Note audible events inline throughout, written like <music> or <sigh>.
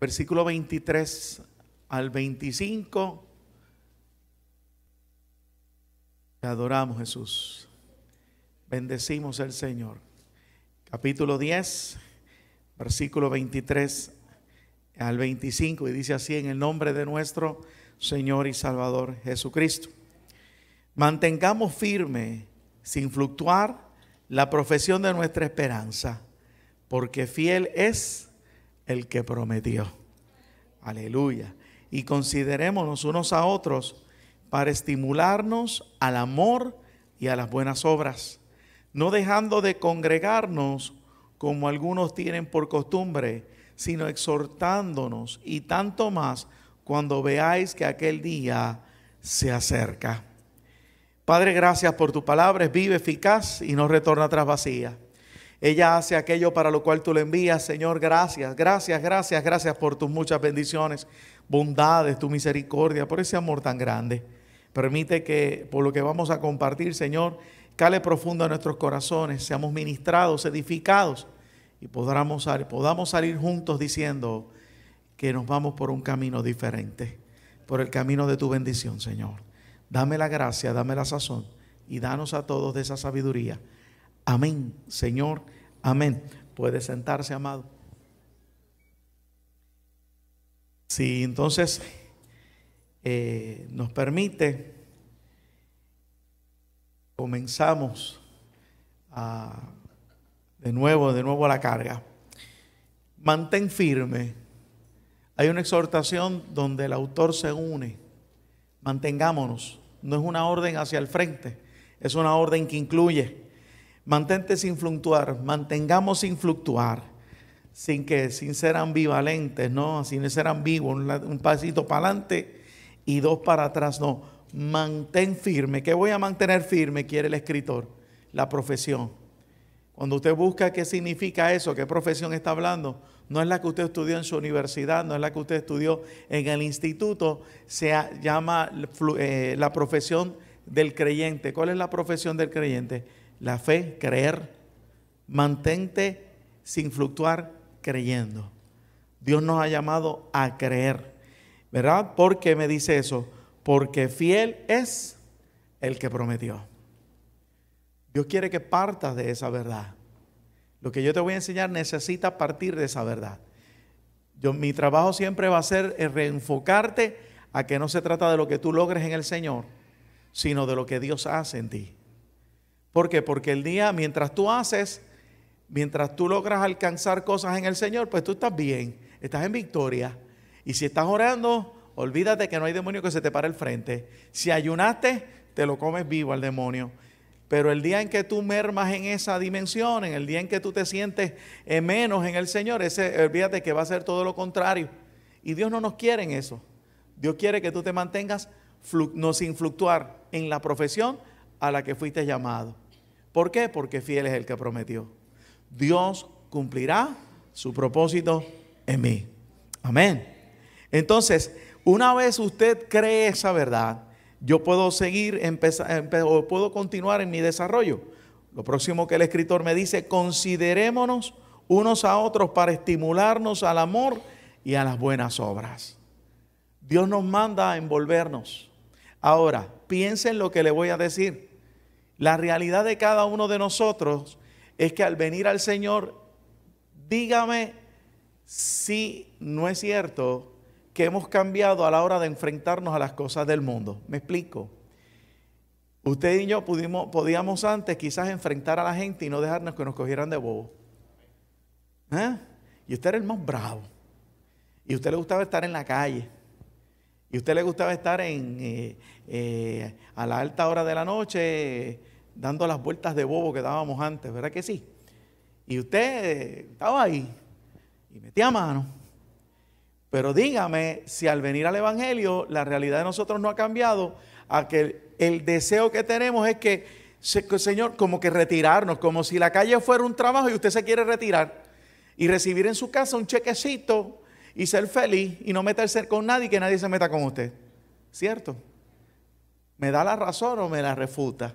versículo 23 al 25. Te adoramos, Jesús. Bendecimos al Señor. Capítulo 10, versículo 23 al 25, y dice así en el nombre de nuestro Señor y Salvador Jesucristo. Mantengamos firme, sin fluctuar, la profesión de nuestra esperanza, porque fiel es el que prometió. Aleluya. Y considerémonos unos a otros para estimularnos al amor y a las buenas obras, no dejando de congregarnos como algunos tienen por costumbre, sino exhortándonos y tanto más cuando veáis que aquel día se acerca. Padre, gracias por tu palabra, vive eficaz y no retorna tras vacía. Ella hace aquello para lo cual tú le envías. Señor, gracias, gracias, gracias, gracias por tus muchas bendiciones, bondades, tu misericordia, por ese amor tan grande. Permite que por lo que vamos a compartir, Señor, cale profundo a nuestros corazones, seamos ministrados, edificados y podamos, podamos salir juntos diciendo que nos vamos por un camino diferente, por el camino de tu bendición, Señor. Dame la gracia, dame la sazón y danos a todos de esa sabiduría. Amén, Señor Amén. Puede sentarse, amado. Si entonces eh, nos permite, comenzamos de nuevo, de nuevo a la carga. Mantén firme. Hay una exhortación donde el autor se une. Mantengámonos. No es una orden hacia el frente, es una orden que incluye Mantente sin fluctuar, mantengamos sin fluctuar, sin que, sin ser ambivalentes, no, sin ser ambiguo, un, pasito para adelante y dos para atrás, no. Mantén firme. ¿Qué voy a mantener firme? Quiere el escritor, la profesión. Cuando usted busca qué significa eso, qué profesión está hablando, no es la que usted estudió en su universidad, no es la que usted estudió en el instituto, se llama eh, la profesión del creyente. ¿Cuál es la profesión del creyente? la fe, creer. Mantente sin fluctuar creyendo. Dios nos ha llamado a creer. ¿Verdad? ¿Por qué me dice eso? Porque fiel es el que prometió. Dios quiere que partas de esa verdad. Lo que yo te voy a enseñar necesita partir de esa verdad. Yo, mi trabajo siempre va a ser reenfocarte a que no se trata de lo que tú logres en el Señor, sino de lo que Dios hace en ti. ¿Por qué? Porque el día, mientras tú haces, mientras tú logras alcanzar cosas en el Señor, pues tú estás bien, estás en victoria. Y si estás orando, olvídate que no hay demonio que se te pare el frente. Si ayunaste, te lo comes vivo al demonio. Pero el día en que tú mermas en esa dimensión, en el día en que tú te sientes menos en el Señor, ese, olvídate que va a ser todo lo contrario. Y Dios no nos quiere en eso. Dios quiere que tú te mantengas no, sin fluctuar en la profesión a la que fuiste llamado. ¿Por qué? Porque fiel es el que prometió. Dios cumplirá su propósito en mí. Amén. Entonces, una vez usted cree esa verdad, yo puedo seguir o puedo continuar en mi desarrollo. Lo próximo que el escritor me dice, considerémonos unos a otros para estimularnos al amor y a las buenas obras. Dios nos manda a envolvernos. Ahora, piensen lo que le voy a decir. La realidad de cada uno de nosotros es que al venir al Señor, dígame si no es cierto que hemos cambiado a la hora de enfrentarnos a las cosas del mundo. Me explico. Usted y yo pudimos, podíamos antes quizás enfrentar a la gente y no dejarnos que nos cogieran de bobo. ¿Eh? Y usted era el más bravo. Y a usted le gustaba estar en la calle. Y a usted le gustaba estar en, eh, eh, a la alta hora de la noche dando las vueltas de bobo que dábamos antes, ¿verdad que sí? Y usted eh, estaba ahí y metía mano. Pero dígame si al venir al Evangelio la realidad de nosotros no ha cambiado a que el deseo que tenemos es que, Señor, como que retirarnos, como si la calle fuera un trabajo y usted se quiere retirar y recibir en su casa un chequecito y ser feliz y no meterse con nadie y que nadie se meta con usted. ¿Cierto? ¿Me da la razón o me la refuta?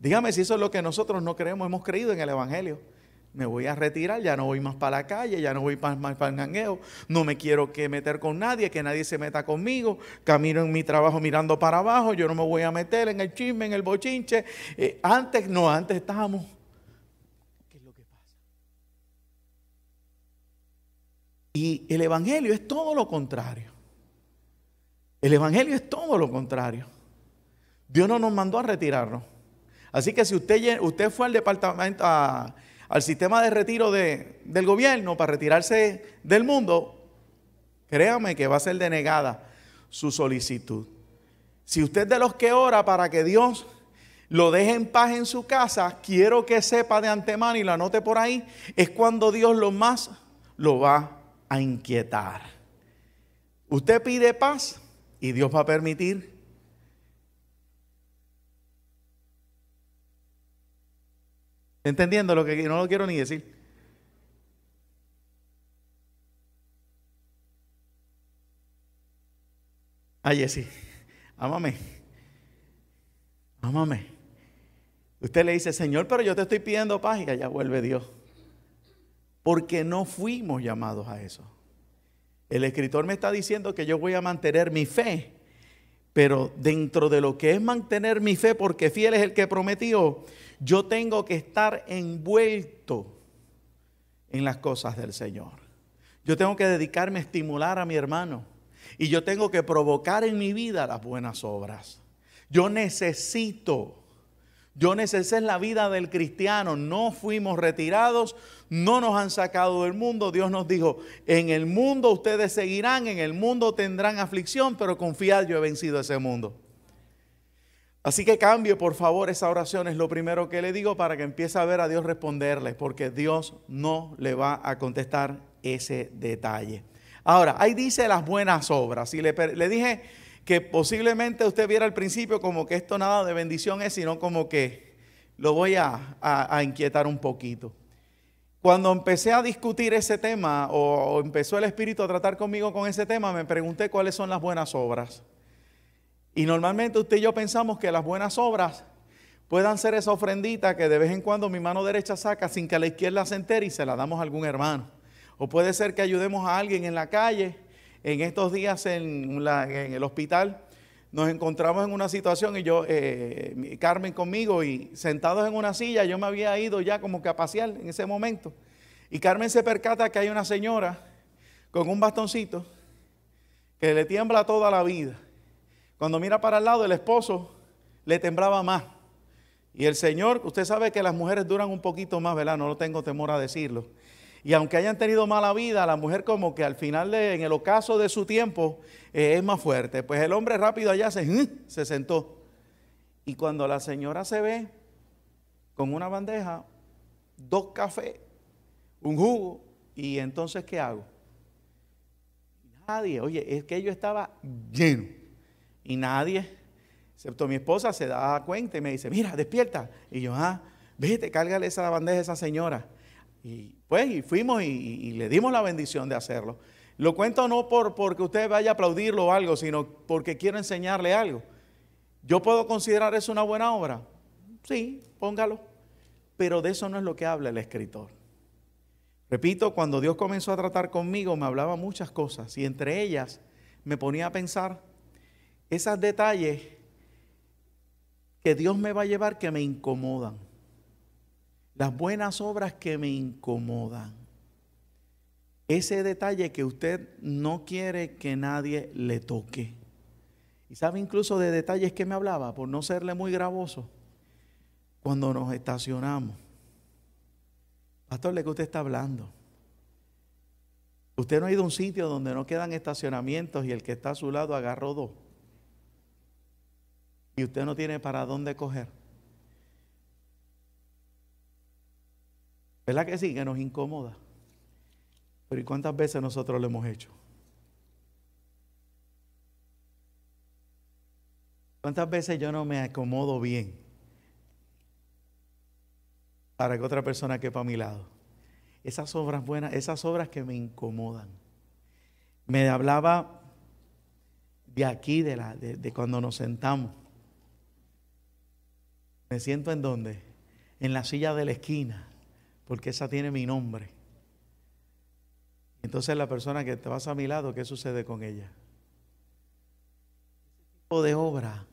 Dígame si eso es lo que nosotros no creemos, hemos creído en el Evangelio. Me voy a retirar, ya no voy más para la calle, ya no voy más, para el gangueo. no me quiero que meter con nadie, que nadie se meta conmigo, camino en mi trabajo mirando para abajo, yo no me voy a meter en el chisme, en el bochinche. Eh, antes no, antes estábamos Y el Evangelio es todo lo contrario. El Evangelio es todo lo contrario. Dios no nos mandó a retirarnos. Así que si usted, usted fue al departamento, al sistema de retiro del gobierno para retirarse del mundo, créame que va a ser denegada su solicitud. Si usted de los que ora para que Dios lo deje en paz en su casa, quiero que sepa de antemano y lo anote por ahí, es cuando Dios lo más lo va a inquietar. Usted pide paz y Dios va a permitir Entendiendo lo que no lo quiero ni decir. Ay, ah, sí. amame amame Usted le dice, Señor, pero yo te estoy pidiendo paz y allá vuelve Dios porque no fuimos llamados a eso. El escritor me está diciendo que yo voy a mantener mi fe, pero dentro de lo que es mantener mi fe, porque fiel es el que prometió, yo tengo que estar envuelto en las cosas del Señor. Yo tengo que dedicarme a estimular a mi hermano y yo tengo que provocar en mi vida las buenas obras. Yo necesito yo esa es la vida del cristiano. No fuimos retirados, no nos han sacado del mundo. Dios nos dijo, en el mundo ustedes seguirán, en el mundo tendrán aflicción, pero confiad, yo he vencido ese mundo. Así que cambie, por favor, esa oración es lo primero que le digo para que empiece a ver a Dios responderle, porque Dios no le va a contestar ese detalle. Ahora, ahí dice las buenas obras. Y le dije que posiblemente usted viera al principio como que esto nada de bendición es, sino como que lo voy a, inquietar un poquito. Cuando empecé a discutir ese tema o, o empezó el Espíritu a tratar conmigo con ese tema, me pregunté cuáles son las buenas obras. Y normalmente usted y yo pensamos que las buenas obras puedan ser esa ofrendita que de vez en cuando mi mano derecha saca sin que la izquierda se entere y se la damos a algún hermano. O puede ser que ayudemos a alguien en la calle en estos días en, el hospital nos encontramos en una situación y yo, eh, Carmen conmigo, y sentados en una silla, yo me había ido ya como que a pasear en ese momento. Y Carmen se percata que hay una señora con un bastoncito que le tiembla toda la vida. Cuando mira para el lado, el esposo le temblaba más. Y el Señor, usted sabe que las mujeres duran un poquito más, ¿verdad? No lo tengo temor a decirlo. Y aunque hayan tenido mala vida, la mujer como que al final, de, en el ocaso de su tiempo, eh, es más fuerte. Pues el hombre rápido allá se, se sentó. Y cuando la señora se ve con una bandeja, dos cafés, un jugo, y entonces ¿qué hago? Nadie, oye, es que yo estaba lleno. Y nadie, excepto mi esposa, se da cuenta y me dice, mira, despierta. Y yo, ah, vete, cárgale esa bandeja a esa señora. Y pues fuimos y, le dimos la bendición de hacerlo. Lo cuento no por, porque usted vaya a aplaudirlo o algo, sino porque quiero enseñarle algo. ¿Yo puedo considerar eso una buena obra? Sí, póngalo. Pero de eso no es lo que habla el escritor. Repito, cuando Dios comenzó a tratar conmigo me hablaba muchas cosas y entre ellas me ponía a pensar esos detalles que Dios me va a llevar que me incomodan las buenas obras que me incomodan. Ese detalle que usted no quiere que nadie le toque. Y sabe incluso de detalles que me hablaba, por no serle muy gravoso, cuando nos estacionamos. Pastor, ¿de que usted está hablando? Usted no ha ido a un sitio donde no quedan estacionamientos y el que está a su lado agarró dos. Y usted no tiene para dónde coger. ¿Verdad que sí? Que nos incomoda. Pero ¿y cuántas veces nosotros lo hemos hecho? ¿Cuántas veces yo no me acomodo bien para que otra persona quepa a mi lado? Esas obras buenas, esas obras que me incomodan. Me hablaba de aquí, de, la, de, cuando nos sentamos. Me siento en dónde? En la silla de la esquina porque esa tiene mi nombre. Entonces la persona que te vas a mi lado, ¿qué sucede con ella? tipo de obra,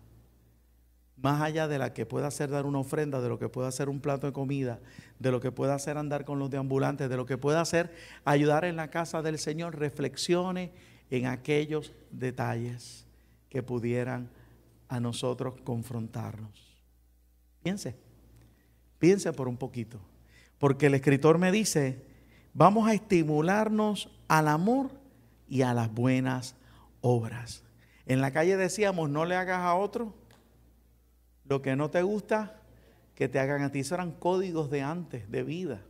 más allá de la que pueda hacer dar una ofrenda, de lo que pueda hacer un plato de comida, de lo que pueda hacer andar con los deambulantes, de lo que pueda hacer ayudar en la casa del Señor, reflexione en aquellos detalles que pudieran a nosotros confrontarnos. Piense, piense por un poquito. Porque el escritor me dice, vamos a estimularnos al amor y a las buenas obras. En la calle decíamos, no le hagas a otro lo que no te gusta que te hagan a ti. eran códigos de antes, de vida.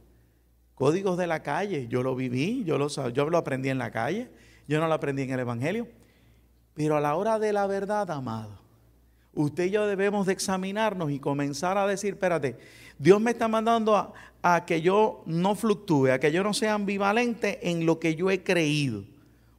Códigos de la calle. Yo lo viví, yo lo, yo lo aprendí en la calle, yo no lo aprendí en el Evangelio. Pero a la hora de la verdad, amado, usted y yo debemos de examinarnos y comenzar a decir, espérate, Dios me está mandando a, que yo no fluctúe, a que yo no sea ambivalente en lo que yo he creído,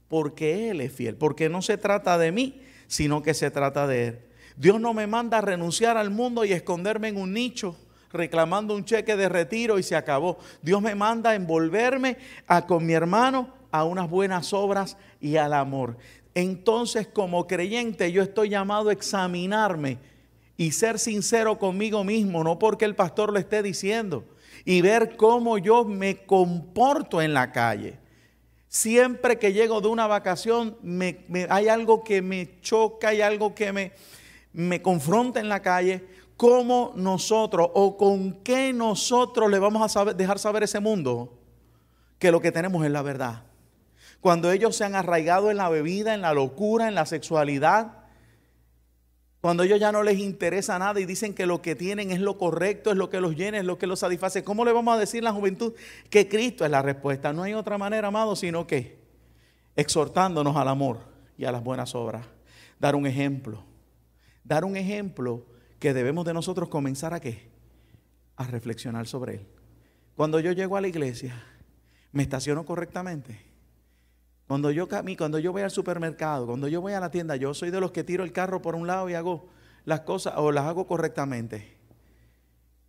porque Él es fiel, porque no se trata de mí, sino que se trata de Él. Dios no me manda a renunciar al mundo y esconderme en un nicho reclamando un cheque de retiro y se acabó. Dios me manda a envolverme a, con mi hermano a unas buenas obras y al amor entonces como creyente yo estoy llamado a examinarme y ser sincero conmigo mismo, no porque el pastor lo esté diciendo, y ver cómo yo me comporto en la calle. Siempre que llego de una vacación, hay algo que me choca, hay algo que me, me confronta en la calle. ¿Cómo nosotros o con qué nosotros le vamos a dejar saber ese mundo que lo que tenemos es la verdad? cuando ellos se han arraigado en la bebida, en la locura, en la sexualidad, cuando ellos ya no les interesa nada y dicen que lo que tienen es lo correcto, es lo que los llena, es lo que los satisface, ¿cómo le vamos a decir a la juventud que Cristo es la respuesta? No hay otra manera, amado, sino que exhortándonos al amor y a las buenas obras. Dar un ejemplo. Dar un ejemplo que debemos de nosotros comenzar a qué? A reflexionar sobre él. Cuando yo llego a la iglesia, ¿me estaciono correctamente? Cuando yo, cuando yo voy al supermercado, cuando yo voy a la tienda, yo soy de los que tiro el carro por un lado y hago las cosas o las hago correctamente.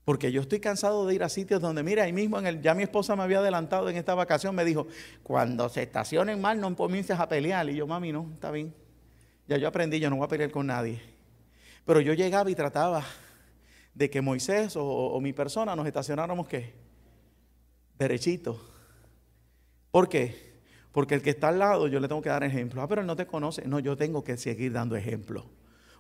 Porque yo estoy cansado de ir a sitios donde, mira, ahí mismo, en el, ya mi esposa me había adelantado en esta vacación, me dijo, cuando se estacionen mal no comiences a pelear. Y yo, mami, no, está bien. Ya yo aprendí, yo no voy a pelear con nadie. Pero yo llegaba y trataba de que Moisés o, mi persona nos estacionáramos, ¿qué? Derechito. ¿Por que derechito por qué porque el que está al lado, yo le tengo que dar ejemplo. Ah, pero él no te conoce. No, yo tengo que seguir dando ejemplo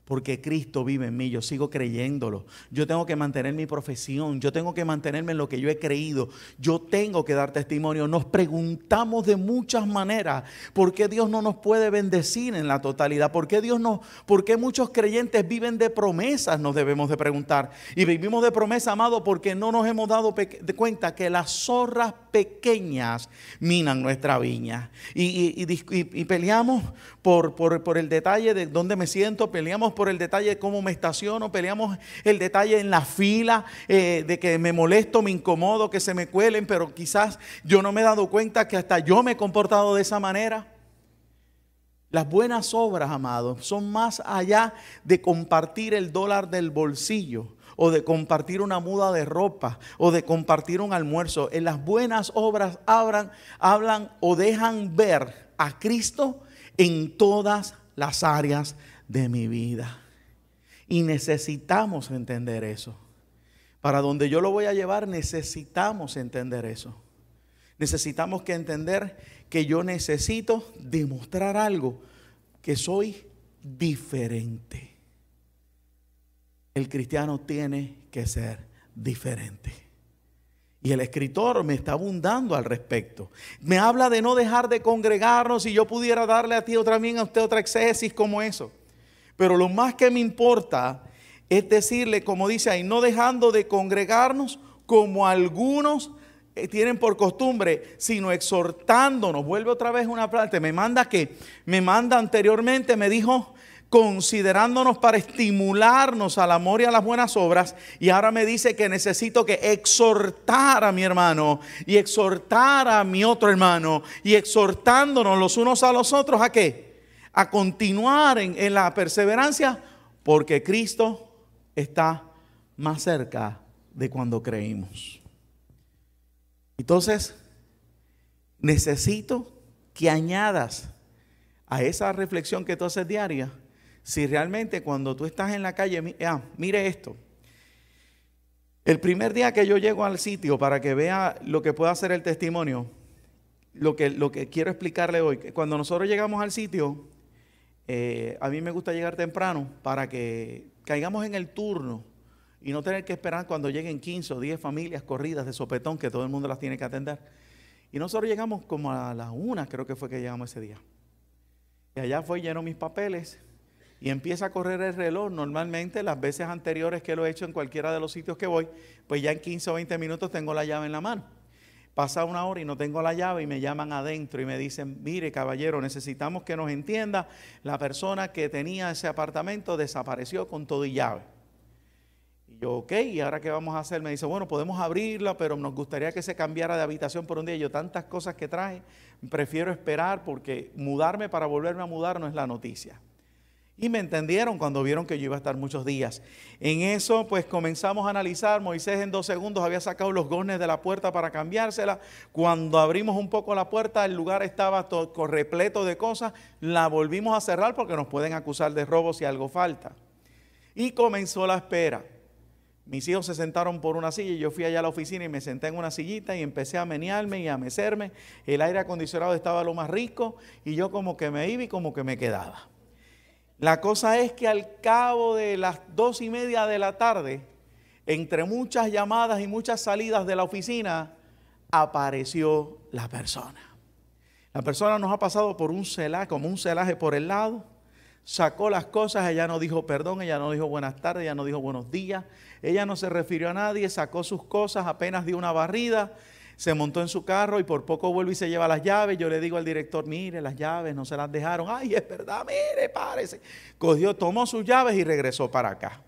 porque Cristo vive en mí, yo sigo creyéndolo. Yo tengo que mantener mi profesión, yo tengo que mantenerme en lo que yo he creído, yo tengo que dar testimonio. Nos preguntamos de muchas maneras por qué Dios no nos puede bendecir en la totalidad, por qué Dios no, por qué muchos creyentes viven de promesas, nos debemos de preguntar. Y vivimos de promesa, amado, porque no nos hemos dado cuenta que las zorras pequeñas minan nuestra viña. Y, peleamos por, por, por el detalle de dónde me siento, peleamos por el detalle de cómo me estaciono, peleamos el detalle en la fila, eh, de que me molesto, me incomodo, que se me cuelen, pero quizás yo no me he dado cuenta que hasta yo me he comportado de esa manera. Las buenas obras, amados, son más allá de compartir el dólar del bolsillo o de compartir una muda de ropa o de compartir un almuerzo. En las buenas obras hablan, hablan o dejan ver a Cristo en todas las áreas de mi vida. Y necesitamos entender eso. Para donde yo lo voy a llevar necesitamos entender eso. Necesitamos que entender que yo necesito demostrar algo, que soy diferente. El cristiano tiene que ser diferente. Y el escritor me está abundando al respecto. Me habla de no dejar de congregarnos y yo pudiera darle a ti otra también a usted otra exégesis como eso. Pero lo más que me importa es decirle, como dice ahí, no dejando de congregarnos como algunos eh, tienen por costumbre, sino exhortándonos. Vuelve otra vez una parte. Me manda que, me manda anteriormente, me dijo considerándonos para estimularnos al amor y a las buenas obras. Y ahora me dice que necesito que exhortar a mi hermano y exhortar a mi otro hermano y exhortándonos los unos a los otros a qué? a continuar en, la perseverancia, porque Cristo está más cerca de cuando creímos. Entonces, necesito que añadas a esa reflexión que tú haces diaria, si realmente cuando tú estás en la calle, ah, mire esto, el primer día que yo llego al sitio para que vea lo que pueda hacer el testimonio, lo que, lo que quiero explicarle hoy, cuando nosotros llegamos al sitio, eh, a mí me gusta llegar temprano para que caigamos en el turno y no tener que esperar cuando lleguen 15 o 10 familias corridas de sopetón que todo el mundo las tiene que atender. Y nosotros llegamos como a las una, creo que fue que llegamos ese día. Y allá fue lleno mis papeles y empieza a correr el reloj. Normalmente las veces anteriores que lo he hecho en cualquiera de los sitios que voy, pues ya en 15 o 20 minutos tengo la llave en la mano. Pasa una hora y no tengo la llave y me llaman adentro y me dicen, mire caballero, necesitamos que nos entienda, la persona que tenía ese apartamento desapareció con todo y llave. Y yo, ok, ¿y ahora qué vamos a hacer? Me dice, bueno, podemos abrirla, pero nos gustaría que se cambiara de habitación por un día. Yo tantas cosas que traje, prefiero esperar porque mudarme para volverme a mudar no es la noticia. Y me entendieron cuando vieron que yo iba a estar muchos días. En eso, pues comenzamos a analizar. Moisés en dos segundos había sacado los gones de la puerta para cambiársela. Cuando abrimos un poco la puerta, el lugar estaba todo, repleto de cosas. La volvimos a cerrar porque nos pueden acusar de robo si algo falta. Y comenzó la espera. Mis hijos se sentaron por una silla y yo fui allá a la oficina y me senté en una sillita y empecé a menearme y a mecerme. El aire acondicionado estaba lo más rico y yo como que me iba y como que me quedaba. La cosa es que al cabo de las dos y media de la tarde, entre muchas llamadas y muchas salidas de la oficina, apareció la persona. La persona nos ha pasado por un celaje, como un celaje por el lado, sacó las cosas, ella no dijo perdón, ella no dijo buenas tardes, ella no dijo buenos días, ella no se refirió a nadie, sacó sus cosas, apenas dio una barrida se montó en su carro y por poco vuelve y se lleva las llaves. Yo le digo al director, mire, las llaves no se las dejaron. Ay, es verdad, mire, párese. Cogió, tomó sus llaves y regresó para acá.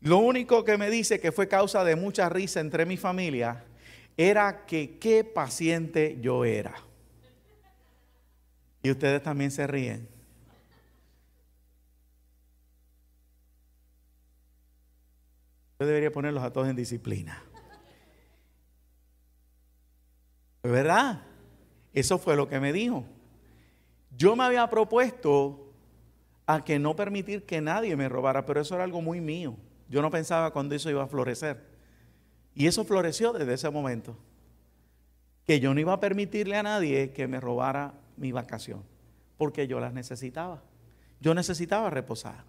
Lo único que me dice que fue causa de mucha risa entre mi familia era que qué paciente yo era. Y ustedes también se ríen. Yo debería ponerlos a todos en disciplina. ¿Verdad? Eso fue lo que me dijo. Yo me había propuesto a que no permitir que nadie me robara, pero eso era algo muy mío. Yo no pensaba cuando eso iba a florecer. Y eso floreció desde ese momento. Que yo no iba a permitirle a nadie que me robara mi vacación, porque yo las necesitaba. Yo necesitaba reposar.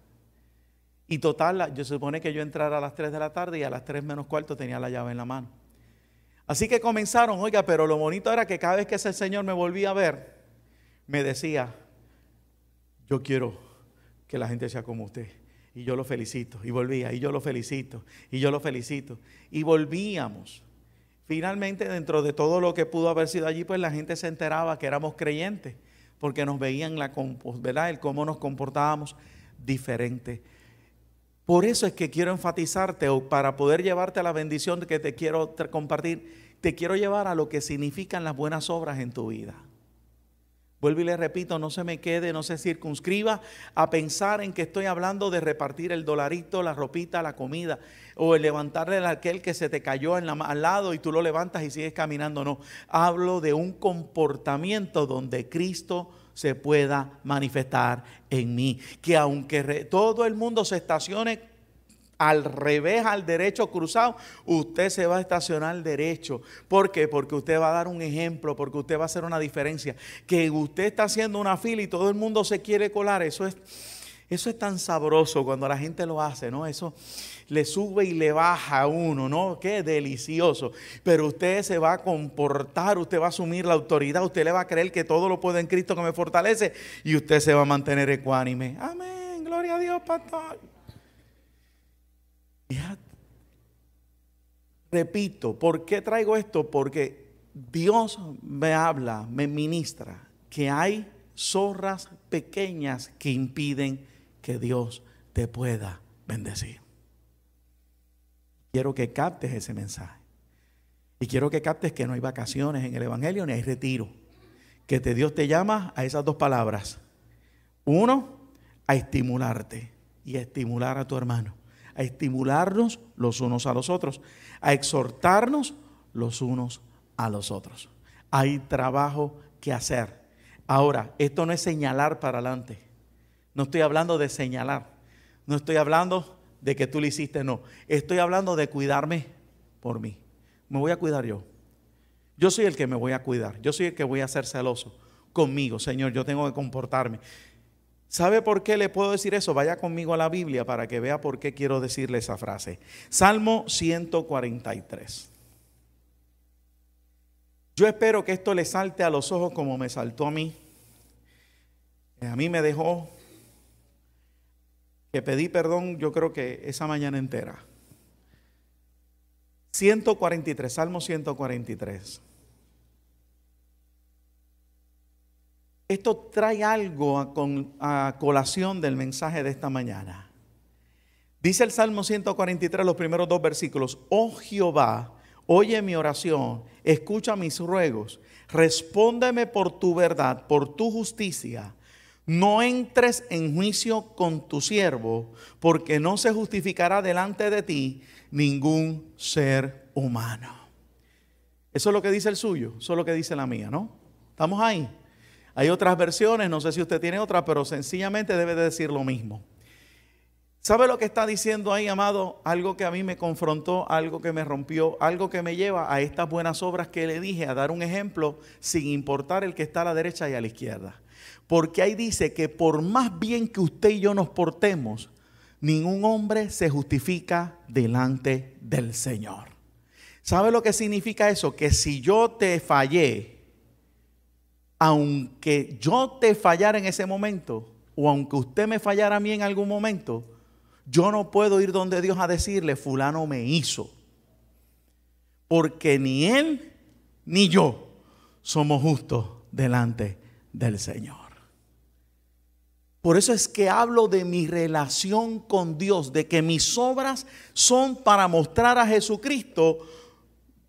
Y total, yo supone que yo entrara a las 3 de la tarde y a las 3 menos cuarto tenía la llave en la mano. Así que comenzaron, oiga, pero lo bonito era que cada vez que ese señor me volvía a ver, me decía, yo quiero que la gente sea como usted. Y yo lo felicito, y volvía, y yo lo felicito, y yo lo felicito. Y volvíamos. Finalmente, dentro de todo lo que pudo haber sido allí, pues la gente se enteraba que éramos creyentes, porque nos veían la, ¿verdad? el cómo nos comportábamos diferente por eso es que quiero enfatizarte o para poder llevarte a la bendición que te quiero compartir, te quiero llevar a lo que significan las buenas obras en tu vida. Vuelvo y le repito, no se me quede, no se circunscriba a pensar en que estoy hablando de repartir el dolarito, la ropita, la comida, o el levantarle a aquel que se te cayó al lado y tú lo levantas y sigues caminando. No, hablo de un comportamiento donde Cristo se pueda manifestar en mí. Que aunque todo el mundo se estacione al revés, al derecho cruzado, usted se va a estacionar derecho. ¿Por qué? Porque usted va a dar un ejemplo, porque usted va a hacer una diferencia. Que usted está haciendo una fila y todo el mundo se quiere colar, eso es eso es tan sabroso cuando la gente lo hace, ¿no? Eso le sube y le baja a uno, ¿no? Qué delicioso. Pero usted se va a comportar, usted va a asumir la autoridad, usted le va a creer que todo lo puede en Cristo que me fortalece y usted se va a mantener ecuánime. Amén, gloria a Dios, pastor. Repito, ¿por qué traigo esto? Porque Dios me habla, me ministra, que hay zorras pequeñas que impiden que Dios te pueda bendecir. Quiero que captes ese mensaje. Y quiero que captes que no hay vacaciones en el Evangelio ni hay retiro. Que te, Dios te llama a esas dos palabras. Uno, a estimularte y a estimular a tu hermano. A estimularnos los unos a los otros. A exhortarnos los unos a los otros. Hay trabajo que hacer. Ahora, esto no es señalar para adelante. No estoy hablando de señalar. No estoy hablando de que tú lo hiciste, no. Estoy hablando de cuidarme por mí. Me voy a cuidar yo. Yo soy el que me voy a cuidar. Yo soy el que voy a ser celoso conmigo, Señor. Yo tengo que comportarme. ¿Sabe por qué le puedo decir eso? Vaya conmigo a la Biblia para que vea por qué quiero decirle esa frase. Salmo 143. Yo espero que esto le salte a los ojos como me saltó a mí. A mí me dejó que pedí perdón yo creo que esa mañana entera. 143, Salmo 143. Esto trae algo a, colación del mensaje de esta mañana. Dice el Salmo 143, los primeros dos versículos, oh Jehová, oye mi oración, escucha mis ruegos, respóndeme por tu verdad, por tu justicia no entres en juicio con tu siervo, porque no se justificará delante de ti ningún ser humano. Eso es lo que dice el suyo, eso es lo que dice la mía, ¿no? ¿Estamos ahí? Hay otras versiones, no sé si usted tiene otra, pero sencillamente debe de decir lo mismo. ¿Sabe lo que está diciendo ahí, amado? Algo que a mí me confrontó, algo que me rompió, algo que me lleva a estas buenas obras que le dije, a dar un ejemplo sin importar el que está a la derecha y a la izquierda. Porque ahí dice que por más bien que usted y yo nos portemos, ningún hombre se justifica delante del Señor. ¿Sabe lo que significa eso? Que si yo te fallé, aunque yo te fallara en ese momento, o aunque usted me fallara a mí en algún momento, yo no puedo ir donde Dios a decirle, fulano me hizo. Porque ni él ni yo somos justos delante del Señor. Por eso es que hablo de mi relación con Dios, de que mis obras son para mostrar a Jesucristo,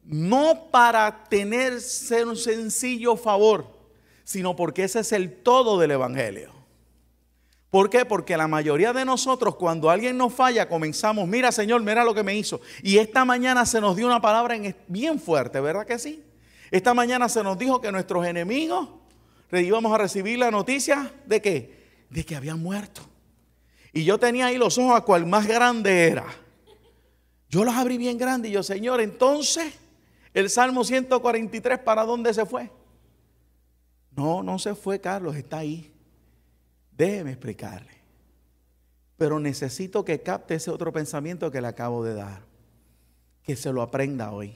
no para tenerse un sencillo favor, sino porque ese es el todo del Evangelio. ¿Por qué? Porque la mayoría de nosotros cuando alguien nos falla comenzamos, mira Señor, mira lo que me hizo. Y esta mañana se nos dio una palabra bien fuerte, ¿verdad que sí? Esta mañana se nos dijo que nuestros enemigos íbamos a recibir la noticia de que de que había muerto. Y yo tenía ahí los ojos a cual más grande era. Yo los abrí bien grandes y yo, Señor, entonces el Salmo 143, ¿para dónde se fue? No, no se fue, Carlos, está ahí. Déjeme explicarle. Pero necesito que capte ese otro pensamiento que le acabo de dar. Que se lo aprenda hoy.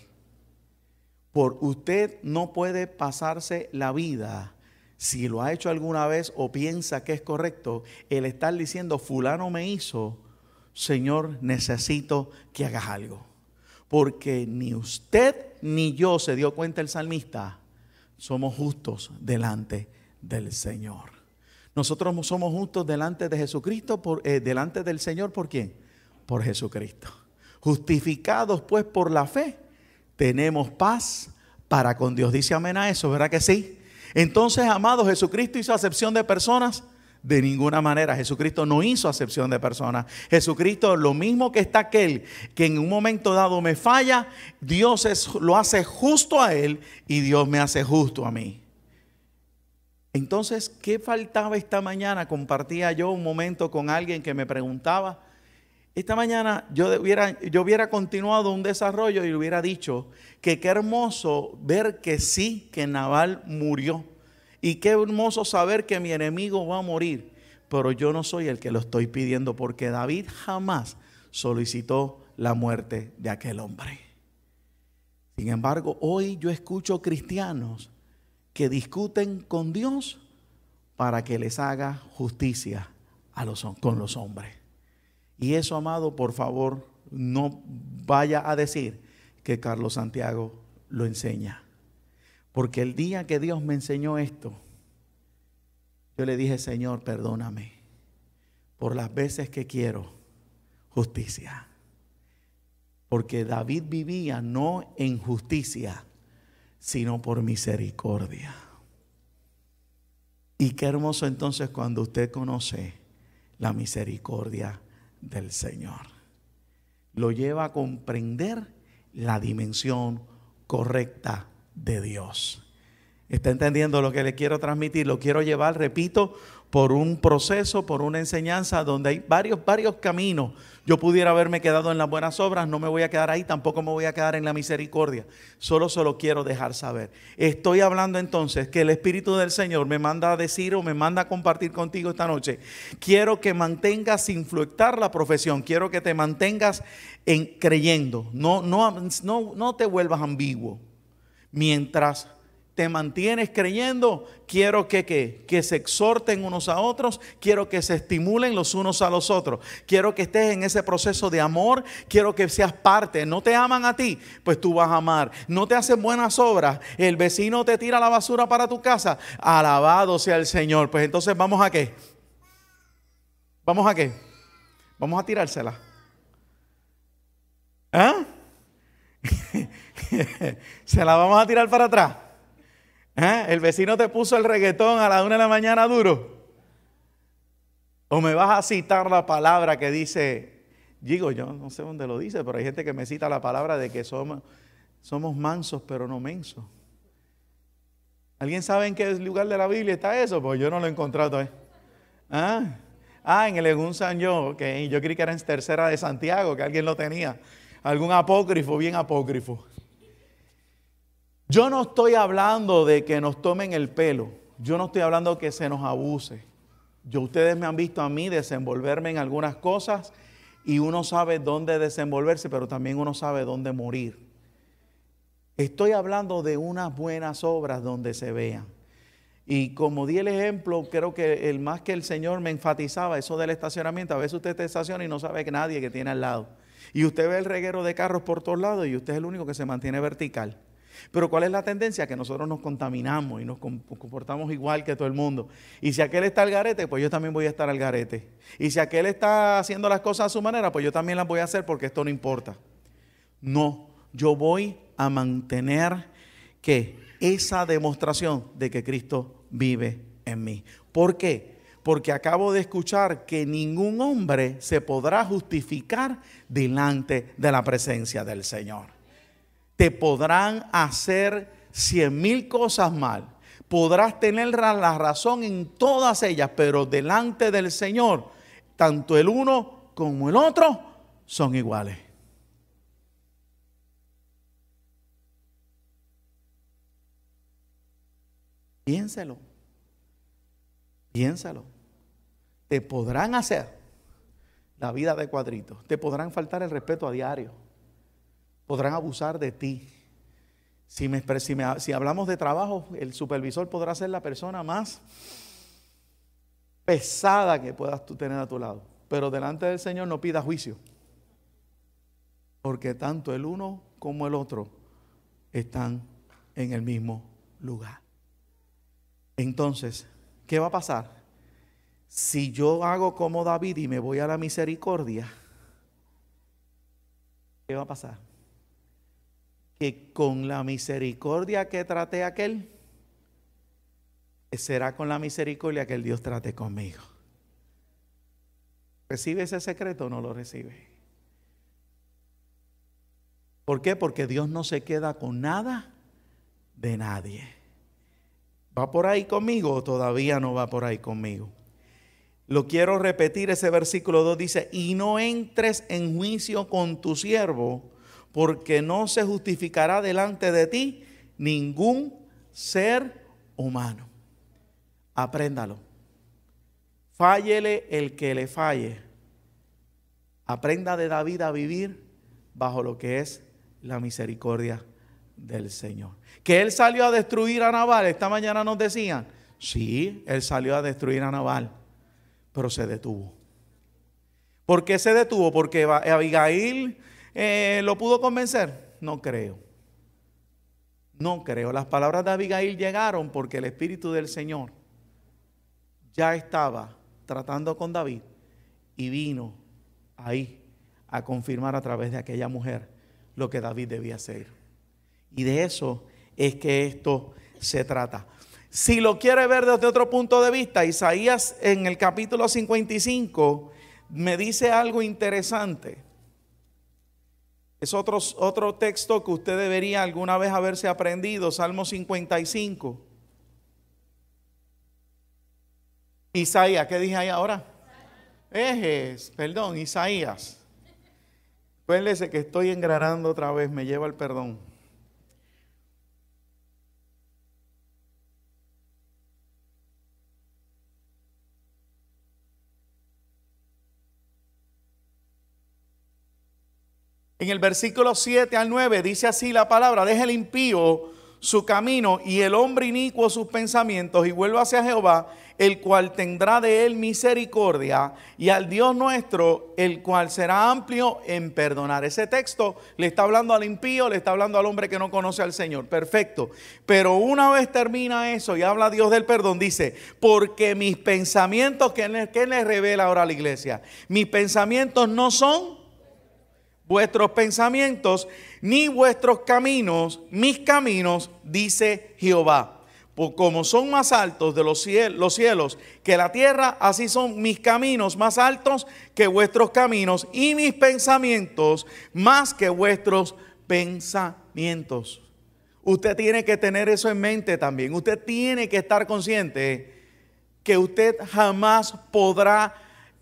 Por usted no puede pasarse la vida si lo ha hecho alguna vez o piensa que es correcto, el estar diciendo, fulano me hizo, Señor, necesito que hagas algo. Porque ni usted ni yo se dio cuenta el salmista, somos justos delante del Señor. Nosotros somos justos delante de Jesucristo, por, eh, delante del Señor, ¿por quién? Por Jesucristo. Justificados pues por la fe, tenemos paz para con Dios. Dice amén a eso, ¿verdad que sí? Entonces, amado, Jesucristo hizo acepción de personas. De ninguna manera. Jesucristo no hizo acepción de personas. Jesucristo, lo mismo que está aquel que en un momento dado me falla, Dios lo hace justo a él y Dios me hace justo a mí. Entonces, ¿qué faltaba esta mañana? Compartía yo un momento con alguien que me preguntaba, esta mañana yo, hubiera, yo hubiera continuado un desarrollo y le hubiera dicho que qué hermoso ver que sí, que Naval murió. Y qué hermoso saber que mi enemigo va a morir. Pero yo no soy el que lo estoy pidiendo porque David jamás solicitó la muerte de aquel hombre. Sin embargo, hoy yo escucho cristianos que discuten con Dios para que les haga justicia con los hombres. Y eso, amado, por favor, no vaya a decir que Carlos Santiago lo enseña. Porque el día que Dios me enseñó esto, yo le dije, Señor, perdóname por las veces que quiero justicia. Porque David vivía no en justicia, sino por misericordia. Y qué hermoso entonces cuando usted conoce la misericordia del Señor. Lo lleva a comprender la dimensión correcta de Dios. Está entendiendo lo que le quiero transmitir, lo quiero llevar, repito, por un proceso, por una enseñanza donde hay varios, varios caminos. Yo pudiera haberme quedado en las buenas obras, no me voy a quedar ahí, tampoco me voy a quedar en la misericordia. Solo solo quiero dejar saber. Estoy hablando entonces que el Espíritu del Señor me manda a decir o me manda a compartir contigo esta noche. Quiero que mantengas sin fluctuar la profesión, quiero que te mantengas en creyendo. No, no, no, no te vuelvas ambiguo. Mientras te mantienes creyendo, quiero que, que, se exhorten unos a otros, quiero que se estimulen los unos a los otros, quiero que estés en ese proceso de amor, quiero que seas parte, no te aman a ti, pues tú vas a amar, no te hacen buenas obras, el vecino te tira la basura para tu casa, alabado sea el Señor, pues entonces vamos a qué, vamos a qué, vamos a tirársela. ¿Eh? <laughs> ¿Se la vamos a tirar para atrás? ¿Eh? ¿El vecino te puso el reggaetón a la una de la mañana duro? ¿O me vas a citar la palabra que dice, digo, yo no sé dónde lo dice, pero hay gente que me cita la palabra de que somos, mansos pero no mensos? ¿Alguien sabe en qué lugar de la Biblia está eso? Pues yo no lo he encontrado todavía. ¿eh? ¿Ah? ¿Ah? en el Egun San Yo, yo creí que era en Tercera de Santiago, que alguien lo tenía. Algún apócrifo, bien apócrifo. Yo no estoy hablando de que nos tomen el pelo. Yo no estoy hablando de que se nos abuse. Yo, ustedes me han visto a mí desenvolverme en algunas cosas y uno sabe dónde desenvolverse, pero también uno sabe dónde morir. Estoy hablando de unas buenas obras donde se vean. Y como di el ejemplo, creo que el más que el Señor me enfatizaba, eso del estacionamiento, a veces usted te estaciona y no sabe que nadie que tiene al lado. Y usted ve el reguero de carros por todos lados y usted es el único que se mantiene vertical. Pero ¿cuál es la tendencia? Que nosotros nos contaminamos y nos comportamos igual que todo el mundo. Y si aquel está al garete, pues yo también voy a estar al garete. Y si aquel está haciendo las cosas a su manera, pues yo también las voy a hacer porque esto no importa. No, yo voy a mantener que esa demostración de que Cristo vive en mí. ¿Por qué? Porque acabo de escuchar que ningún hombre se podrá justificar delante de la presencia del Señor te podrán hacer cien mil cosas mal. Podrás tener la razón en todas ellas, pero delante del Señor, tanto el uno como el otro son iguales. Piénselo. Piénsalo. Te podrán hacer la vida de cuadritos. Te podrán faltar el respeto a diario podrán abusar de ti. Si, hablamos de trabajo, el supervisor podrá ser la persona más pesada que puedas tú tener a tu lado. Pero delante del Señor no pida juicio. Porque tanto el uno como el otro están en el mismo lugar. Entonces, ¿qué va a pasar? Si yo hago como David y me voy a la misericordia, ¿qué va a pasar? que con la misericordia que traté aquel, será con la misericordia que el Dios trate conmigo. ¿Recibe ese secreto o no lo recibe? ¿Por qué? Porque Dios no se queda con nada de nadie. ¿Va por ahí conmigo o todavía no va por ahí conmigo? Lo quiero repetir, ese versículo 2 dice, y no entres en juicio con tu siervo, porque no se justificará delante de ti ningún ser humano. Apréndalo. Fállele el que le falle. Aprenda de David a vivir bajo lo que es la misericordia del Señor. Que él salió a destruir a Nabal. Esta mañana nos decían, sí, él salió a destruir a Nabal, pero se detuvo. ¿Por qué se detuvo? Porque Abigail eh, ¿Lo pudo convencer? No creo. No creo. Las palabras de Abigail llegaron porque el Espíritu del Señor ya estaba tratando con David y vino ahí a confirmar a través de aquella mujer lo que David debía hacer. Y de eso es que esto se trata. Si lo quiere ver desde otro punto de vista, Isaías en el capítulo 55 me dice algo interesante. Es otro, texto que usted debería alguna vez haberse aprendido, Salmo 55. Isaías, ¿qué dije ahí ahora? Ejes, perdón, Isaías. Acuérdese que estoy engranando otra vez, me lleva el perdón. En el versículo 7 al 9 dice así la palabra, deja el impío su camino y el hombre inicuo sus pensamientos y vuelva hacia Jehová, el cual tendrá de él misericordia y al Dios nuestro, el cual será amplio en perdonar. Ese texto le está hablando al impío, le está hablando al hombre que no conoce al Señor. Perfecto. Pero una vez termina eso y habla Dios del perdón, dice, porque mis pensamientos, ¿qué le revela ahora a la iglesia? Mis pensamientos no son vuestros pensamientos ni vuestros caminos, mis caminos, dice Jehová. Por pues como son más altos de los cielos, los cielos que la tierra, así son mis caminos más altos que vuestros caminos y mis pensamientos más que vuestros pensamientos. Usted tiene que tener eso en mente también. Usted tiene que estar consciente que usted jamás podrá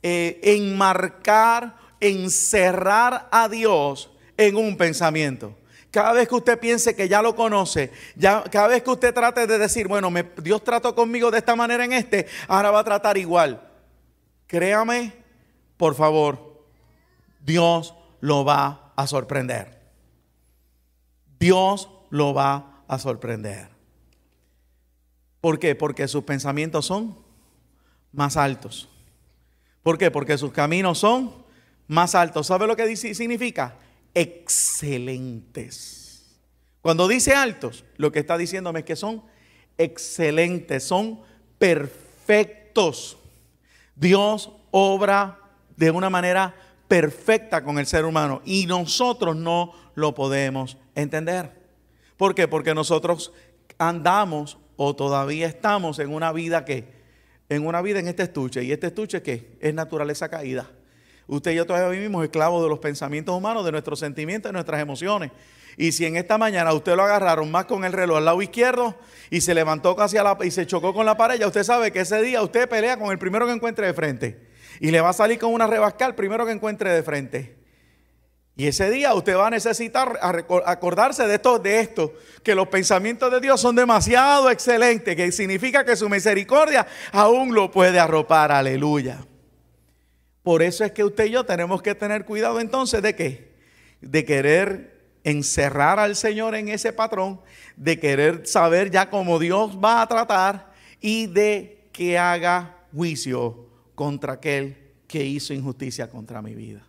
eh, enmarcar encerrar a Dios en un pensamiento. Cada vez que usted piense que ya lo conoce, ya, cada vez que usted trate de decir, bueno, Dios trató conmigo de esta manera en este, ahora va a tratar igual. Créame, por favor, Dios lo va a sorprender. Dios lo va a sorprender. ¿Por qué? Porque sus pensamientos son más altos. ¿Por qué? Porque sus caminos son más alto. ¿Sabe lo que dice, significa? Excelentes. Cuando dice altos, lo que está diciéndome es que son excelentes, son perfectos. Dios obra de una manera perfecta con el ser humano y nosotros no lo podemos entender. ¿Por qué? Porque nosotros andamos o todavía estamos en una vida que, en una vida en este estuche. ¿Y este estuche que Es naturaleza caída. Usted y yo todavía vivimos esclavos de los pensamientos humanos, de nuestros sentimientos, de nuestras emociones. Y si en esta mañana usted lo agarraron más con el reloj al lado izquierdo y se levantó casi la y se chocó con la pared, ya usted sabe que ese día usted pelea con el primero que encuentre de frente. Y le va a salir con una rebasca al primero que encuentre de frente. Y ese día usted va a necesitar acordarse de esto, de esto, que los pensamientos de Dios son demasiado excelentes, que significa que su misericordia aún lo puede arropar, aleluya. Por eso es que usted y yo tenemos que tener cuidado entonces de qué? De querer encerrar al Señor en ese patrón, de querer saber ya cómo Dios va a tratar y de que haga juicio contra aquel que hizo injusticia contra mi vida.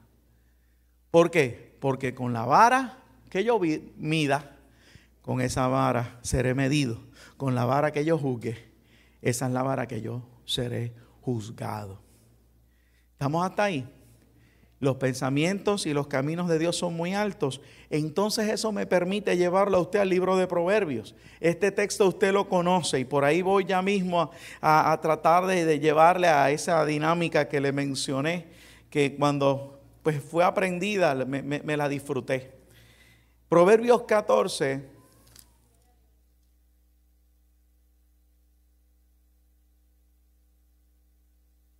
¿Por qué? Porque con la vara que yo mida, con esa vara seré medido. Con la vara que yo juzgue, esa es la vara que yo seré juzgado. ¿Estamos hasta ahí? Los pensamientos y los caminos de Dios son muy altos. Entonces eso me permite llevarlo a usted al libro de Proverbios. Este texto usted lo conoce y por ahí voy ya mismo a, tratar de, llevarle a esa dinámica que le mencioné, que cuando pues, fue aprendida me, me la disfruté. Proverbios 14,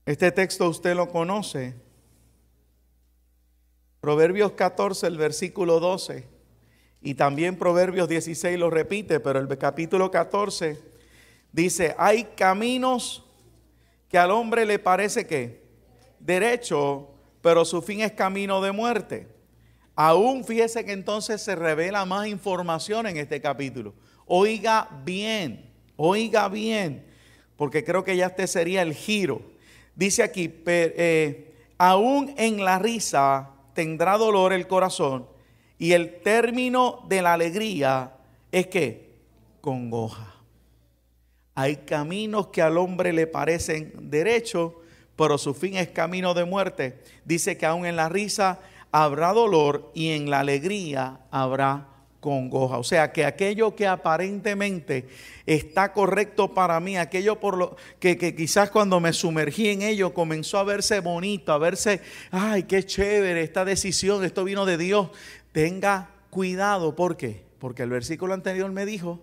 Este texto usted lo conoce. Proverbios 14, el versículo 12. Y también Proverbios 16 lo repite, pero el capítulo 14 dice, hay caminos que al hombre le parece que derecho, pero su fin es camino de muerte. Aún fíjese que entonces se revela más información en este capítulo. Oiga bien, oiga bien, porque creo que ya este sería el giro Dice aquí, eh, aún en la risa tendrá dolor el corazón y el término de la alegría es que congoja. Hay caminos que al hombre le parecen derechos, pero su fin es camino de muerte. Dice que aún en la risa habrá dolor y en la alegría habrá o sea, que aquello que aparentemente está correcto para mí, aquello por lo que, que, quizás cuando me sumergí en ello comenzó a verse bonito, a verse, ay, qué chévere esta decisión, esto vino de Dios. Tenga cuidado, ¿por qué? Porque el versículo anterior me dijo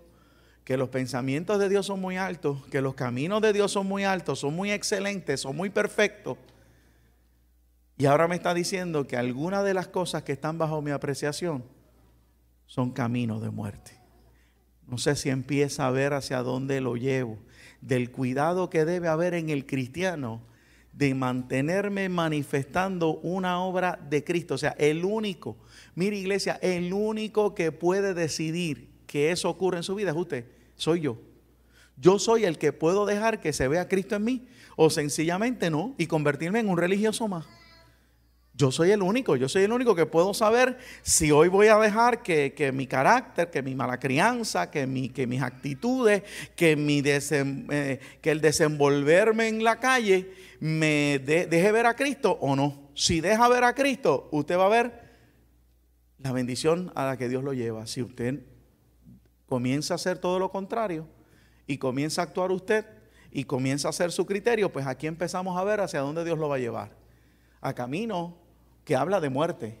que los pensamientos de Dios son muy altos, que los caminos de Dios son muy altos, son muy excelentes, son muy perfectos. Y ahora me está diciendo que algunas de las cosas que están bajo mi apreciación, son caminos de muerte. No sé si empieza a ver hacia dónde lo llevo, del cuidado que debe haber en el cristiano de mantenerme manifestando una obra de Cristo. O sea, el único, mire iglesia, el único que puede decidir que eso ocurra en su vida es usted, soy yo. Yo soy el que puedo dejar que se vea Cristo en mí o sencillamente no y convertirme en un religioso más. Yo soy el único, yo soy el único que puedo saber si hoy voy a dejar que, mi carácter, que mi mala crianza, que, mi, que mis actitudes, que, mi eh, que el desenvolverme en la calle me deje ver a Cristo o no. Si deja ver a Cristo, usted va a ver la bendición a la que Dios lo lleva. Si usted comienza a hacer todo lo contrario y comienza a actuar usted y comienza a hacer su criterio, pues aquí empezamos a ver hacia dónde Dios lo va a llevar a camino que habla de muerte.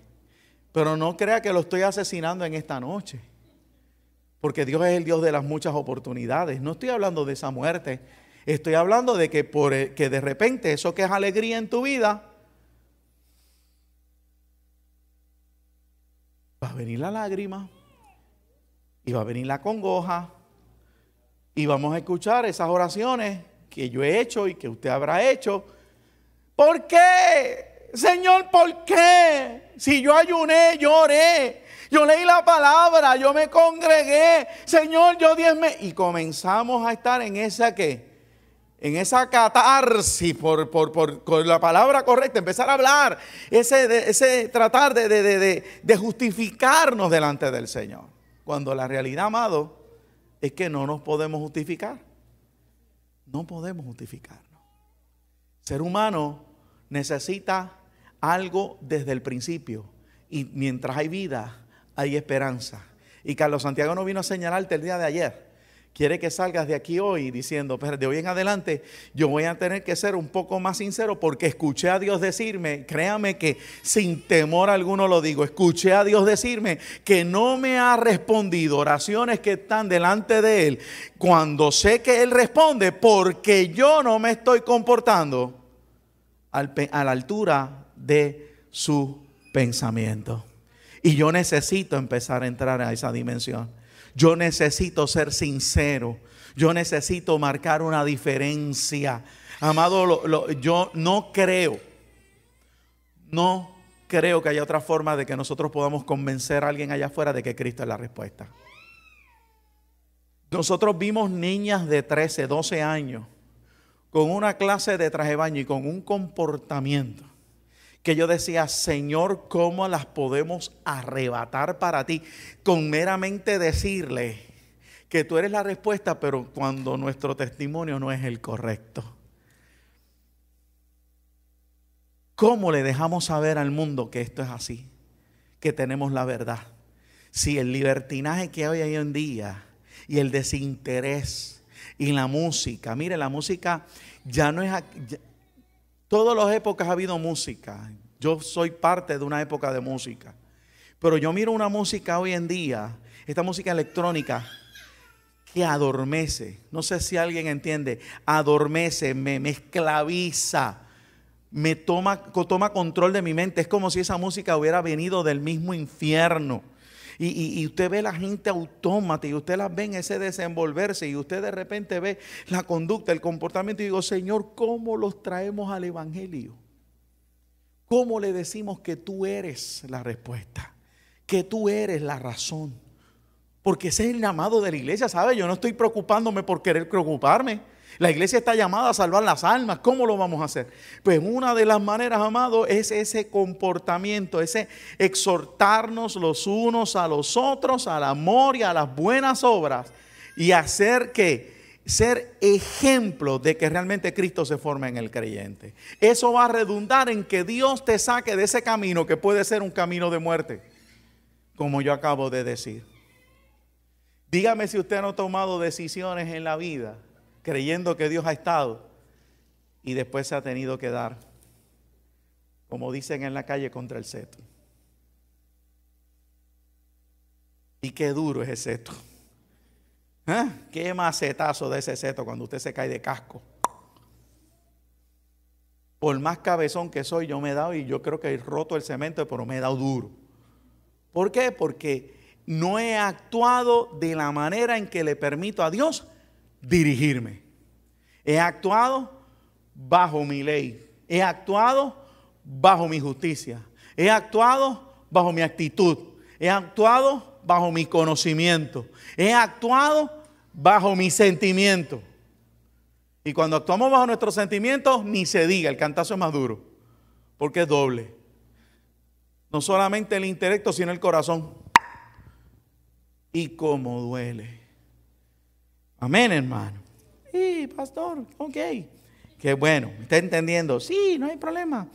Pero no crea que lo estoy asesinando en esta noche. Porque Dios es el Dios de las muchas oportunidades. No estoy hablando de esa muerte. Estoy hablando de que, por, eh, que de repente eso que es alegría en tu vida, va a venir la lágrima y va a venir la congoja y vamos a escuchar esas oraciones que yo he hecho y que usted habrá hecho. ¿Por qué? Señor, ¿por qué? Si yo ayuné, lloré. yo leí la palabra, yo me congregué, Señor, yo diezme. Y comenzamos a estar en esa que, en esa catarsis, por, por, la palabra correcta, empezar a hablar, ese, ese tratar de, de justificarnos delante del Señor. Cuando la realidad, amado, es que no nos podemos justificar. No podemos justificarnos. ser humano necesita algo desde el principio. Y mientras hay vida, hay esperanza. Y Carlos Santiago no vino a señalarte el día de ayer. Quiere que salgas de aquí hoy diciendo, pero de hoy en adelante yo voy a tener que ser un poco más sincero porque escuché a Dios decirme, créame que sin temor alguno lo digo, escuché a Dios decirme que no me ha respondido oraciones que están delante de Él cuando sé que Él responde porque yo no me estoy comportando a la altura de su pensamiento. Y yo necesito empezar a entrar a esa dimensión. Yo necesito ser sincero. Yo necesito marcar una diferencia. Amado, yo no creo, no creo que haya otra forma de que nosotros podamos convencer a alguien allá afuera de que Cristo es la respuesta. Nosotros vimos niñas de 13, 12 años con una clase de traje baño y con un comportamiento que yo decía, Señor, ¿cómo las podemos arrebatar para ti? Con meramente decirle que tú eres la respuesta, pero cuando nuestro testimonio no es el correcto. ¿Cómo le dejamos saber al mundo que esto es así? Que tenemos la verdad. Si el libertinaje que hay hoy en día y el desinterés y la música, mire, la música ya no es todas las épocas ha habido música. Yo soy parte de una época de música. Pero yo miro una música hoy en día, esta música electrónica, que adormece. No sé si alguien entiende. Adormece, me, esclaviza, me toma, toma control de mi mente. Es como si esa música hubiera venido del mismo infierno y, usted ve la gente autómata y usted la ve en ese desenvolverse y usted de repente ve la conducta, el comportamiento y digo, Señor, ¿cómo los traemos al Evangelio? ¿Cómo le decimos que tú eres la respuesta? Que tú eres la razón. Porque ese es el llamado de la iglesia, ¿sabe? Yo no estoy preocupándome por querer preocuparme. La iglesia está llamada a salvar las almas. ¿Cómo lo vamos a hacer? Pues una de las maneras, amado, es ese comportamiento, ese exhortarnos los unos a los otros, al amor y a las buenas obras. Y hacer que ser ejemplo de que realmente Cristo se forme en el creyente. Eso va a redundar en que Dios te saque de ese camino que puede ser un camino de muerte, como yo acabo de decir. Dígame si usted no ha tomado decisiones en la vida creyendo que Dios ha estado y después se ha tenido que dar, como dicen en la calle, contra el seto. Y qué duro es ese seto. ¿Eh? Qué macetazo de ese seto cuando usted se cae de casco. Por más cabezón que soy, yo me he dado y yo creo que he roto el cemento, pero me he dado duro. ¿Por qué? Porque no he actuado de la manera en que le permito a Dios dirigirme. He actuado bajo mi ley. He actuado bajo mi justicia. He actuado bajo mi actitud. He actuado bajo mi conocimiento. He actuado bajo mi sentimiento. Y cuando actuamos bajo nuestros sentimientos, ni se diga, el cantazo es más duro, porque es doble. No solamente el intelecto, sino el corazón. Y cómo duele. Amén, hermano. Sí, pastor, ok. Qué bueno, está entendiendo. Sí, no hay problema.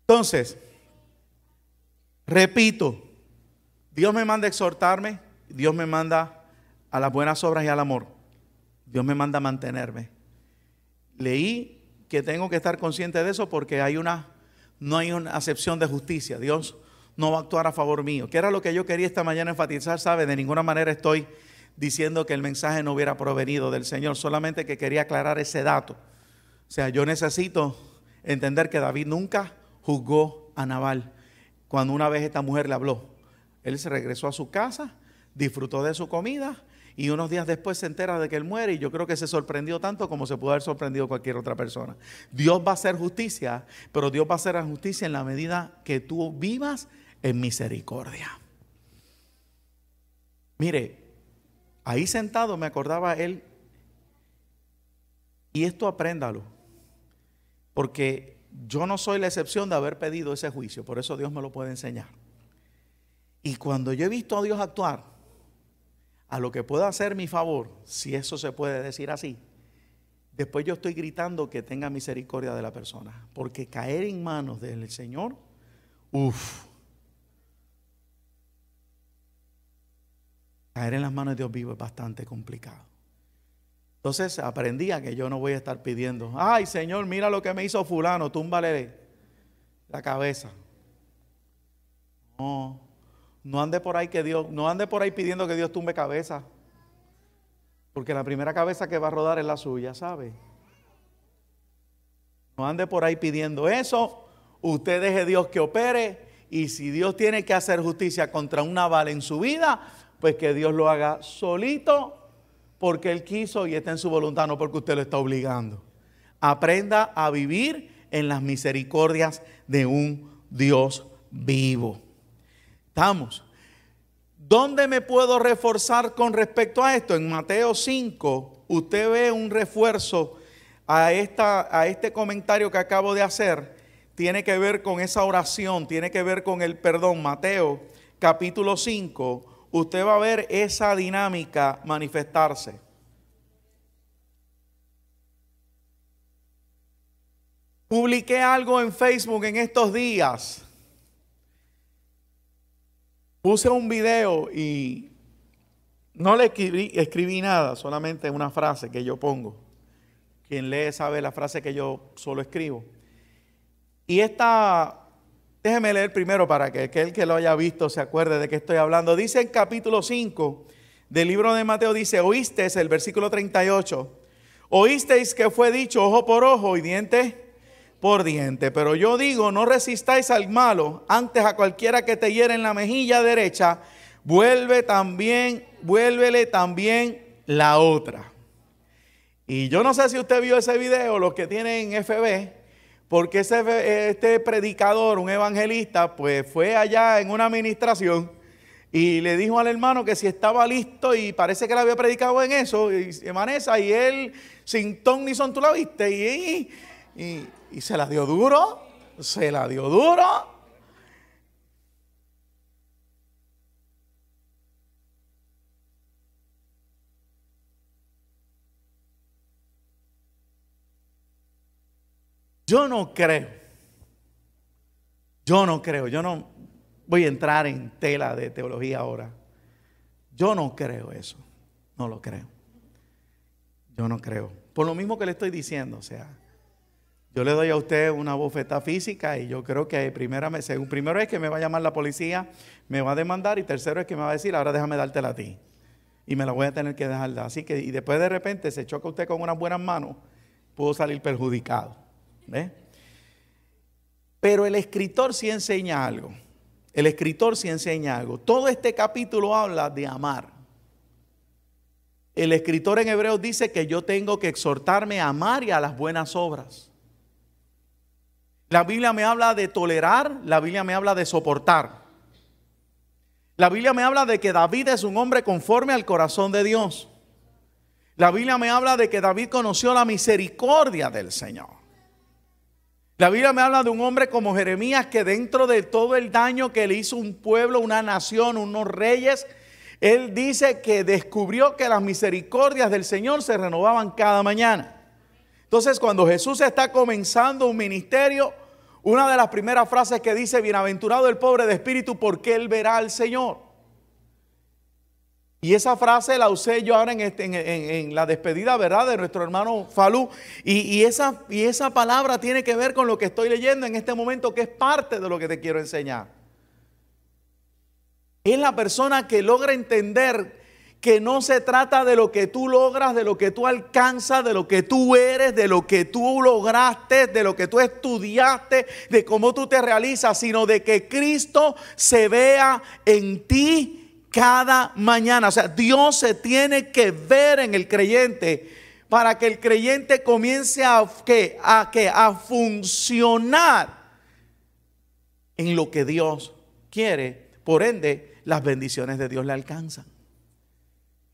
Entonces, repito, Dios me manda a exhortarme, Dios me manda a las buenas obras y al amor. Dios me manda a mantenerme. Leí que tengo que estar consciente de eso porque hay una, no hay una acepción de justicia. Dios no va a actuar a favor mío. Que era lo que yo quería esta mañana enfatizar, sabe, de ninguna manera estoy diciendo que el mensaje no hubiera provenido del Señor, solamente que quería aclarar ese dato. O sea, yo necesito entender que David nunca juzgó a Naval Cuando una vez esta mujer le habló, él se regresó a su casa, disfrutó de su comida y unos días después se entera de que él muere y yo creo que se sorprendió tanto como se pudo haber sorprendido cualquier otra persona. Dios va a hacer justicia, pero Dios va a hacer justicia en la medida que tú vivas en misericordia. Mire, Ahí sentado me acordaba él, y esto apréndalo, porque yo no soy la excepción de haber pedido ese juicio, por eso Dios me lo puede enseñar. Y cuando yo he visto a Dios actuar, a lo que pueda hacer mi favor, si eso se puede decir así, después yo estoy gritando que tenga misericordia de la persona, porque caer en manos del Señor, uff Caer en las manos de Dios vivo es bastante complicado. Entonces aprendí a que yo no voy a estar pidiendo, ay Señor, mira lo que me hizo fulano, túmbale la cabeza. No, no ande por ahí que Dios, no ande por ahí pidiendo que Dios tumbe cabeza. Porque la primera cabeza que va a rodar es la suya, ¿sabe? No ande por ahí pidiendo eso. Usted deje Dios que opere. Y si Dios tiene que hacer justicia contra una bala en su vida, pues que Dios lo haga solito porque Él quiso y está en su voluntad, no porque usted lo está obligando. Aprenda a vivir en las misericordias de un Dios vivo. Estamos. ¿Dónde me puedo reforzar con respecto a esto? En Mateo 5, usted ve un refuerzo a, esta, a este comentario que acabo de hacer. Tiene que ver con esa oración, tiene que ver con el perdón. Mateo capítulo 5, usted va a ver esa dinámica manifestarse. Publiqué algo en Facebook en estos días. Puse un video y no le escribí, nada, solamente una frase que yo pongo. Quien lee sabe la frase que yo solo escribo. Y esta Déjeme leer primero para que aquel que lo haya visto se acuerde de qué estoy hablando. Dice en capítulo 5 del libro de Mateo, dice, oíste, el versículo 38, oísteis que fue dicho ojo por ojo y diente por diente. Pero yo digo, no resistáis al malo, antes a cualquiera que te hiere en la mejilla derecha, vuelve también, vuélvele también la otra. Y yo no sé si usted vio ese video, los que tienen FB, porque ese, este predicador, un evangelista, pues fue allá en una administración y le dijo al hermano que si estaba listo y parece que le había predicado en eso, y Manesa, y él sin ton ni son tú la viste, y se la dio duro, se la dio duro. Yo no creo. Yo no creo. Yo no voy a entrar en tela de teología ahora. Yo no creo eso. No lo creo. Yo no creo. Por lo mismo que le estoy diciendo, o sea, yo le doy a usted una bofeta física y yo creo que primera me, primero es que me va a llamar la policía, me va a demandar y tercero es que me va a decir, ahora déjame dártela a ti. Y me la voy a tener que dejar. Así que, y después de repente se choca usted con unas buenas manos, puedo salir perjudicado. Pero el escritor sí enseña algo. El escritor sí enseña algo. Todo este capítulo habla de amar. El escritor en Hebreos dice que yo tengo que exhortarme a amar y a las buenas obras. La Biblia me habla de tolerar, la Biblia me habla de soportar. La Biblia me habla de que David es un hombre conforme al corazón de Dios. La Biblia me habla de que David conoció la misericordia del Señor. La Biblia me habla de un hombre como Jeremías que dentro de todo el daño que le hizo un pueblo, una nación, unos reyes, él dice que descubrió que las misericordias del Señor se renovaban cada mañana. Entonces cuando Jesús está comenzando un ministerio, una de las primeras frases que dice, bienaventurado el pobre de espíritu porque él verá al Señor. Y esa frase la usé yo ahora en, este, la despedida, ¿verdad?, de nuestro hermano Falú. Y, esa, y esa palabra tiene que ver con lo que estoy leyendo en este momento, que es parte de lo que te quiero enseñar. Es la persona que logra entender que no se trata de lo que tú logras, de lo que tú alcanzas, de lo que tú eres, de lo que tú lograste, de lo que tú estudiaste, de cómo tú te realizas, sino de que Cristo se vea en ti cada mañana. O sea, Dios se tiene que ver en el creyente para que el creyente comience a, a, a funcionar en lo que Dios quiere. Por ende, las bendiciones de Dios le alcanzan.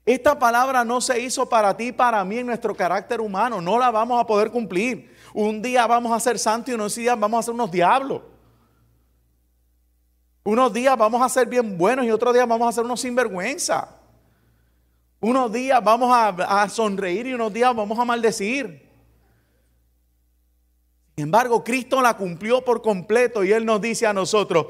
Esta palabra no se hizo para ti, para mí, en nuestro carácter humano. No la vamos a poder cumplir. Un día vamos a ser santos y unos días vamos a ser unos diablos. Unos días vamos a ser bien buenos y otros días vamos a ser unos sinvergüenza. Unos días vamos a, sonreír y unos días vamos a maldecir. Sin embargo, Cristo la cumplió por completo y Él nos dice a nosotros,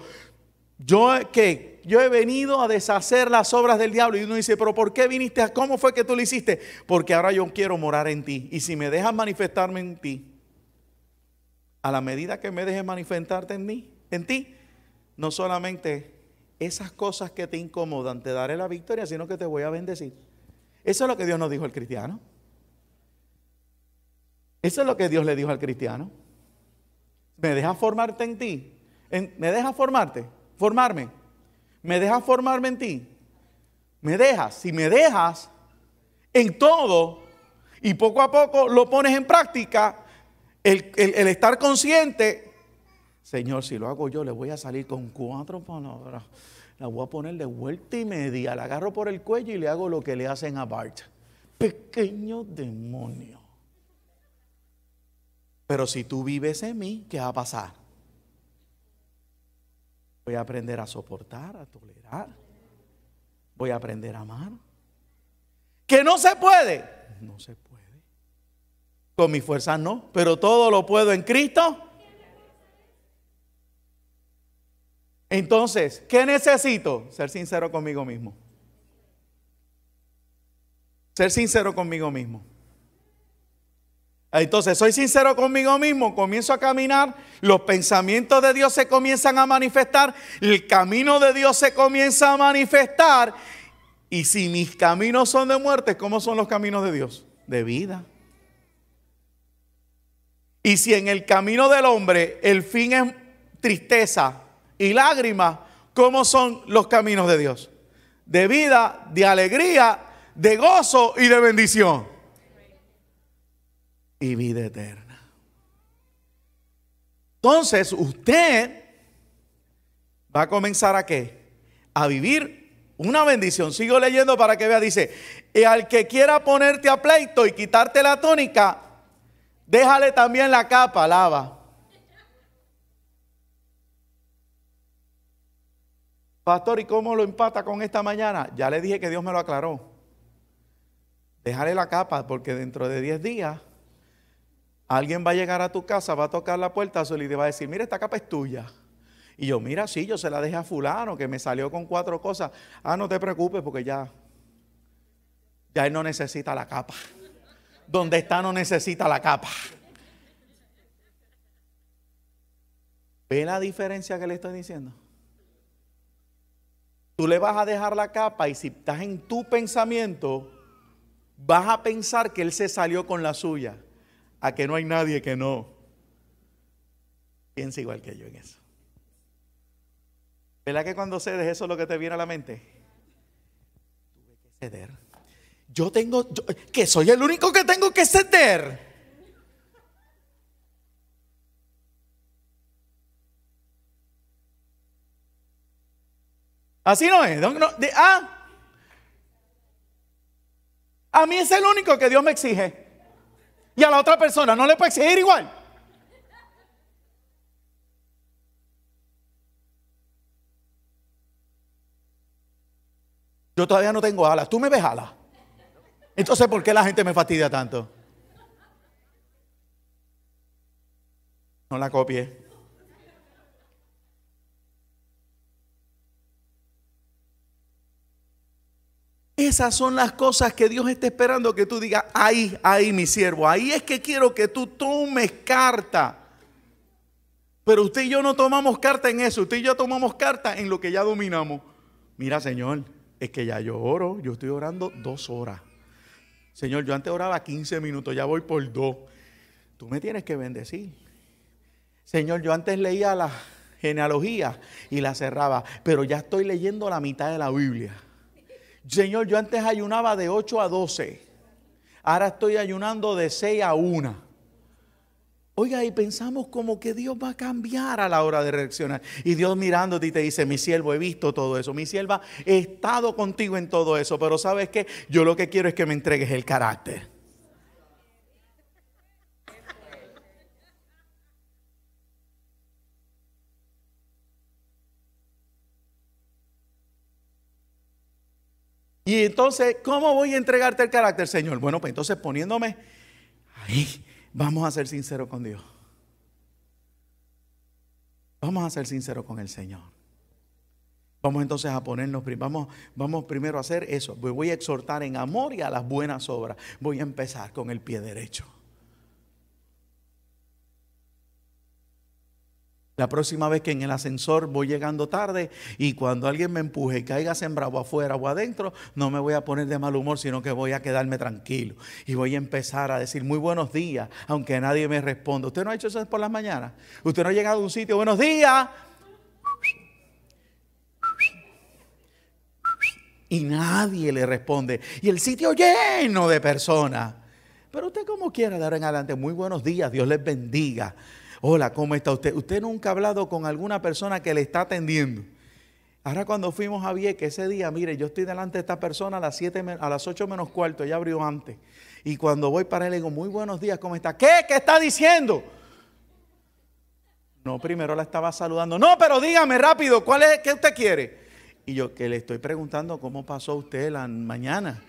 yo que yo he venido a deshacer las obras del diablo. Y uno dice, pero ¿por qué viniste? ¿Cómo fue que tú lo hiciste? Porque ahora yo quiero morar en ti. Y si me dejas manifestarme en ti, a la medida que me dejes manifestarte en mí, en ti, no solamente esas cosas que te incomodan te daré la victoria, sino que te voy a bendecir. Eso es lo que Dios nos dijo al cristiano. Eso es lo que Dios le dijo al cristiano. ¿Me deja formarte en ti? ¿Me deja formarte? ¿Formarme? ¿Me deja formarme en ti? ¿Me dejas? Si me dejas en todo y poco a poco lo pones en práctica, el, el estar consciente Señor, si lo hago yo, le voy a salir con cuatro palabras. La voy a poner de vuelta y media. La agarro por el cuello y le hago lo que le hacen a Bart. Pequeño demonio. Pero si tú vives en mí, ¿qué va a pasar? Voy a aprender a soportar, a tolerar. Voy a aprender a amar. ¿Que no se puede? No se puede. Con mi fuerza no, pero todo lo puedo en Cristo Entonces, ¿qué necesito? Ser sincero conmigo mismo. Ser sincero conmigo mismo. Entonces, soy sincero conmigo mismo, comienzo a caminar, los pensamientos de Dios se comienzan a manifestar, el camino de Dios se comienza a manifestar. Y si mis caminos son de muerte, ¿cómo son los caminos de Dios? De vida. Y si en el camino del hombre el fin es tristeza, y lágrimas, ¿cómo son los caminos de Dios? De vida, de alegría, de gozo y de bendición. Y vida eterna. Entonces usted va a comenzar a qué? A vivir una bendición. Sigo leyendo para que vea, dice, y al que quiera ponerte a pleito y quitarte la túnica, déjale también la capa, lava. Pastor, ¿y cómo lo empata con esta mañana? Ya le dije que Dios me lo aclaró. Déjale la capa porque dentro de 10 días alguien va a llegar a tu casa, va a tocar la puerta y va a decir, mira, esta capa es tuya. Y yo, mira, sí, yo se la dejé a fulano que me salió con cuatro cosas. Ah, no te preocupes porque ya, ya él no necesita la capa. Donde está no necesita la capa. ¿Ve la diferencia que le estoy diciendo? tú le vas a dejar la capa y si estás en tu pensamiento, vas a pensar que él se salió con la suya, a que no hay nadie que no. Piensa igual que yo en eso. ¿Verdad que cuando cedes eso es lo que te viene a la mente? Tuve que ceder. Yo tengo, que soy el único que tengo que ceder. Así no es. Ah. a mí es el único que Dios me exige. Y a la otra persona no le puede exigir igual. Yo todavía no tengo alas. Tú me ves alas. Entonces, ¿por qué la gente me fastidia tanto? No la copie. Esas son las cosas que Dios está esperando que tú digas, ahí, ahí mi siervo, ahí es que quiero que tú tomes carta. Pero usted y yo no tomamos carta en eso, usted y yo tomamos carta en lo que ya dominamos. Mira, Señor, es que ya yo oro, yo estoy orando dos horas. Señor, yo antes oraba 15 minutos, ya voy por dos. Tú me tienes que bendecir. Señor, yo antes leía la genealogía y la cerraba, pero ya estoy leyendo la mitad de la Biblia. Señor, yo antes ayunaba de 8 a 12. Ahora estoy ayunando de 6 a 1. Oiga, y pensamos como que Dios va a cambiar a la hora de reaccionar. Y Dios mirándote y te dice, mi siervo, he visto todo eso. Mi sierva, he estado contigo en todo eso. Pero sabes qué, yo lo que quiero es que me entregues el carácter. Y entonces, ¿cómo voy a entregarte el carácter, Señor? Bueno, pues entonces poniéndome ahí, vamos a ser sinceros con Dios. Vamos a ser sinceros con el Señor. Vamos entonces a ponernos, vamos, vamos primero a hacer eso. Voy a exhortar en amor y a las buenas obras. Voy a empezar con el pie derecho. La próxima vez que en el ascensor voy llegando tarde y cuando alguien me empuje y caiga sembrado afuera o adentro, no me voy a poner de mal humor, sino que voy a quedarme tranquilo. Y voy a empezar a decir muy buenos días, aunque nadie me responda. ¿Usted no ha hecho eso por las mañanas? ¿Usted no ha llegado a un sitio, buenos días? Y nadie le responde. Y el sitio lleno de personas. Pero usted como quiera, dar en adelante, muy buenos días, Dios les bendiga. Hola, ¿cómo está usted? Usted nunca ha hablado con alguna persona que le está atendiendo. Ahora cuando fuimos a que ese día, mire, yo estoy delante de esta persona a las, siete a las 8 menos cuarto, ella abrió antes. Y cuando voy para él, le digo, muy buenos días, ¿cómo está? ¿Qué? ¿Qué está diciendo? No, primero la estaba saludando. No, pero dígame rápido, ¿cuál es, qué usted quiere? Y yo, que le estoy preguntando cómo pasó usted la mañana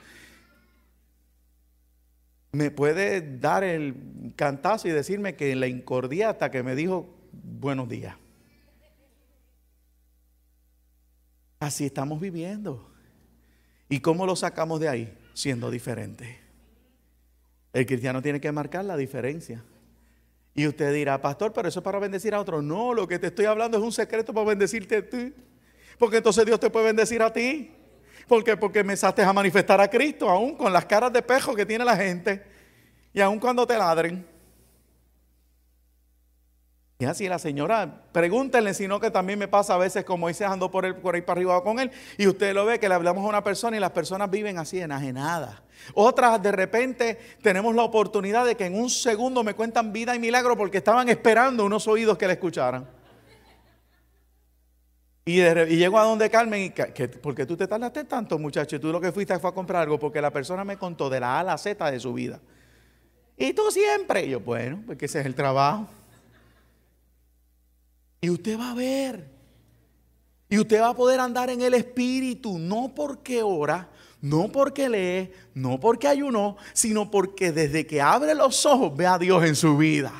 me puede dar el cantazo y decirme que en la incordiata que me dijo buenos días. Así estamos viviendo. ¿Y cómo lo sacamos de ahí? Siendo diferente. El cristiano tiene que marcar la diferencia. Y usted dirá, pastor, pero eso es para bendecir a otro. No, lo que te estoy hablando es un secreto para bendecirte a ti. Porque entonces Dios te puede bendecir a ti. ¿Por qué? Porque empezaste a manifestar a Cristo, aún con las caras de pejo que tiene la gente y aún cuando te ladren. Y así la señora, pregúntenle, sino que también me pasa a veces como dice, ando por, el, por ahí para arriba con él, y usted lo ve que le hablamos a una persona y las personas viven así enajenadas. Otras de repente tenemos la oportunidad de que en un segundo me cuentan vida y milagro porque estaban esperando unos oídos que le escucharan. Y, llego a donde Carmen y que, porque tú te tardaste tanto, muchacho, tú lo que fuiste fue a comprar algo porque la persona me contó de la A a la Z de su vida. Y tú siempre, y yo, bueno, porque ese es el trabajo. Y usted va a ver. Y usted va a poder andar en el espíritu, no porque ora, no porque lee, no porque ayunó, sino porque desde que abre los ojos ve a Dios en su vida.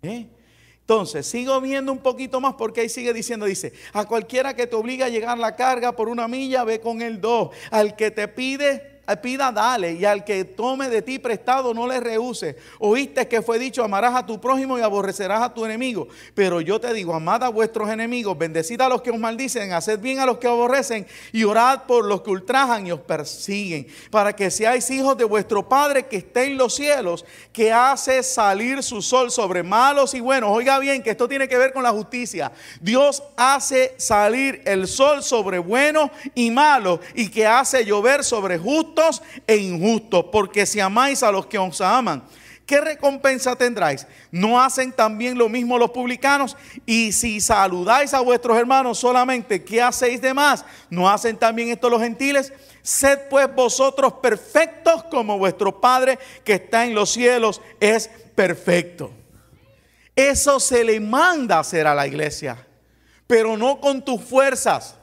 ¿Eh? Entonces, sigo viendo un poquito más porque ahí sigue diciendo, dice, a cualquiera que te obliga a llegar la carga por una milla, ve con el dos. Al que te pide, eh, pida, dale, y al que tome de ti prestado, no le rehúse. Oíste que fue dicho, amarás a tu prójimo y aborrecerás a tu enemigo. Pero yo te digo, amad a vuestros enemigos, bendecid a los que os maldicen, haced bien a los que aborrecen y orad por los que ultrajan y os persiguen, para que seáis hijos de vuestro Padre que esté en los cielos, que hace salir su sol sobre malos y buenos. Oiga bien, que esto tiene que ver con la justicia. Dios hace salir el sol sobre buenos y malos y que hace llover sobre justos e injustos, porque si amáis a los que os aman, ¿qué recompensa tendráis? ¿No hacen también lo mismo los publicanos? Y si saludáis a vuestros hermanos solamente, ¿qué hacéis de más? ¿No hacen también esto los gentiles? Sed pues vosotros perfectos como vuestro Padre que está en los cielos es perfecto. Eso se le manda hacer a la iglesia, pero no con tus fuerzas,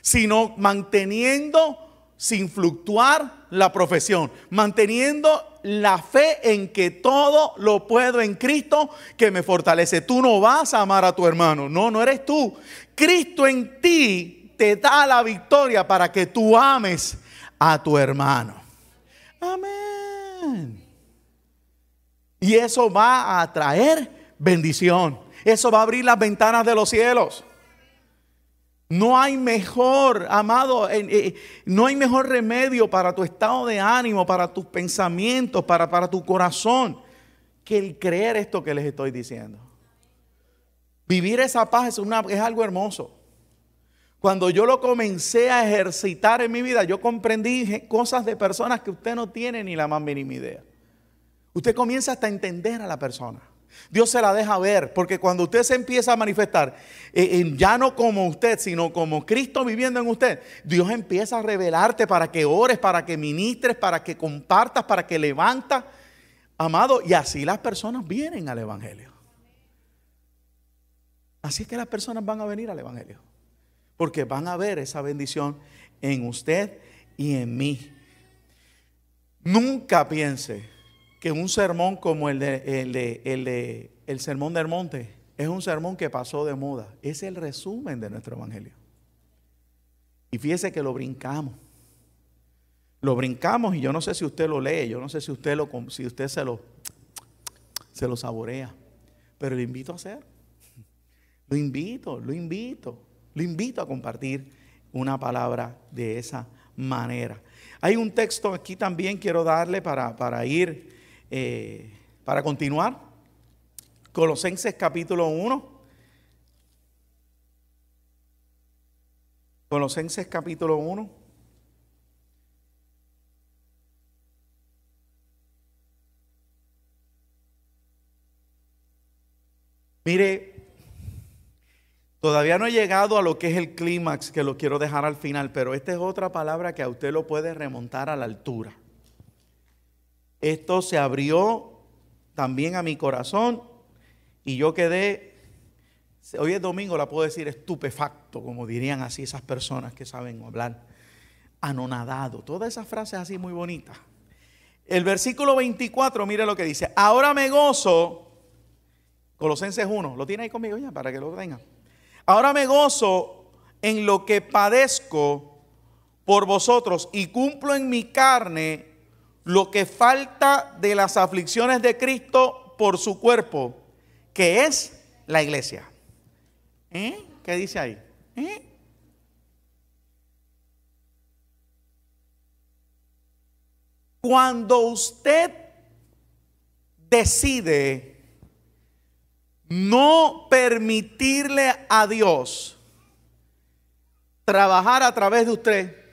sino manteniendo sin fluctuar la profesión, manteniendo la fe en que todo lo puedo en Cristo que me fortalece. Tú no vas a amar a tu hermano, no, no eres tú. Cristo en ti te da la victoria para que tú ames a tu hermano. Amén. Y eso va a traer bendición. Eso va a abrir las ventanas de los cielos. No hay mejor, amado, eh, no hay mejor remedio para tu estado de ánimo, para tus pensamientos, para, para tu corazón, que el creer esto que les estoy diciendo. Vivir esa paz es, algo hermoso. Cuando yo lo comencé a ejercitar en mi vida, yo comprendí cosas de personas que usted no tiene ni la más mínima idea. Usted comienza hasta a entender a la persona. Dios se la deja ver, porque cuando usted se empieza a manifestar, eh, ya no como usted, sino como Cristo viviendo en usted, Dios empieza a revelarte para que ores, para que ministres, para que compartas, para que levantas. Amado, y así las personas vienen al Evangelio. Así es que las personas van a venir al Evangelio, porque van a ver esa bendición en usted y en mí. Nunca piense un sermón como el, de, el, sermón del monte es un sermón que pasó de moda. Es el resumen de nuestro evangelio. Y fíjese que lo brincamos. Lo brincamos y yo no sé si usted lo lee, yo no sé si usted, lo, si usted se, lo, se lo saborea, pero lo invito a hacer. Lo invito, lo invito, lo invito a compartir una palabra de esa manera. Hay un texto aquí también, quiero darle para, para ir eh, para continuar, Colosenses capítulo 1. Colosenses capítulo 1. Mire, todavía no he llegado a lo que es el clímax, que lo quiero dejar al final, pero esta es otra palabra que a usted lo puede remontar a la altura esto se abrió también a mi corazón y yo quedé, hoy es domingo, la puedo decir estupefacto, como dirían así esas personas que saben hablar, anonadado, todas esas frases así muy bonitas. El versículo 24, mire lo que dice, ahora me gozo, Colosenses 1, lo tiene ahí conmigo ya para que lo tengan. Ahora me gozo en lo que padezco por vosotros y cumplo en mi carne lo que falta de las aflicciones de Cristo por su cuerpo, que es la iglesia. ¿Eh? ¿Qué dice ahí? ¿Eh? Cuando usted decide no permitirle a Dios trabajar a través de usted,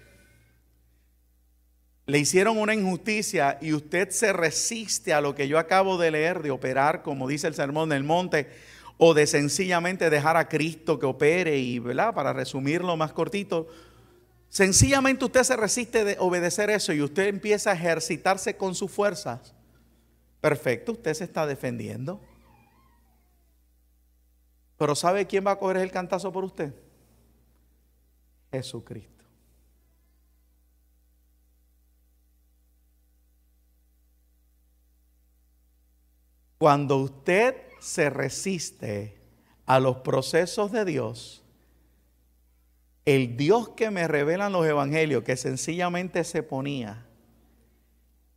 le hicieron una injusticia y usted se resiste a lo que yo acabo de leer, de operar, como dice el Sermón del Monte, o de sencillamente dejar a Cristo que opere y, ¿verdad? Para resumirlo más cortito, sencillamente usted se resiste de obedecer eso y usted empieza a ejercitarse con sus fuerzas. Perfecto, usted se está defendiendo. Pero ¿sabe quién va a coger el cantazo por usted? Jesucristo. Cuando usted se resiste a los procesos de Dios, el Dios que me revelan los evangelios, que sencillamente se ponía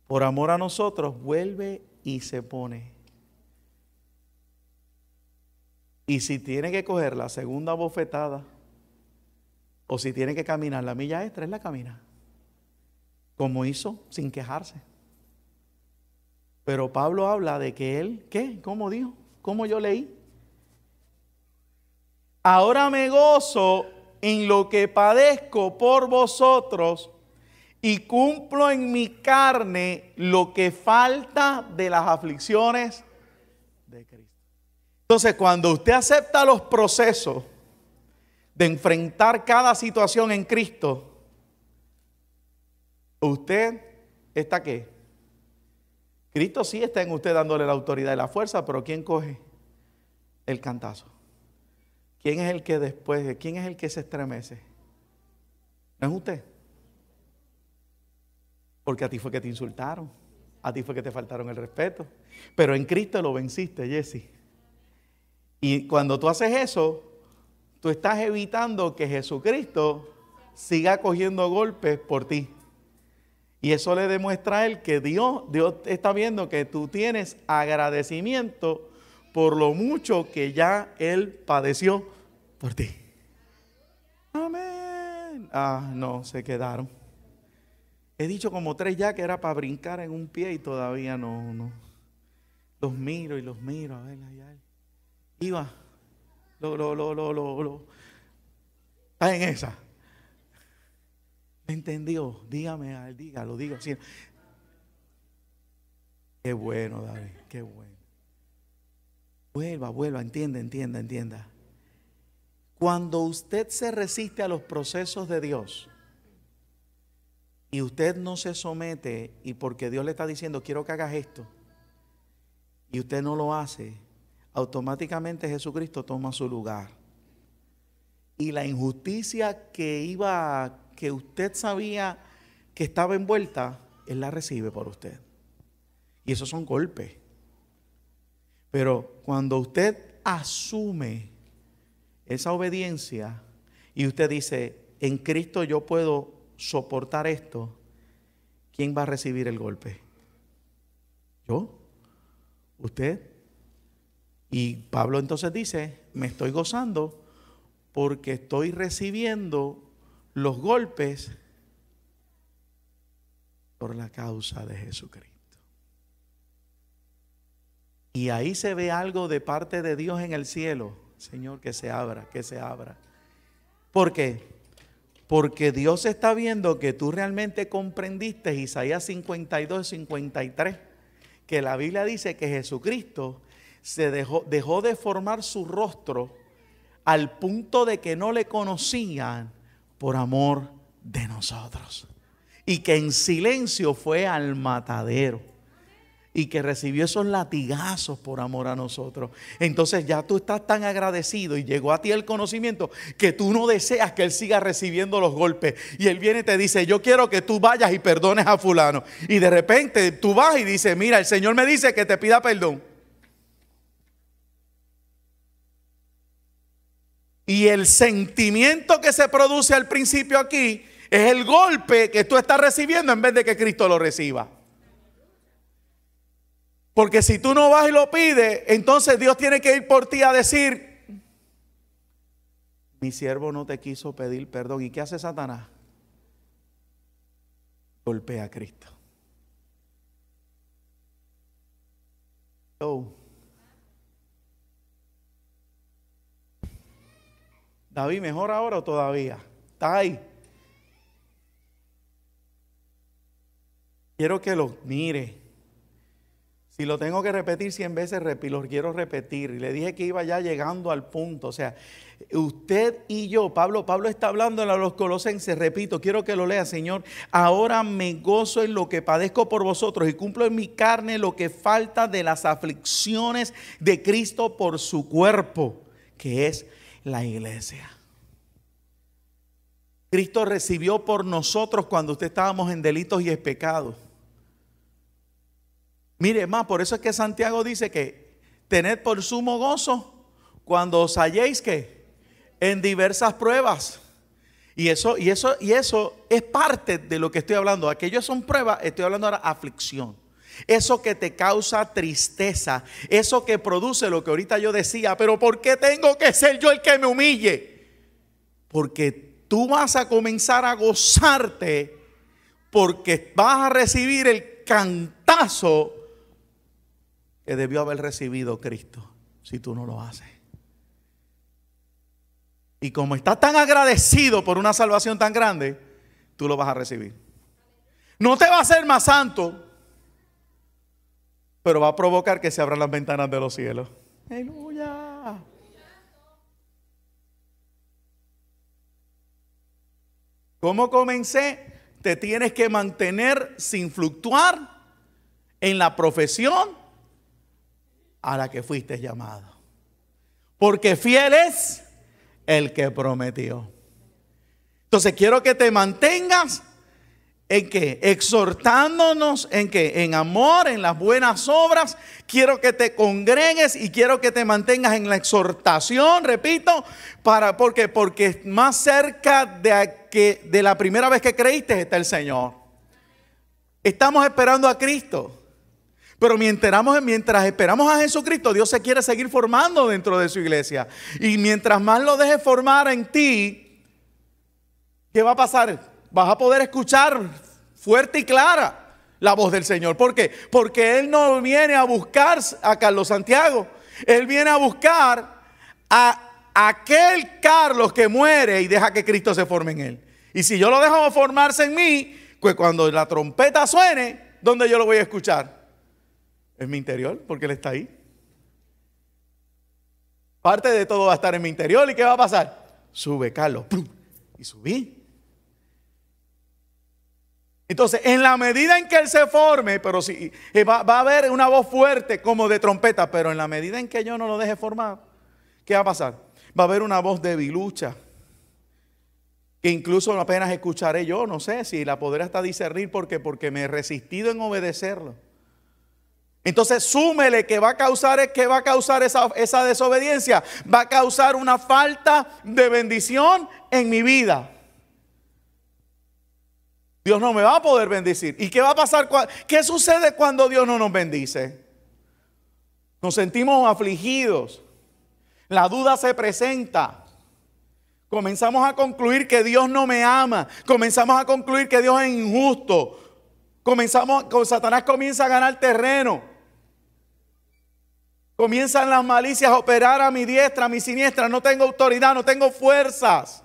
por amor a nosotros, vuelve y se pone. Y si tiene que coger la segunda bofetada, o si tiene que caminar la milla extra, es la camina. Como hizo sin quejarse. Pero Pablo habla de que él, ¿qué? ¿Cómo dijo? ¿Cómo yo leí? Ahora me gozo en lo que padezco por vosotros y cumplo en mi carne lo que falta de las aflicciones de Cristo. Entonces, cuando usted acepta los procesos de enfrentar cada situación en Cristo, usted está qué? Cristo sí está en usted dándole la autoridad y la fuerza, pero ¿quién coge el cantazo? ¿Quién es el que después, quién es el que se estremece? No es usted. Porque a ti fue que te insultaron, a ti fue que te faltaron el respeto. Pero en Cristo lo venciste, Jesse. Y cuando tú haces eso, tú estás evitando que Jesucristo siga cogiendo golpes por ti. Y eso le demuestra a él que Dios, Dios está viendo que tú tienes agradecimiento por lo mucho que ya él padeció por ti. Amén. Ah, no, se quedaron. He dicho como tres ya que era para brincar en un pie y todavía no, no. Los miro y los miro. A ver, Iba. Lo, lo, lo, lo, lo, lo. Está en esa entendió? Dígame, dígalo, dígalo. Sí. Qué bueno, David, qué bueno. Vuelva, vuelva, entienda, entienda, entienda. Cuando usted se resiste a los procesos de Dios y usted no se somete y porque Dios le está diciendo, quiero que hagas esto, y usted no lo hace, automáticamente Jesucristo toma su lugar. Y la injusticia que iba que usted sabía que estaba envuelta, Él la recibe por usted. Y esos son golpes. Pero cuando usted asume esa obediencia y usted dice, en Cristo yo puedo soportar esto, ¿quién va a recibir el golpe? ¿Yo? ¿Usted? Y Pablo entonces dice, me estoy gozando porque estoy recibiendo los golpes por la causa de Jesucristo. Y ahí se ve algo de parte de Dios en el cielo. Señor, que se abra, que se abra. ¿Por qué? Porque Dios está viendo que tú realmente comprendiste Isaías 52, 53, que la Biblia dice que Jesucristo se dejó, dejó de formar su rostro al punto de que no le conocían por amor de nosotros. Y que en silencio fue al matadero. Y que recibió esos latigazos por amor a nosotros. Entonces ya tú estás tan agradecido y llegó a ti el conocimiento que tú no deseas que él siga recibiendo los golpes. Y él viene y te dice, yo quiero que tú vayas y perdones a fulano. Y de repente tú vas y dices, mira, el Señor me dice que te pida perdón. Y el sentimiento que se produce al principio aquí es el golpe que tú estás recibiendo en vez de que Cristo lo reciba. Porque si tú no vas y lo pides, entonces Dios tiene que ir por ti a decir, mi siervo no te quiso pedir perdón. ¿Y qué hace Satanás? Golpea a Cristo. Oh. David, ¿mejor ahora o todavía? Está ahí. Quiero que lo mire. Si lo tengo que repetir 100 veces, lo quiero repetir. Le dije que iba ya llegando al punto. O sea, usted y yo, Pablo, Pablo está hablando a los colosenses, repito, quiero que lo lea, Señor. Ahora me gozo en lo que padezco por vosotros y cumplo en mi carne lo que falta de las aflicciones de Cristo por su cuerpo, que es la iglesia. Cristo recibió por nosotros cuando usted estábamos en delitos y en pecado. Mire, más, por eso es que Santiago dice que tened por sumo gozo cuando os halléis que en diversas pruebas. Y eso, y eso, y eso es parte de lo que estoy hablando. Aquellos son pruebas, estoy hablando ahora aflicción eso que te causa tristeza, eso que produce lo que ahorita yo decía, pero ¿por qué tengo que ser yo el que me humille? Porque tú vas a comenzar a gozarte porque vas a recibir el cantazo que debió haber recibido Cristo si tú no lo haces. Y como estás tan agradecido por una salvación tan grande, tú lo vas a recibir. No te va a hacer más santo, pero va a provocar que se abran las ventanas de los cielos. Aleluya. ¿Cómo comencé? Te tienes que mantener sin fluctuar en la profesión a la que fuiste llamado. Porque fiel es el que prometió. Entonces quiero que te mantengas ¿En qué? Exhortándonos en qué? En amor, en las buenas obras. Quiero que te congregues y quiero que te mantengas en la exhortación, repito, para porque porque más cerca de que de la primera vez que creíste está el Señor. Estamos esperando a Cristo. Pero mientras, esperamos a Jesucristo, Dios se quiere seguir formando dentro de su iglesia. Y mientras más lo deje formar en ti, ¿qué va a pasar? vas a poder escuchar fuerte y clara la voz del Señor. ¿Por qué? Porque Él no viene a buscar a Carlos Santiago. Él viene a buscar a aquel Carlos que muere y deja que Cristo se forme en él. Y si yo lo dejo formarse en mí, pues cuando la trompeta suene, ¿dónde yo lo voy a escuchar? En mi interior, porque Él está ahí. Parte de todo va a estar en mi interior. ¿Y qué va a pasar? Sube, Carlos. Y subí. Entonces, en la medida en que Él se forme, pero si eh, va, a haber una voz fuerte como de trompeta, pero en la medida en que yo no lo deje formar, ¿qué va a pasar? Va a haber una voz debilucha, que incluso apenas escucharé yo, no sé si la podré hasta discernir, porque, porque me he resistido en obedecerlo. Entonces, súmele que va a causar, que va a causar esa, esa desobediencia, va a causar una falta de bendición en mi vida. Dios no me va a poder bendecir. ¿Y qué va a pasar? ¿Qué sucede cuando Dios no nos bendice? Nos sentimos afligidos. La duda se presenta. Comenzamos a concluir que Dios no me ama. Comenzamos a concluir que Dios es injusto. Comenzamos, Satanás comienza a ganar terreno. Comienzan las malicias a operar a mi diestra, a mi siniestra. No tengo autoridad, no tengo fuerzas.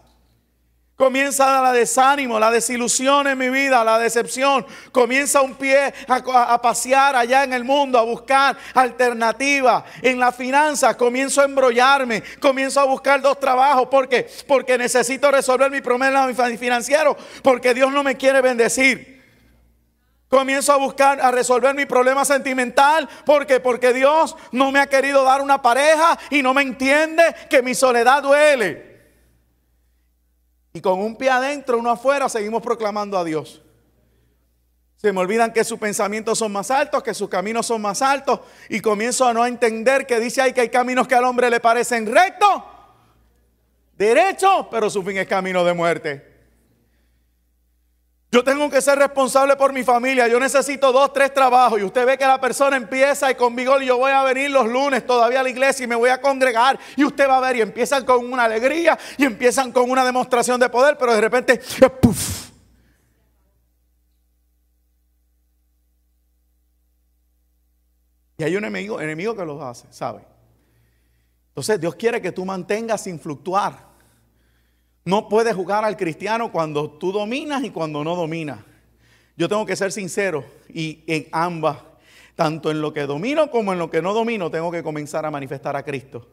Comienza la desánimo, la desilusión en mi vida, la decepción. Comienza un pie a, pasear allá en el mundo, a buscar alternativas. En las finanzas comienzo a embrollarme, comienzo a buscar dos trabajos. ¿Por qué? Porque necesito resolver mi problema financiero, porque Dios no me quiere bendecir. Comienzo a buscar, a resolver mi problema sentimental. ¿Por qué? Porque Dios no me ha querido dar una pareja y no me entiende que mi soledad duele. Y con un pie adentro, uno afuera, seguimos proclamando a Dios. Se me olvidan que sus pensamientos son más altos, que sus caminos son más altos, y comienzo a no entender que dice ahí que hay caminos que al hombre le parecen rectos, derechos, pero su fin es camino de muerte. Yo tengo que ser responsable por mi familia. Yo necesito dos, tres trabajos. Y usted ve que la persona empieza y conmigo yo voy a venir los lunes todavía a la iglesia y me voy a congregar. Y usted va a ver y empiezan con una alegría y empiezan con una demostración de poder, pero de repente, eh, ¡puf! Y hay un enemigo, enemigo que los hace, ¿sabe? Entonces Dios quiere que tú mantengas sin fluctuar no puedes jugar al cristiano cuando tú dominas y cuando no dominas. Yo tengo que ser sincero y en ambas, tanto en lo que domino como en lo que no domino, tengo que comenzar a manifestar a Cristo.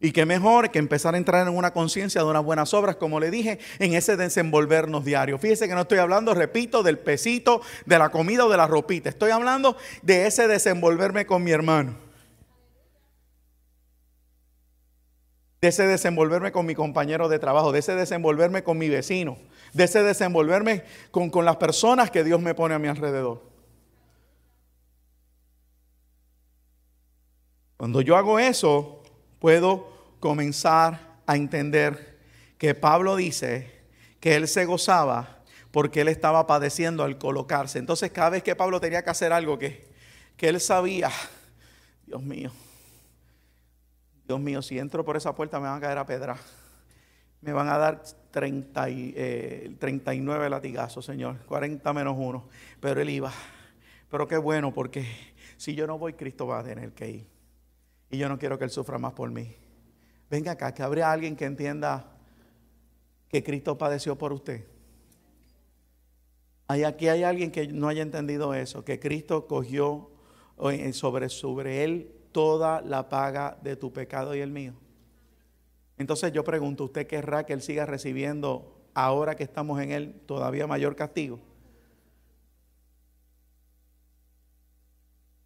Y qué mejor que empezar a entrar en una conciencia de unas buenas obras, como le dije, en ese desenvolvernos diario. Fíjese que no estoy hablando, repito, del pesito, de la comida o de la ropita. Estoy hablando de ese desenvolverme con mi hermano. de ese desenvolverme con mi compañero de trabajo, de ese desenvolverme con mi vecino, de ese desenvolverme con, con las personas que Dios me pone a mi alrededor. Cuando yo hago eso, puedo comenzar a entender que Pablo dice que él se gozaba porque él estaba padeciendo al colocarse. Entonces cada vez que Pablo tenía que hacer algo que, que él sabía, Dios mío, Dios mío, si entro por esa puerta me van a caer a pedra. Me van a dar 30 39 eh, latigazos, Señor, 40 menos uno. Pero él iba. Pero qué bueno, porque si yo no voy, Cristo va a tener que ir. Y yo no quiero que él sufra más por mí. Venga acá, que habría alguien que entienda que Cristo padeció por usted. Hay, aquí hay alguien que no haya entendido eso, que Cristo cogió eh, sobre, sobre él toda la paga de tu pecado y el mío. Entonces yo pregunto, ¿usted querrá que él siga recibiendo ahora que estamos en él todavía mayor castigo?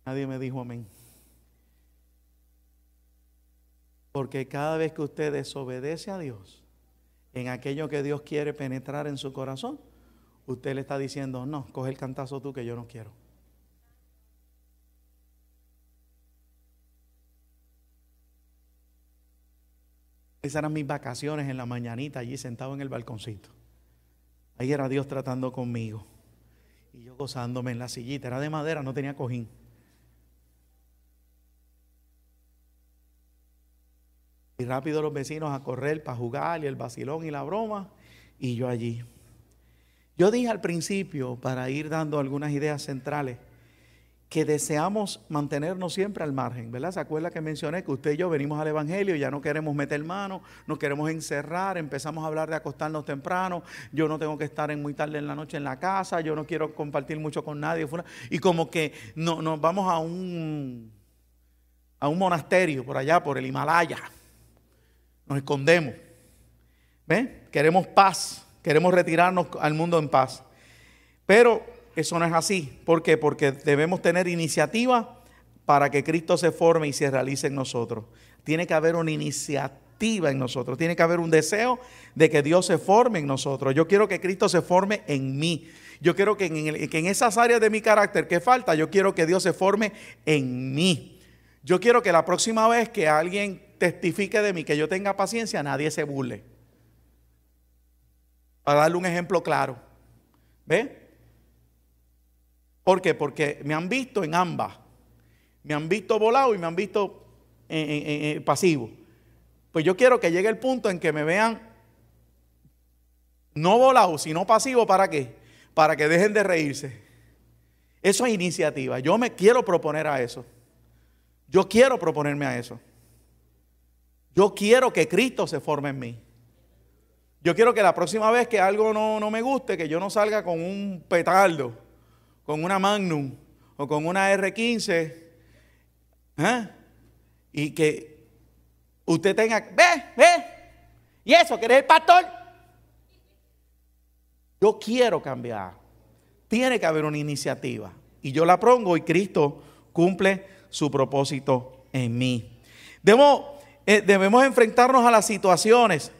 Nadie me dijo amén. Porque cada vez que usted desobedece a Dios, en aquello que Dios quiere penetrar en su corazón, usted le está diciendo, no, coge el cantazo tú que yo no quiero. Esas eran mis vacaciones en la mañanita allí sentado en el balconcito. Ahí era Dios tratando conmigo. Y yo gozándome en la sillita. Era de madera, no tenía cojín. Y rápido los vecinos a correr para jugar y el vacilón y la broma. Y yo allí. Yo dije al principio, para ir dando algunas ideas centrales, que deseamos mantenernos siempre al margen, ¿verdad? ¿Se acuerda que mencioné que usted y yo venimos al Evangelio, ya no queremos meter mano, no queremos encerrar, empezamos a hablar de acostarnos temprano, yo no tengo que estar en muy tarde en la noche en la casa, yo no quiero compartir mucho con nadie, y como que no, nos vamos a un, a un monasterio por allá, por el Himalaya, nos escondemos, ¿ven? Queremos paz, queremos retirarnos al mundo en paz, pero eso no es así. ¿Por qué? Porque debemos tener iniciativa para que Cristo se forme y se realice en nosotros. Tiene que haber una iniciativa en nosotros. Tiene que haber un deseo de que Dios se forme en nosotros. Yo quiero que Cristo se forme en mí. Yo quiero que en, esas áreas de mi carácter que falta, yo quiero que Dios se forme en mí. Yo quiero que la próxima vez que alguien testifique de mí, que yo tenga paciencia, nadie se burle. Para darle un ejemplo claro. ¿Ve? ¿Por qué? Porque me han visto en ambas. Me han visto volado y me han visto pasivo. Pues yo quiero que llegue el punto en que me vean no volado, sino pasivo. ¿Para qué? Para que dejen de reírse. Eso es iniciativa. Yo me quiero proponer a eso. Yo quiero proponerme a eso. Yo quiero que Cristo se forme en mí. Yo quiero que la próxima vez que algo no, no me guste, que yo no salga con un petardo con una Magnum o con una R15 ¿eh? y que usted tenga, ve, ve, y eso, que eres el pastor. Yo quiero cambiar. Tiene que haber una iniciativa. Y yo la prongo y Cristo cumple su propósito en mí. Debemos, eh, debemos enfrentarnos a las situaciones,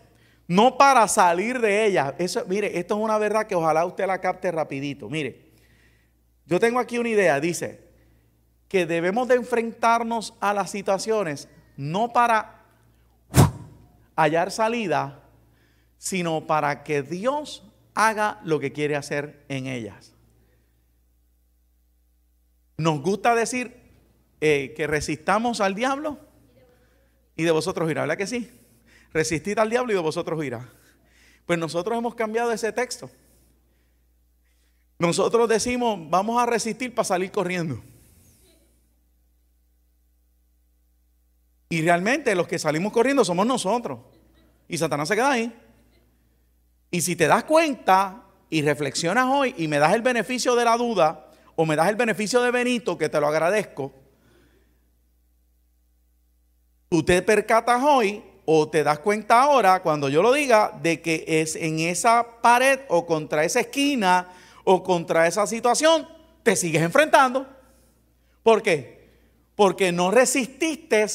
no para salir de ellas. Eso, mire, esto es una verdad que ojalá usted la capte rapidito. Mire, yo tengo aquí una idea, dice, que debemos de enfrentarnos a las situaciones no para hallar salida, sino para que Dios haga lo que quiere hacer en ellas. Nos gusta decir eh, que resistamos al diablo y de vosotros irá, ¿verdad que sí? Resistid al diablo y de vosotros irá. Pues nosotros hemos cambiado ese texto. Nosotros decimos, vamos a resistir para salir corriendo. Y realmente los que salimos corriendo somos nosotros. Y Satanás se queda ahí. Y si te das cuenta y reflexionas hoy y me das el beneficio de la duda o me das el beneficio de Benito, que te lo agradezco, tú te percatas hoy o te das cuenta ahora, cuando yo lo diga, de que es en esa pared o contra esa esquina o contra esa situación, te sigues enfrentando. ¿Por qué? Porque no resististe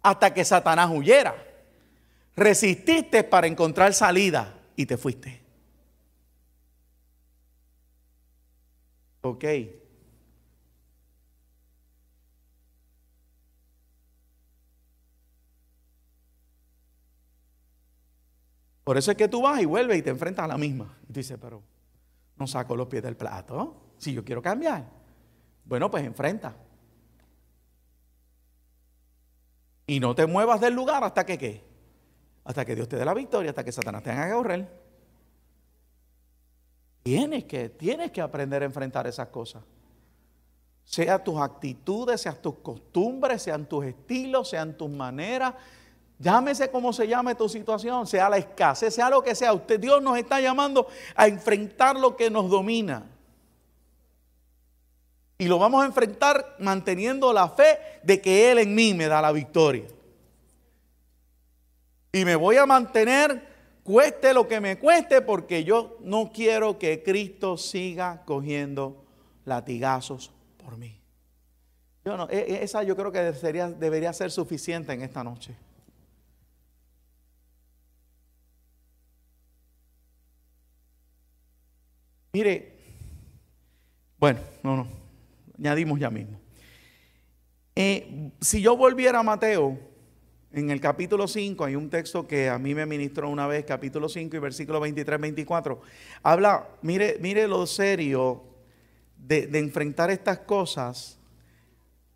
hasta que Satanás huyera. Resististe para encontrar salida y te fuiste. Ok. Por eso es que tú vas y vuelves y te enfrentas a la misma. Y tú dices, pero no saco los pies del plato. Si yo quiero cambiar, bueno, pues enfrenta. Y no te muevas del lugar hasta que qué. Hasta que Dios te dé la victoria, hasta que Satanás te haga correr. Tienes que, tienes que aprender a enfrentar esas cosas. Sea tus actitudes, sean tus costumbres, sean tus estilos, sean tus maneras, Llámese como se llame tu situación, sea la escasez, sea lo que sea. Usted, Dios nos está llamando a enfrentar lo que nos domina. Y lo vamos a enfrentar manteniendo la fe de que Él en mí me da la victoria. Y me voy a mantener, cueste lo que me cueste, porque yo no quiero que Cristo siga cogiendo latigazos por mí. Yo no, e, e, esa yo creo que sería, debería ser suficiente en esta noche. Mire, bueno, no, no, añadimos ya mismo. Eh, si yo volviera a Mateo, en el capítulo 5 hay un texto que a mí me ministró una vez, capítulo 5 y versículo 23, 24. Habla, mire, mire lo serio de, de enfrentar estas cosas,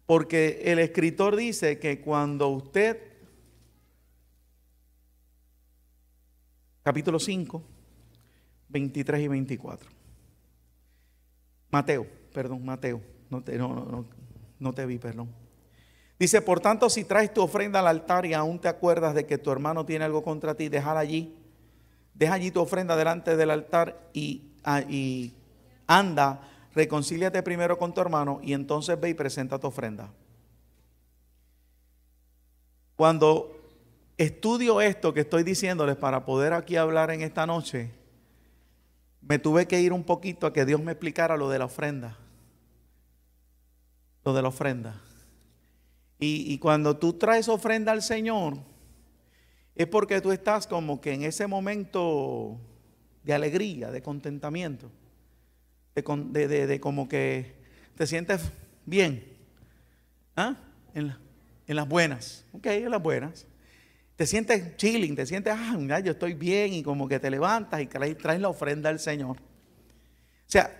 porque el escritor dice que cuando usted, capítulo 5, 23 y 24. Mateo, perdón, Mateo, no te, te vi, perdón. Dice, por tanto, si traes tu ofrenda al altar y aún te acuerdas de que tu hermano tiene algo contra ti, déjala allí. Deja allí tu ofrenda delante del altar y, ah, y anda, reconcíliate primero con tu hermano y entonces ve y presenta tu ofrenda. Cuando estudio esto que estoy diciéndoles para poder aquí hablar en esta noche, me tuve que ir un poquito a que Dios me explicara lo de la ofrenda. Lo de la ofrenda. Y, cuando tú traes ofrenda al Señor, es porque tú estás como que en ese momento de alegría, de contentamiento, de, como que te sientes bien. ¿ah? En, en las buenas. Ok, en las buenas te sientes chilling, te sientes, ah, yo estoy bien y como que te levantas y traes la ofrenda al Señor. O sea,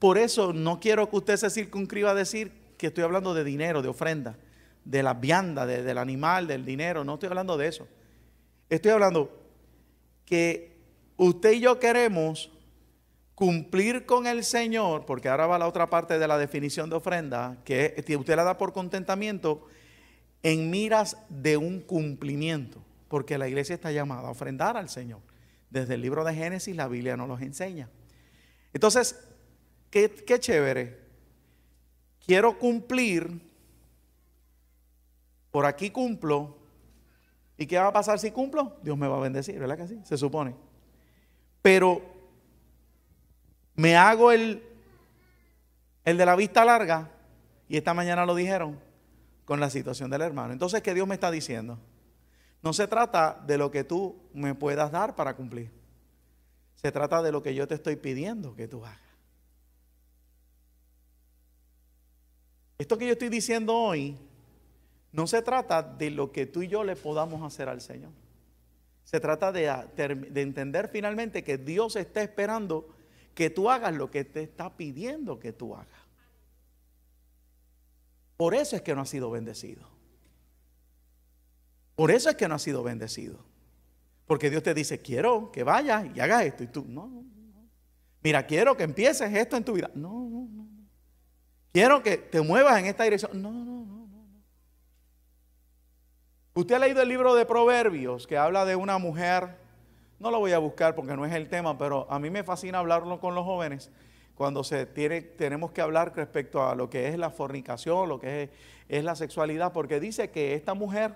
por eso no quiero que usted se circunscriba a decir que estoy hablando de dinero, de ofrenda, de la vianda, del animal, del dinero, no estoy hablando de eso. Estoy hablando que usted y yo queremos cumplir con el Señor, porque ahora va la otra parte de la definición de ofrenda, que usted la da por contentamiento, en miras de un cumplimiento, porque la iglesia está llamada a ofrendar al Señor. Desde el libro de Génesis la Biblia nos los enseña. Entonces, qué, chévere. Quiero cumplir, por aquí cumplo, ¿y qué va a pasar si cumplo? Dios me va a bendecir, ¿verdad que sí? Se supone. Pero me hago el, el de la vista larga, y esta mañana lo dijeron, con la situación del hermano. Entonces, ¿qué Dios me está diciendo? No se trata de lo que tú me puedas dar para cumplir. Se trata de lo que yo te estoy pidiendo que tú hagas. Esto que yo estoy diciendo hoy no se trata de lo que tú y yo le podamos hacer al Señor. Se trata de, entender finalmente que Dios está esperando que tú hagas lo que te está pidiendo que tú hagas. Por eso es que no ha sido bendecido. Por eso es que no ha sido bendecido. Porque Dios te dice, quiero que vayas y hagas esto. Y tú, no, no, Mira, quiero que empieces esto en tu vida. No, no, no. Quiero que te muevas en esta dirección. No, no, no, no. Usted ha leído el libro de Proverbios que habla de una mujer. No lo voy a buscar porque no es el tema, pero a mí me fascina hablarlo con los jóvenes cuando se tiene, tenemos que hablar respecto a lo que es la fornicación, lo que es, la sexualidad, porque dice que esta mujer,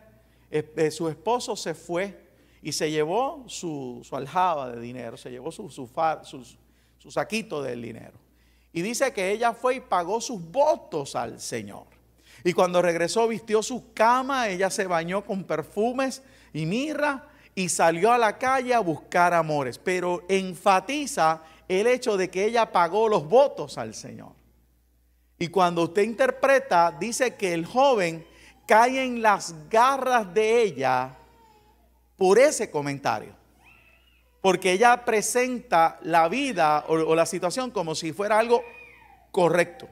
eh, su esposo se fue y se llevó su, aljaba de dinero, se llevó su, su, su saquito del dinero. Y dice que ella fue y pagó sus votos al Señor. Y cuando regresó vistió su cama, ella se bañó con perfumes y mirra y salió a la calle a buscar amores. Pero enfatiza el hecho de que ella pagó los votos al Señor. Y cuando usted interpreta, dice que el joven cae en las garras de ella por ese comentario. Porque ella presenta la vida o, la situación como si fuera algo correcto.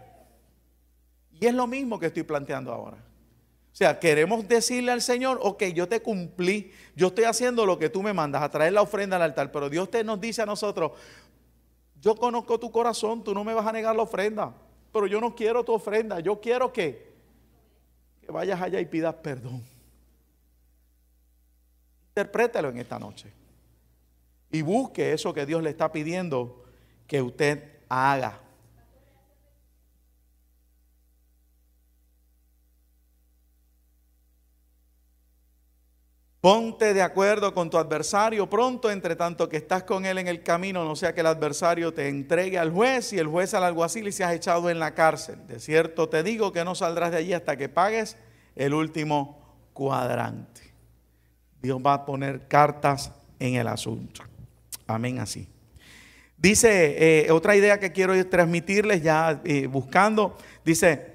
Y es lo mismo que estoy planteando ahora. O sea, queremos decirle al Señor, ok, yo te cumplí, yo estoy haciendo lo que tú me mandas, a traer la ofrenda al altar, pero Dios te nos dice a nosotros, yo conozco tu corazón, tú no me vas a negar la ofrenda, pero yo no quiero tu ofrenda, yo quiero que, que vayas allá y pidas perdón. Interprételo en esta noche y busque eso que Dios le está pidiendo que usted haga. Ponte de acuerdo con tu adversario pronto, entre tanto que estás con él en el camino, no sea que el adversario te entregue al juez y el juez al alguacil y seas echado en la cárcel. De cierto te digo que no saldrás de allí hasta que pagues el último cuadrante. Dios va a poner cartas en el asunto. Amén así. Dice eh, otra idea que quiero transmitirles ya eh, buscando. Dice,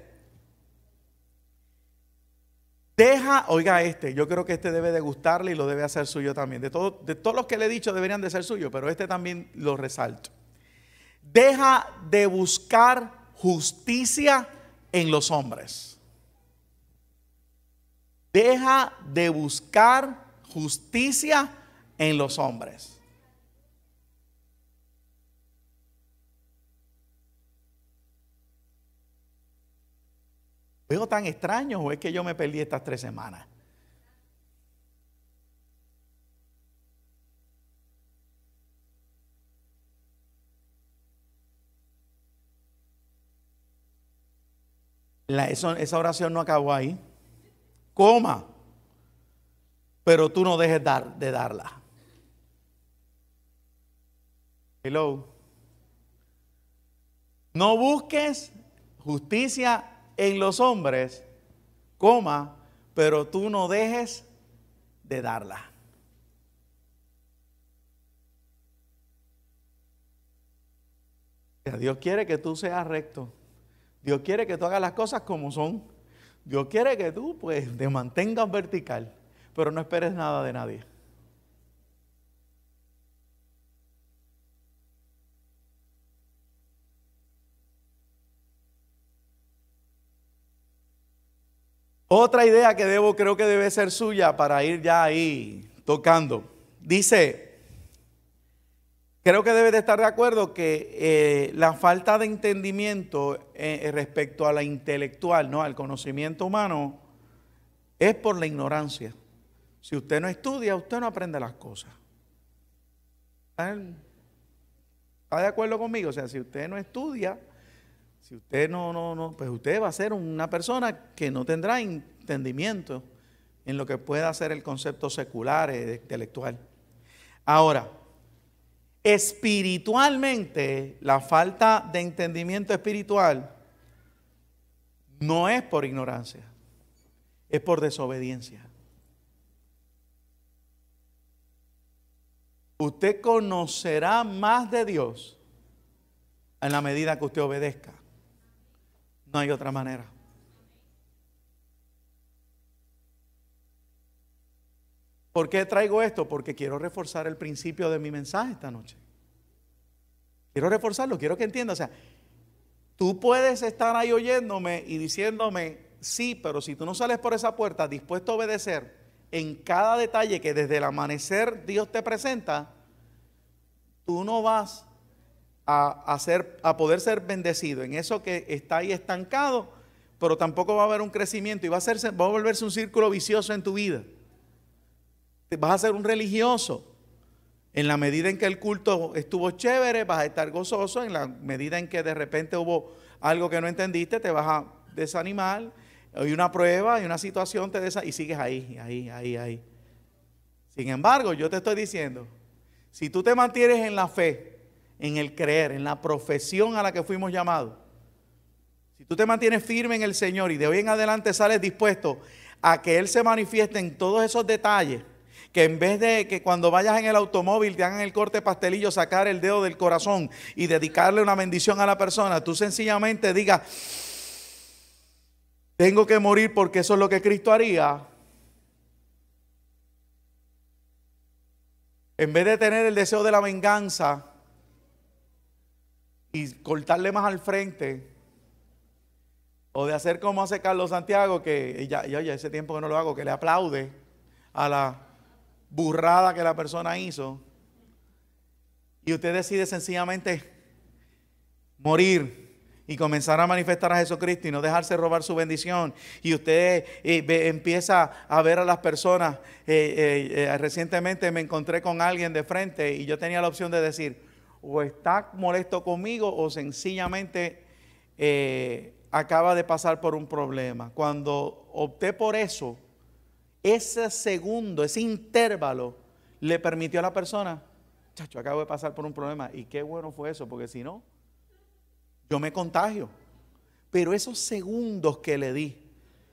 Deja, oiga este, yo creo que este debe de gustarle y lo debe hacer suyo también. De, todo, de todos los que le he dicho deberían de ser suyos, pero este también lo resalto. Deja de buscar justicia en los hombres. Deja de buscar justicia en los hombres. ¿Veo tan extraño o es que yo me perdí estas tres semanas? esa oración no acabó ahí. Coma. Pero tú no dejes de darla. Hello. No busques justicia en los hombres, coma, pero tú no dejes de darla. Dios quiere que tú seas recto. Dios quiere que tú hagas las cosas como son. Dios quiere que tú pues te mantengas vertical, pero no esperes nada de nadie. Otra idea que debo, creo que debe ser suya para ir ya ahí tocando. Dice, creo que debe de estar de acuerdo que eh, la falta de entendimiento eh, respecto a la intelectual, ¿no? al conocimiento humano, es por la ignorancia. Si usted no estudia, usted no aprende las cosas. ¿Está de acuerdo conmigo? O sea, si usted no estudia, si usted no, no, no, pues usted va a ser una persona que no tendrá entendimiento en lo que pueda ser el concepto secular, e intelectual. Ahora, espiritualmente, la falta de entendimiento espiritual no es por ignorancia, es por desobediencia. Usted conocerá más de Dios en la medida que usted obedezca. No hay otra manera. ¿Por qué traigo esto? Porque quiero reforzar el principio de mi mensaje esta noche. Quiero reforzarlo, quiero que entiendas O sea, tú puedes estar ahí oyéndome y diciéndome, sí, pero si tú no sales por esa puerta dispuesto a obedecer en cada detalle que desde el amanecer Dios te presenta, tú no vas a, poder ser bendecido en eso que está ahí estancado, pero tampoco va a haber un crecimiento y va a, ser, va a volverse un círculo vicioso en tu vida. Vas a ser un religioso. En la medida en que el culto estuvo chévere, vas a estar gozoso. En la medida en que de repente hubo algo que no entendiste, te vas a desanimar. Hay una prueba, hay una situación, te y sigues ahí, ahí, ahí, ahí. Sin embargo, yo te estoy diciendo, si tú te mantienes en la fe, en el creer, en la profesión a la que fuimos llamados. Si tú te mantienes firme en el Señor y de hoy en adelante sales dispuesto a que Él se manifieste en todos esos detalles, que en vez de que cuando vayas en el automóvil te hagan el corte pastelillo, sacar el dedo del corazón y dedicarle una bendición a la persona, tú sencillamente digas, tengo que morir porque eso es lo que Cristo haría. En vez de tener el deseo de la venganza, y cortarle más al frente. O de hacer como hace Carlos Santiago, que ya, ya, ese tiempo que no lo hago, que le aplaude a la burrada que la persona hizo. Y usted decide sencillamente morir y comenzar a manifestar a Jesucristo y no dejarse robar su bendición. Y usted eh, empieza a ver a las personas. Eh, eh, recientemente me encontré con alguien de frente y yo tenía la opción de decir, o está molesto conmigo o sencillamente eh, acaba de pasar por un problema. Cuando opté por eso, ese segundo, ese intervalo, le permitió a la persona, chacho, acabo de pasar por un problema. Y qué bueno fue eso, porque si no, yo me contagio. Pero esos segundos que le di,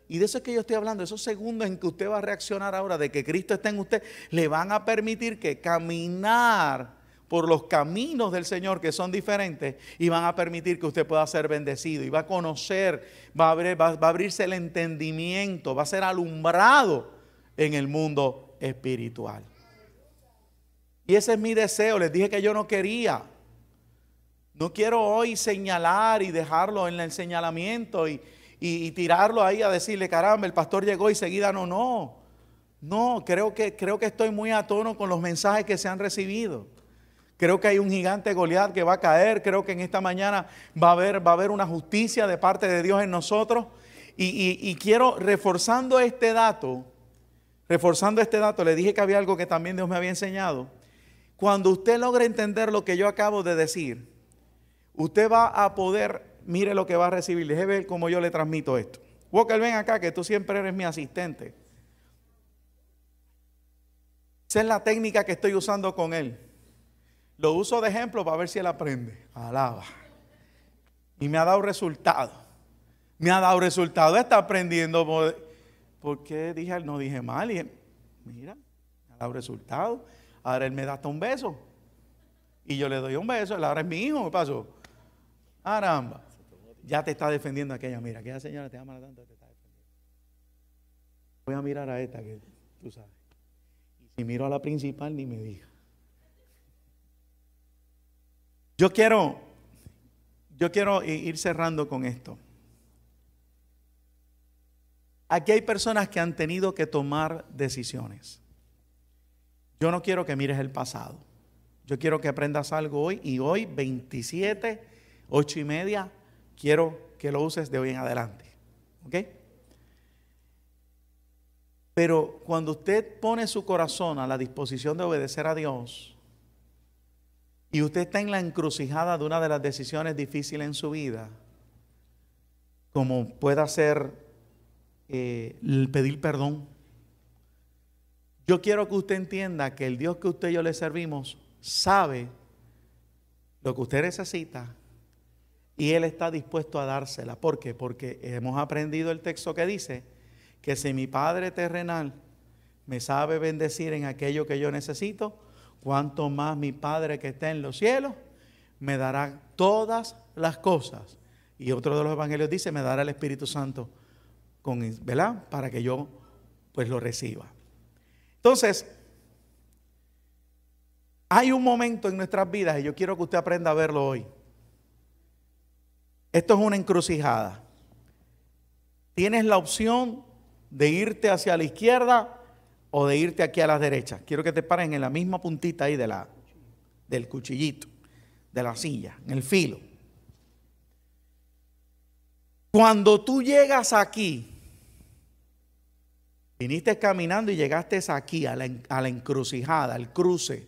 y de eso es que yo estoy hablando, esos segundos en que usted va a reaccionar ahora de que Cristo está en usted, le van a permitir que caminar por los caminos del Señor que son diferentes y van a permitir que usted pueda ser bendecido y va a conocer, va a, abrirse el entendimiento, va a ser alumbrado en el mundo espiritual. Y ese es mi deseo, les dije que yo no quería. No quiero hoy señalar y dejarlo en el señalamiento y, tirarlo ahí a decirle, caramba, el pastor llegó y seguida no, no. No, creo que, creo que estoy muy a tono con los mensajes que se han recibido. Creo que hay un gigante Goliat que va a caer. Creo que en esta mañana va a haber, va a haber una justicia de parte de Dios en nosotros. Y, quiero, reforzando este dato, reforzando este dato, le dije que había algo que también Dios me había enseñado. Cuando usted logre entender lo que yo acabo de decir, usted va a poder, mire lo que va a recibir. Déjeme ver cómo yo le transmito esto. Walker, ven acá, que tú siempre eres mi asistente. Esa es la técnica que estoy usando con él. Lo uso de ejemplo para ver si él aprende. Alaba. Y me ha dado resultado. Me ha dado resultado. Está aprendiendo. Por, qué dije, no dije mal? Y mira, me ha dado resultado. Ahora él me da hasta un beso. Y yo le doy un beso. ahora es mi hijo. ¿Qué pasó? Caramba. Ya te está defendiendo aquella. Mira, aquella señora te ama tanto. Voy a mirar a esta que tú sabes. Y si miro a la principal, ni me diga. Yo quiero, yo quiero ir cerrando con esto. Aquí hay personas que han tenido que tomar decisiones. Yo no quiero que mires el pasado. Yo quiero que aprendas algo hoy y hoy, 27, 8 y media, quiero que lo uses de hoy en adelante. ¿Ok? Pero cuando usted pone su corazón a la disposición de obedecer a Dios, y usted está en la encrucijada de una de las decisiones difíciles en su vida, como pueda ser eh, el pedir perdón, yo quiero que usted entienda que el Dios que usted y yo le servimos sabe lo que usted necesita y Él está dispuesto a dársela. ¿Por qué? Porque hemos aprendido el texto que dice que si mi Padre terrenal me sabe bendecir en aquello que yo necesito, cuanto más mi Padre que está en los cielos me dará todas las cosas. Y otro de los evangelios dice, me dará el Espíritu Santo, con, ¿verdad? Para que yo pues lo reciba. Entonces, hay un momento en nuestras vidas, y yo quiero que usted aprenda a verlo hoy. Esto es una encrucijada. Tienes la opción de irte hacia la izquierda o de irte aquí a la derecha. Quiero que te paren en la misma puntita ahí de la, del cuchillito, de la silla, en el filo. Cuando tú llegas aquí, viniste caminando y llegaste aquí, a la, encrucijada, al cruce,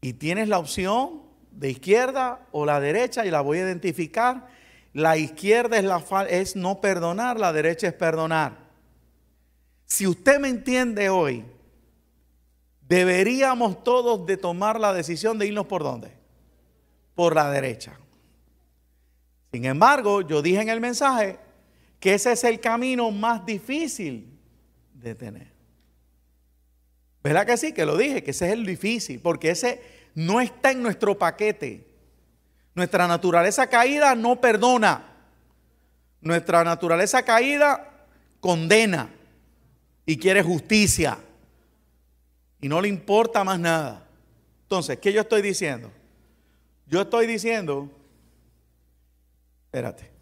y tienes la opción de izquierda o la derecha, y la voy a identificar. La izquierda es, la, es no perdonar, la derecha es perdonar. Si usted me entiende hoy, deberíamos todos de tomar la decisión de irnos por dónde? Por la derecha. Sin embargo, yo dije en el mensaje que ese es el camino más difícil de tener. ¿Verdad que sí? Que lo dije, que ese es el difícil, porque ese no está en nuestro paquete. Nuestra naturaleza caída no perdona. Nuestra naturaleza caída condena y quiere justicia y no le importa más nada. Entonces, ¿qué yo estoy diciendo? Yo estoy diciendo, espérate.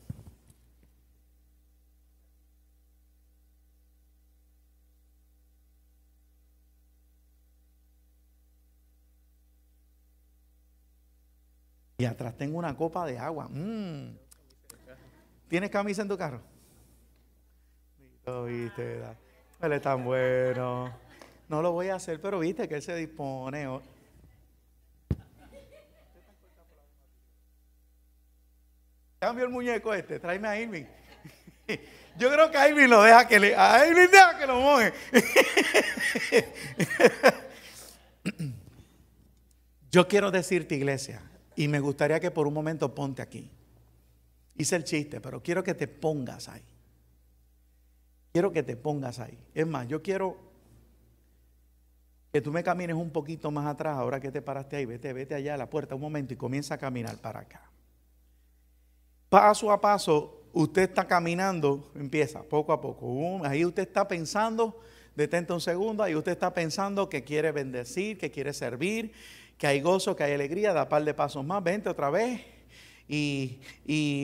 Y atrás tengo una copa de agua. Mm. ¿Tienes camisa en tu carro? viste, él es tan bueno. No lo voy a hacer, pero viste que él se dispone. Cambio el muñeco este, tráeme a Irving. <laughs> Yo creo que a Irving lo deja que le. A Irving deja que lo moje. <laughs> Yo quiero decirte, iglesia, y me gustaría que por un momento ponte aquí. Hice el chiste, pero quiero que te pongas ahí. Quiero que te pongas ahí. Es más, yo quiero que tú me camines un poquito más atrás, ahora que te paraste ahí, vete, vete allá a la puerta un momento y comienza a caminar para acá. Paso a paso, usted está caminando, empieza poco a poco. ahí usted está pensando, detente un segundo, ahí usted está pensando que quiere bendecir, que quiere servir, que hay gozo, que hay alegría, da par de pasos más, vente otra vez. Y,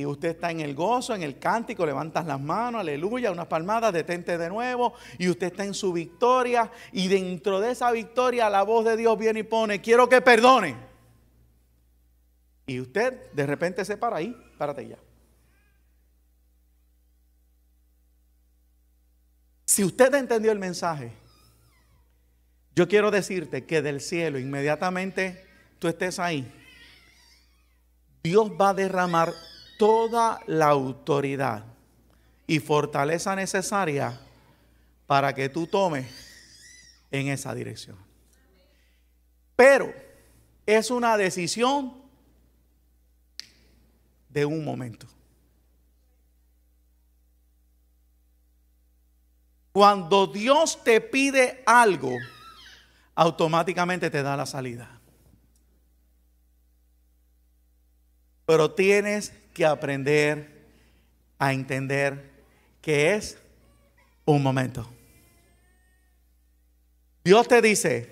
usted está en el gozo, en el cántico, levantas las manos, aleluya, unas palmadas, detente de nuevo, y usted está en su victoria, y dentro de esa victoria la voz de Dios viene y pone, quiero que perdone. Y usted de repente se para ahí, párate ya. Si usted entendió el mensaje, yo quiero decirte que del cielo inmediatamente tú estés ahí Dios va a derramar toda la autoridad y fortaleza necesaria para que tú tomes en esa dirección. Pero es una decisión de un momento. Cuando Dios te pide algo, automáticamente te da la salida. Pero tienes que aprender a entender que es un momento. Dios te dice,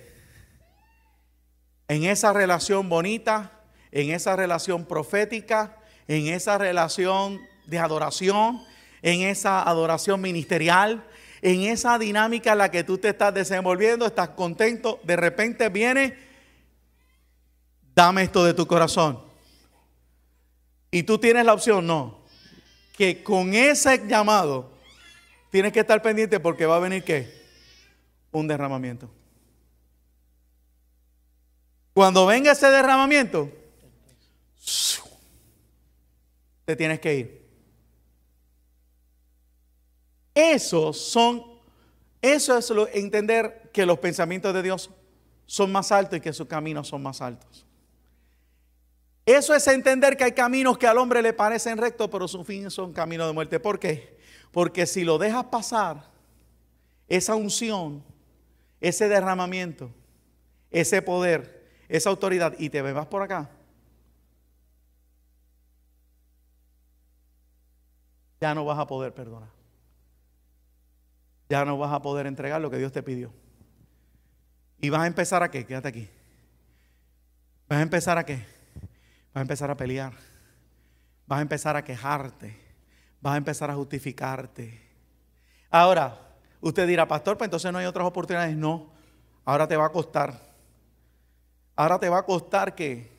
en esa relación bonita, en esa relación profética, en esa relación de adoración, en esa adoración ministerial, en esa dinámica en la que tú te estás desenvolviendo, estás contento, de repente viene, dame esto de tu corazón y tú tienes la opción, no. Que con ese llamado tienes que estar pendiente porque va a venir qué? Un derramamiento. Cuando venga ese derramamiento, te tienes que ir. Eso son, eso es entender que los pensamientos de Dios son más altos y que sus caminos son más altos. Eso es entender que hay caminos que al hombre le parecen rectos, pero su fin son caminos de muerte. ¿Por qué? Porque si lo dejas pasar, esa unción, ese derramamiento, ese poder, esa autoridad, y te bebas por acá, ya no vas a poder perdonar. Ya no vas a poder entregar lo que Dios te pidió. Y vas a empezar a qué? Quédate aquí. Vas a empezar a qué? Vas a empezar a pelear. Vas a empezar a quejarte. Vas a empezar a justificarte. Ahora, usted dirá, pastor, pues entonces no hay otras oportunidades. No, ahora te va a costar. Ahora te va a costar que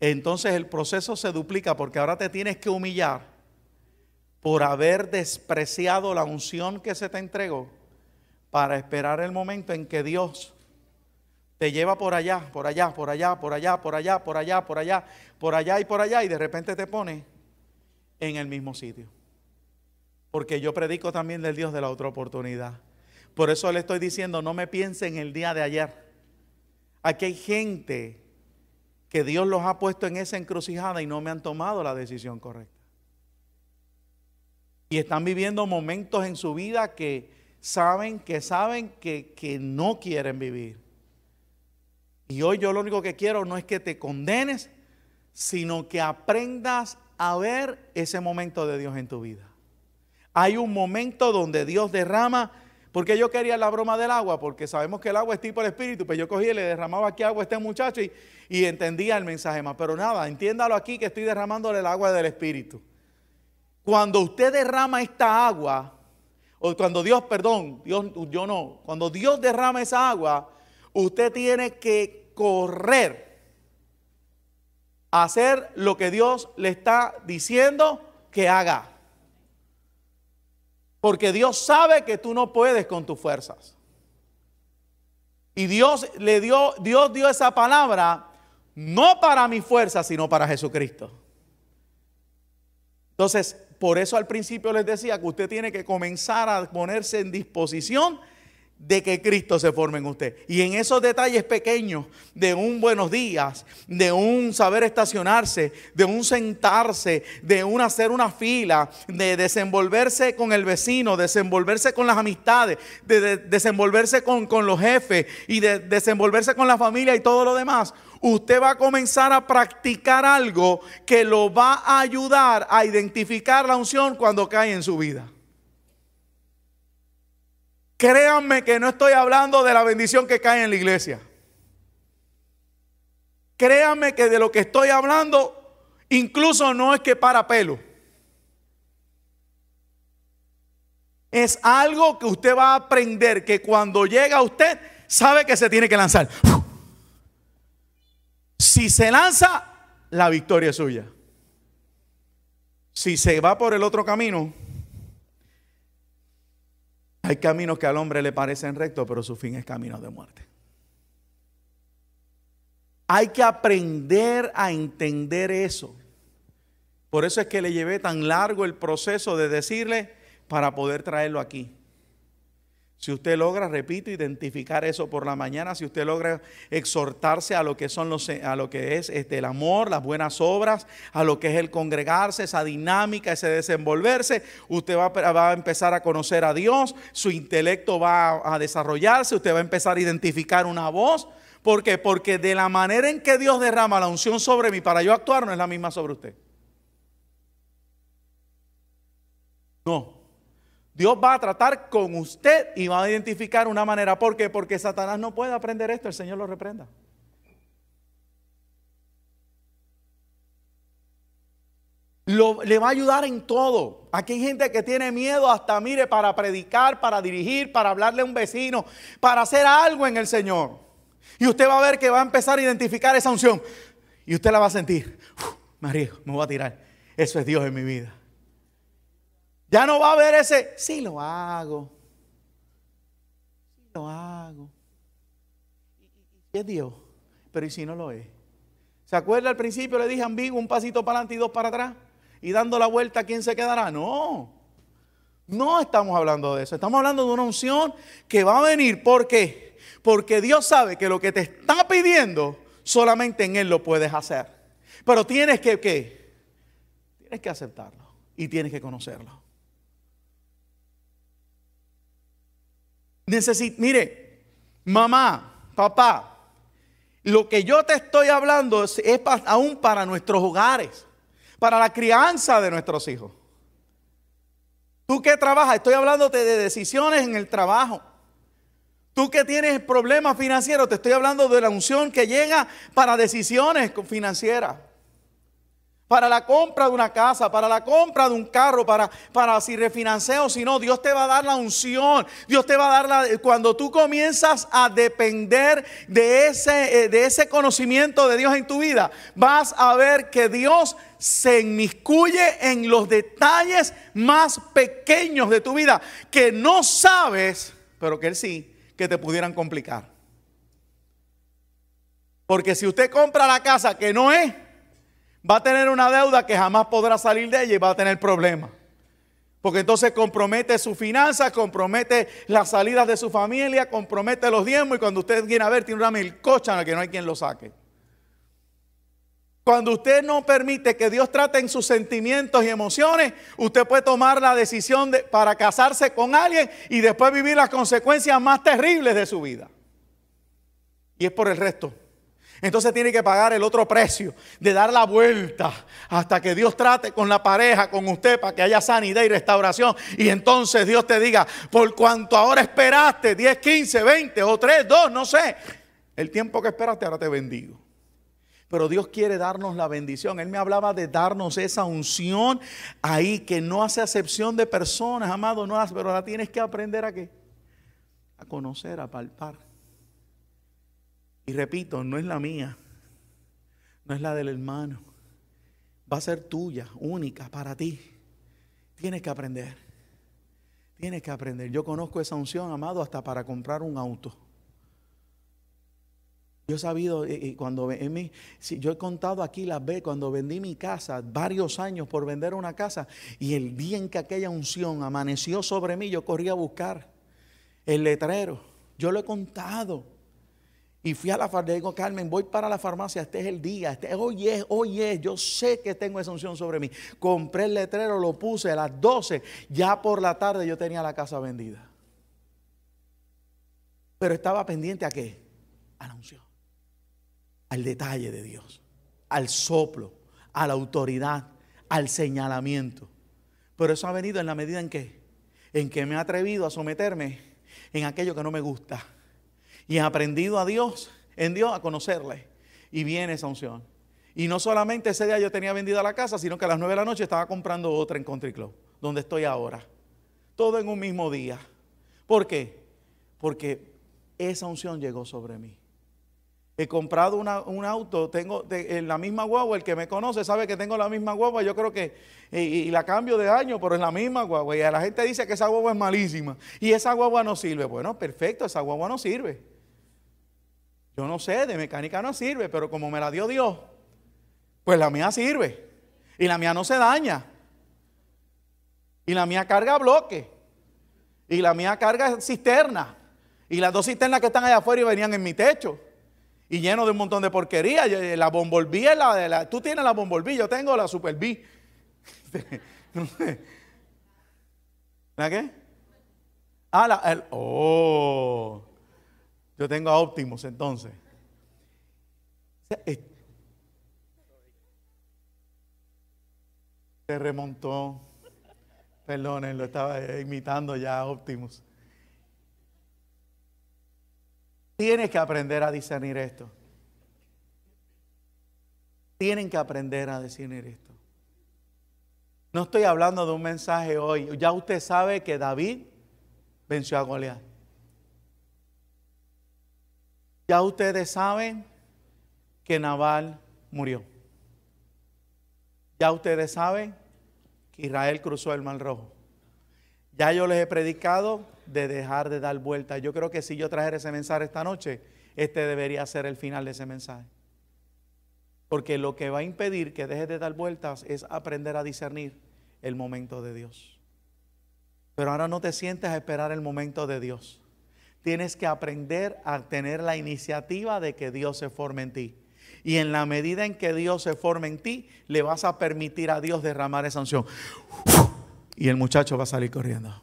entonces el proceso se duplica porque ahora te tienes que humillar por haber despreciado la unción que se te entregó para esperar el momento en que Dios te lleva por allá, por allá, por allá, por allá, por allá, por allá, por allá, por allá y por allá, y de repente te pone en el mismo sitio. Porque yo predico también del Dios de la otra oportunidad. Por eso le estoy diciendo, no me piense en el día de ayer. Aquí hay gente que Dios los ha puesto en esa encrucijada y no me han tomado la decisión correcta. Y están viviendo momentos en su vida que saben, que saben que, que no quieren vivir. Y hoy yo lo único que quiero no es que te condenes, sino que aprendas a ver ese momento de Dios en tu vida. Hay un momento donde Dios derrama, porque yo quería la broma del agua, porque sabemos que el agua es tipo el espíritu, pero pues yo cogí y le derramaba aquí agua a este muchacho y, y entendía el mensaje más. Pero nada, entiéndalo aquí que estoy derramándole el agua del espíritu. Cuando usted derrama esta agua, o cuando Dios, perdón, Dios, yo no, cuando Dios derrama esa agua, usted tiene que correr a hacer lo que Dios le está diciendo que haga. Porque Dios sabe que tú no puedes con tus fuerzas. Y Dios le dio, Dios dio esa palabra no para mi fuerza, sino para Jesucristo. Entonces, por eso al principio les decía que usted tiene que comenzar a ponerse en disposición de que Cristo se forme en usted. Y en esos detalles pequeños, de un buenos días, de un saber estacionarse, de un sentarse, de un hacer una fila, de desenvolverse con el vecino, desenvolverse con las amistades, de, desenvolverse con los jefes y de desenvolverse con la familia y todo lo demás, usted va a comenzar a practicar algo que lo va a ayudar a identificar la unción cuando cae en su vida. Créanme que no estoy hablando de la bendición que cae en la iglesia. Créanme que de lo que estoy hablando incluso no es que para pelo. Es algo que usted va a aprender que cuando llega usted sabe que se tiene que lanzar. Si se lanza, la victoria es suya. Si se va por el otro camino, hay caminos que al hombre le parecen rectos, pero su fin es camino de muerte. Hay que aprender a entender eso. Por eso es que le llevé tan largo el proceso de decirle para poder traerlo aquí. Si usted logra, repito, identificar eso por la mañana, si usted logra exhortarse a lo que son los a lo que es este, el amor, las buenas obras, a lo que es el congregarse, esa dinámica, ese desenvolverse, usted va, a empezar a conocer a Dios, su intelecto va a, a desarrollarse, usted va a empezar a identificar una voz. ¿Por qué? Porque de la manera en que Dios derrama la unción sobre mí para yo actuar no es la misma sobre usted. No, Dios va a tratar con usted y va a identificar una manera. ¿Por qué? Porque Satanás no puede aprender esto, el Señor lo reprenda. le va a ayudar en todo. Aquí hay gente que tiene miedo hasta, mire, para predicar, para dirigir, para hablarle a un vecino, para hacer algo en el Señor. Y usted va a ver que va a empezar a identificar esa unción. Y usted la va a sentir. Uf, María, me voy a tirar. Eso es Dios en mi vida. Ya no va a haber ese, sí lo hago. Sí lo hago. Y es Dios. Pero ¿y si no lo es? ¿Se acuerda al principio le dije ambiguo, un pasito para adelante y dos para atrás? Y dando la vuelta, ¿quién se quedará? No. No estamos hablando de eso. Estamos hablando de una unción que va a venir. ¿Por qué? Porque Dios sabe que lo que te está pidiendo, solamente en Él lo puedes hacer. Pero tienes que, Tienes que aceptarlo y tienes que conocerlo. mire, mamá, papá, lo que yo te estoy hablando es, aún para nuestros hogares, para la crianza de nuestros hijos. Tú que trabajas, estoy hablándote de decisiones en el trabajo. Tú que tienes problemas financieros, te estoy hablando de la unción que llega para decisiones financieras para la compra de una casa, para la compra de un carro, para, para si refinanceo, si no, Dios te va a dar la unción, Dios te va a dar la... Cuando tú comienzas a depender de ese, eh, de ese conocimiento de Dios en tu vida, vas a ver que Dios se inmiscuye en los detalles más pequeños de tu vida, que no sabes, pero que Él sí, que te pudieran complicar. Porque si usted compra la casa que no es, va a tener una deuda que jamás podrá salir de ella y va a tener problemas. Porque entonces compromete sus finanzas, compromete las salidas de su familia, compromete los diezmos y cuando usted viene a ver tiene una milcocha en la que no hay quien lo saque. Cuando usted no permite que Dios trate en sus sentimientos y emociones, usted puede tomar la decisión de, para casarse con alguien y después vivir las consecuencias más terribles de su vida. Y es por el resto entonces tiene que pagar el otro precio de dar la vuelta hasta que Dios trate con la pareja, con usted, para que haya sanidad y restauración. Y entonces Dios te diga, por cuanto ahora esperaste 10, 15, 20 o 3, 2, no sé. El tiempo que esperaste ahora te bendigo. Pero Dios quiere darnos la bendición. Él me hablaba de darnos esa unción ahí que no hace acepción de personas, amado, no hace, pero la tienes que aprender a qué? A conocer, a palpar. Y repito, no es la mía, no es la del hermano. Va a ser tuya, única, para ti. Tienes que aprender. Tienes que aprender. Yo conozco esa unción, amado, hasta para comprar un auto. Yo he sabido, y eh, eh, cuando en mí, si yo he contado aquí las veces, cuando vendí mi casa, varios años por vender una casa, y el día en que aquella unción amaneció sobre mí, yo corrí a buscar el letrero. Yo lo he contado. Y fui a la farmacia, digo, Carmen, voy para la farmacia, este es el día, este es, hoy es yo sé que tengo esa unción sobre mí. Compré el letrero, lo puse a las 12, ya por la tarde yo tenía la casa vendida. Pero estaba pendiente a qué? A la al detalle de Dios, al soplo, a la autoridad, al señalamiento. Pero eso ha venido en la medida en que, en que me he atrevido a someterme en aquello que no me gusta y he aprendido a Dios, en Dios, a conocerle. Y viene esa unción. Y no solamente ese día yo tenía vendida la casa, sino que a las 9 de la noche estaba comprando otra en Country Club, donde estoy ahora. Todo en un mismo día. ¿Por qué? Porque esa unción llegó sobre mí. He comprado un auto, tengo en la misma guagua, el que me conoce sabe que tengo la misma guagua, yo creo que, y, la cambio de año, pero es la misma guagua. Y a la gente dice que esa guagua es malísima y esa guagua no sirve. Bueno, perfecto, esa guagua no sirve. Yo no sé, de mecánica no sirve, pero como me la dio Dios, pues la mía sirve. Y la mía no se daña. Y la mía carga bloque. Y la mía carga cisterna. Y las dos cisternas que están allá afuera y venían en mi techo. Y lleno de un montón de porquería. Eh, la bombolvía, la, de la, tú tienes la bombolví, yo tengo la super B. <laughs> ¿La qué? Ah, la, el, oh. Yo tengo a Optimus entonces. Se remontó. Perdonen, lo estaba imitando ya a Optimus. Tienes que aprender a discernir esto. Tienen que aprender a discernir esto. No estoy hablando de un mensaje hoy. Ya usted sabe que David venció a Goliat. Ya ustedes saben que Naval murió. Ya ustedes saben que Israel cruzó el Mar Rojo. Ya yo les he predicado de dejar de dar vueltas. Yo creo que si yo trajera ese mensaje esta noche, este debería ser el final de ese mensaje. Porque lo que va a impedir que dejes de dar vueltas es aprender a discernir el momento de Dios. Pero ahora no te sientes a esperar el momento de Dios tienes que aprender a tener la iniciativa de que Dios se forme en ti. Y en la medida en que Dios se forme en ti, le vas a permitir a Dios derramar esa unción. Y el muchacho va a salir corriendo.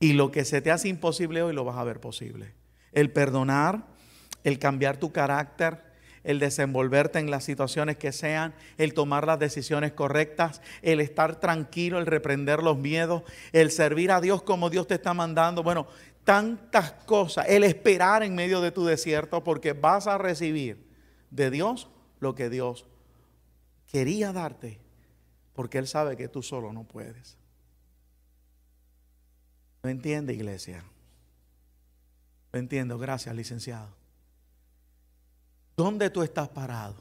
Y lo que se te hace imposible hoy lo vas a ver posible. El perdonar, el cambiar tu carácter, el desenvolverte en las situaciones que sean, el tomar las decisiones correctas, el estar tranquilo, el reprender los miedos, el servir a Dios como Dios te está mandando. Bueno, tantas cosas, el esperar en medio de tu desierto porque vas a recibir de Dios lo que Dios quería darte porque Él sabe que tú solo no puedes. ¿Me entiende, iglesia? Lo entiendo. Gracias, licenciado. ¿Dónde tú estás parado?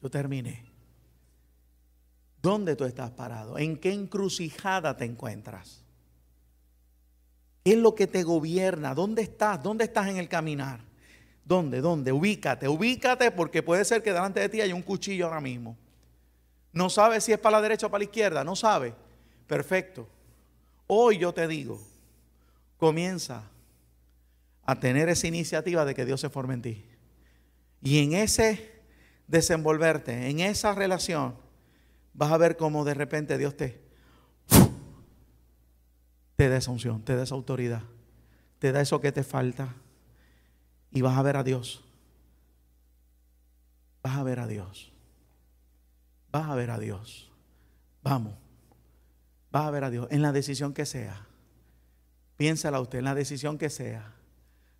Yo terminé. ¿Dónde tú estás parado? ¿En qué encrucijada te encuentras? ¿Qué es lo que te gobierna? ¿Dónde estás? ¿Dónde estás en el caminar? ¿Dónde? ¿Dónde? Ubícate, ubícate porque puede ser que delante de ti haya un cuchillo ahora mismo. No sabes si es para la derecha o para la izquierda, no sabes. Perfecto. Hoy yo te digo, comienza a tener esa iniciativa de que Dios se forme en ti. Y en ese desenvolverte, en esa relación, vas a ver cómo de repente Dios te, te da esa unción, te da esa autoridad, te da eso que te falta. Y vas a ver a Dios. Vas a ver a Dios. Vas a ver a Dios. Vamos. Vas a ver a Dios en la decisión que sea. Piénsala usted, en la decisión que sea.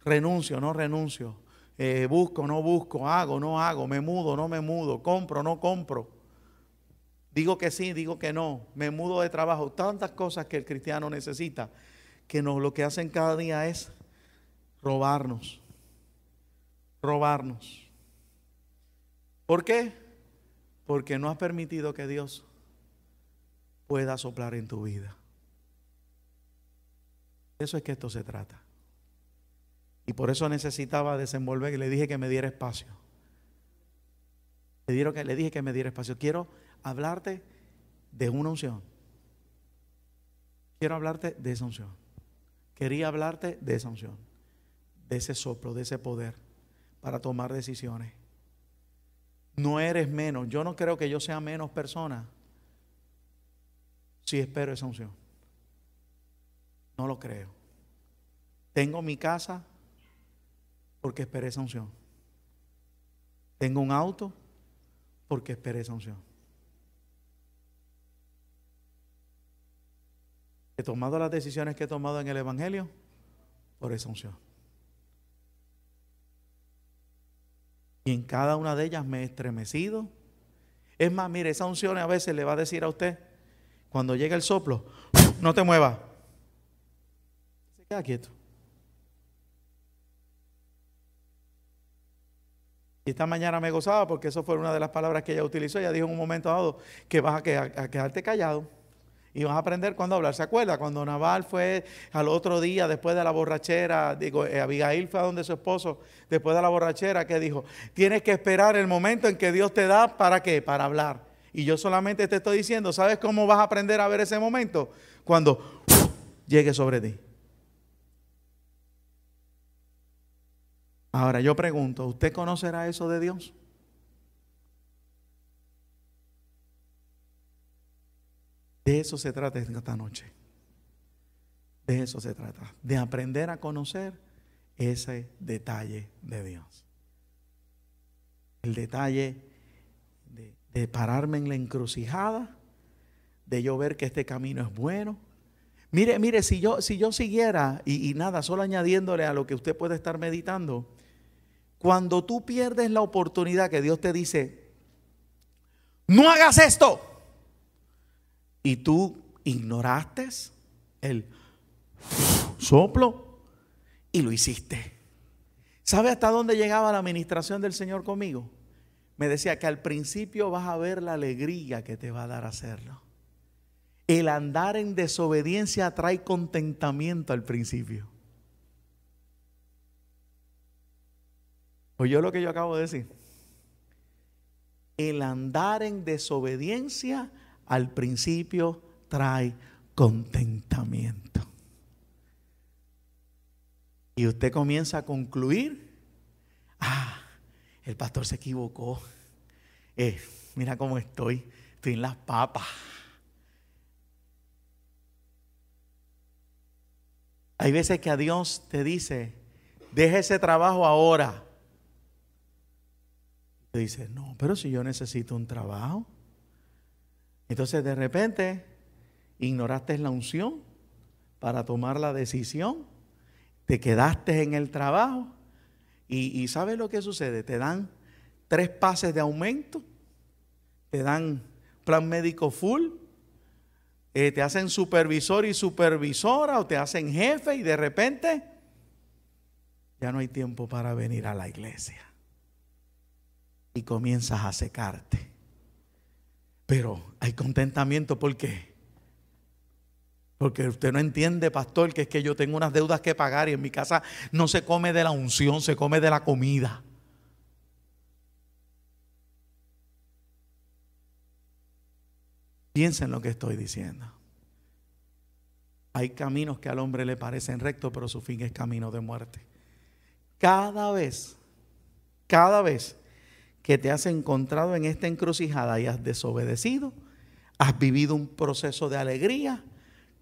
Renuncio, no renuncio eh, busco, no busco, hago, no hago, me mudo, no me mudo, compro, no compro. Digo que sí, digo que no, me mudo de trabajo. Tantas cosas que el cristiano necesita que lo que hacen cada día es robarnos. Robarnos. ¿Por qué? Porque no has permitido que Dios pueda soplar en tu vida. Eso es que esto se trata. Y por eso necesitaba desenvolver y le dije que me diera espacio. Le, que, le dije que me diera espacio. Quiero hablarte de una unción. Quiero hablarte de esa unción. Quería hablarte de esa unción, de ese soplo, de ese poder para tomar decisiones. No eres menos. Yo no creo que yo sea menos persona si espero esa unción. No lo creo. Tengo mi casa porque esperé esa unción. Tengo un auto porque esperé esa unción. He tomado las decisiones que he tomado en el Evangelio por esa unción. Y en cada una de ellas me he estremecido. Es más, mire, esa unción a veces le va a decir a usted, cuando llega el soplo, no te muevas. Se queda quieto. Y esta mañana me gozaba porque eso fue una de las palabras que ella utilizó. Ella dijo en un momento dado que vas a, quedarte callado y vas a aprender cuándo hablar. ¿Se acuerda? Cuando Naval fue al otro día, después de la borrachera, digo, eh, Abigail fue a donde su esposo, después de la borrachera, que dijo, tienes que esperar el momento en que Dios te da para qué, para hablar. Y yo solamente te estoy diciendo, ¿sabes cómo vas a aprender a ver ese momento? Cuando llegue sobre ti. Ahora yo pregunto, ¿usted conocerá eso de Dios? De eso se trata esta noche. De eso se trata, de aprender a conocer ese detalle de Dios. El detalle de, de pararme en la encrucijada, de yo ver que este camino es bueno, Mire, mire, si yo, si yo siguiera, y, y nada, solo añadiéndole a lo que usted puede estar meditando, cuando tú pierdes la oportunidad que Dios te dice, no hagas esto, y tú ignoraste el soplo y lo hiciste. ¿Sabe hasta dónde llegaba la administración del Señor conmigo? Me decía que al principio vas a ver la alegría que te va a dar hacerlo. El andar en desobediencia trae contentamiento al principio. yo lo que yo acabo de decir? El andar en desobediencia al principio trae contentamiento. Y usted comienza a concluir, ah, el pastor se equivocó, eh, mira cómo estoy, estoy en las papas. Hay veces que a Dios te dice, deje ese trabajo ahora. Te dice, no, pero si yo necesito un trabajo. Entonces de repente ignoraste la unción para tomar la decisión, te quedaste en el trabajo y, y ¿sabes lo que sucede? Te dan tres pases de aumento, te dan plan médico full, eh, te hacen supervisor y supervisora o te hacen jefe y de repente ya no hay tiempo para venir a la iglesia. Y comienzas a secarte. Pero hay contentamiento, ¿por qué? Porque usted no entiende, pastor, que es que yo tengo unas deudas que pagar y en mi casa no se come de la unción, se come de la comida. Piensen en lo que estoy diciendo. Hay caminos que al hombre le parecen rectos, pero su fin es camino de muerte. Cada vez, cada vez que te has encontrado en esta encrucijada y has desobedecido, has vivido un proceso de alegría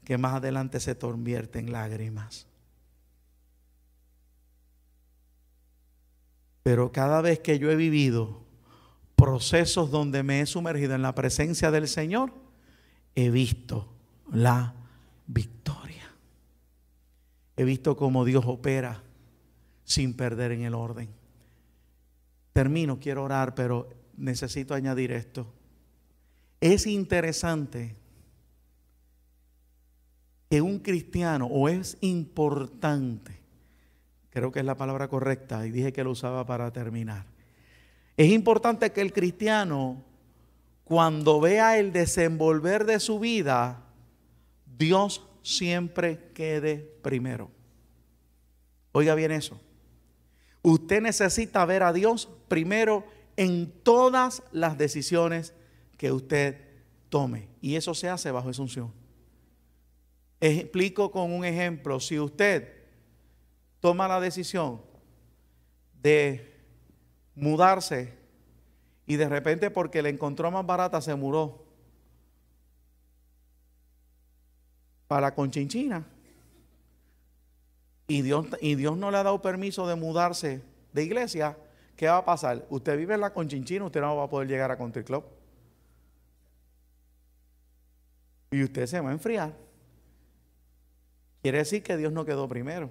que más adelante se convierte en lágrimas. Pero cada vez que yo he vivido procesos donde me he sumergido en la presencia del Señor, he visto la victoria. He visto cómo Dios opera sin perder en el orden. Termino, quiero orar, pero necesito añadir esto. Es interesante que un cristiano, o es importante, creo que es la palabra correcta, y dije que lo usaba para terminar, es importante que el cristiano cuando vea el desenvolver de su vida, Dios siempre quede primero. Oiga bien eso. Usted necesita ver a Dios primero en todas las decisiones que usted tome. Y eso se hace bajo asunción. Explico con un ejemplo. Si usted toma la decisión de mudarse y de repente porque le encontró más barata se muró. Para Conchinchina. Y Dios, y Dios no le ha dado permiso de mudarse de iglesia. ¿Qué va a pasar? Usted vive en la Conchinchina, usted no va a poder llegar a Country Club. Y usted se va a enfriar. Quiere decir que Dios no quedó primero.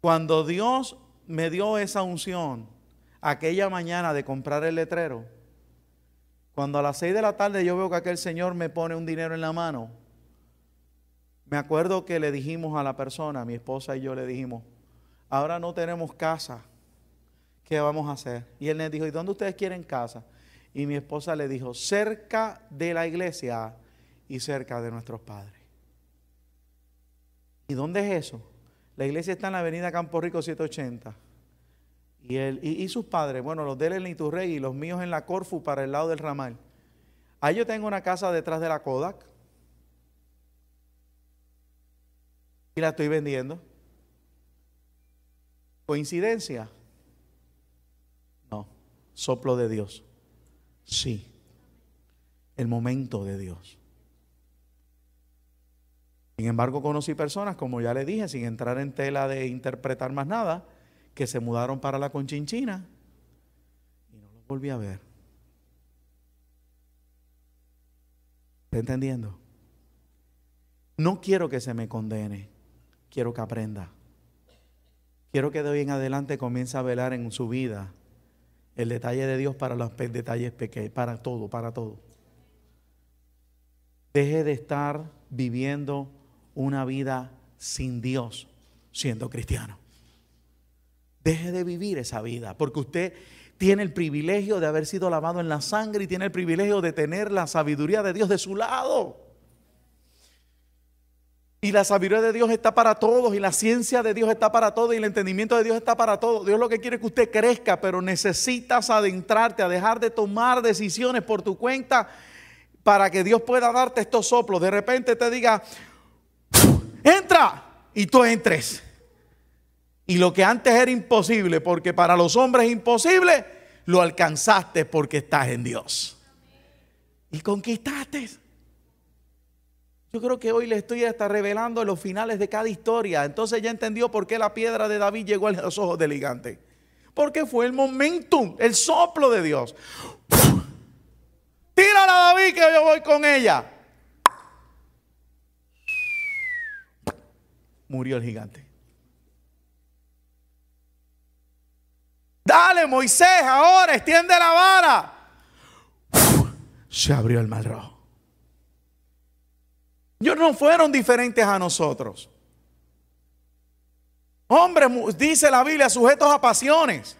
Cuando Dios me dio esa unción aquella mañana de comprar el letrero, cuando a las 6 de la tarde yo veo que aquel señor me pone un dinero en la mano, me acuerdo que le dijimos a la persona, mi esposa y yo le dijimos, ahora no tenemos casa, ¿qué vamos a hacer? Y él le dijo, ¿y dónde ustedes quieren casa? Y mi esposa le dijo, cerca de la iglesia y cerca de nuestros padres. ¿Y dónde es eso? La iglesia está en la avenida Campo Rico 780. Y, él, y, sus padres, bueno, los de él en Iturrey y los míos en la Corfu para el lado del ramal. Ahí yo tengo una casa detrás de la Kodak. Y la estoy vendiendo. ¿Coincidencia? No. Soplo de Dios. Sí. El momento de Dios. Sin embargo, conocí personas, como ya le dije, sin entrar en tela de interpretar más nada, que se mudaron para la Conchinchina y no los volví a ver. ¿Está entendiendo? No quiero que se me condene, quiero que aprenda. Quiero que de hoy en adelante comience a velar en su vida el detalle de Dios para los detalles pequeños, para todo, para todo. Deje de estar viviendo una vida sin Dios siendo cristiano. Deje de vivir esa vida, porque usted tiene el privilegio de haber sido lavado en la sangre y tiene el privilegio de tener la sabiduría de Dios de su lado. Y la sabiduría de Dios está para todos, y la ciencia de Dios está para todos, y el entendimiento de Dios está para todos. Dios lo que quiere es que usted crezca, pero necesitas adentrarte a dejar de tomar decisiones por tu cuenta para que Dios pueda darte estos soplos. De repente te diga, entra y tú entres. Y lo que antes era imposible, porque para los hombres es imposible, lo alcanzaste porque estás en Dios. Y conquistaste. Yo creo que hoy le estoy hasta revelando los finales de cada historia. Entonces ya entendió por qué la piedra de David llegó a los ojos del gigante. Porque fue el momentum, el soplo de Dios. Tírala David que yo voy con ella. murió el gigante. Dale, Moisés, ahora extiende la vara. se abrió el mal rojo. Ellos no fueron diferentes a nosotros. Hombres, dice la Biblia, sujetos a pasiones.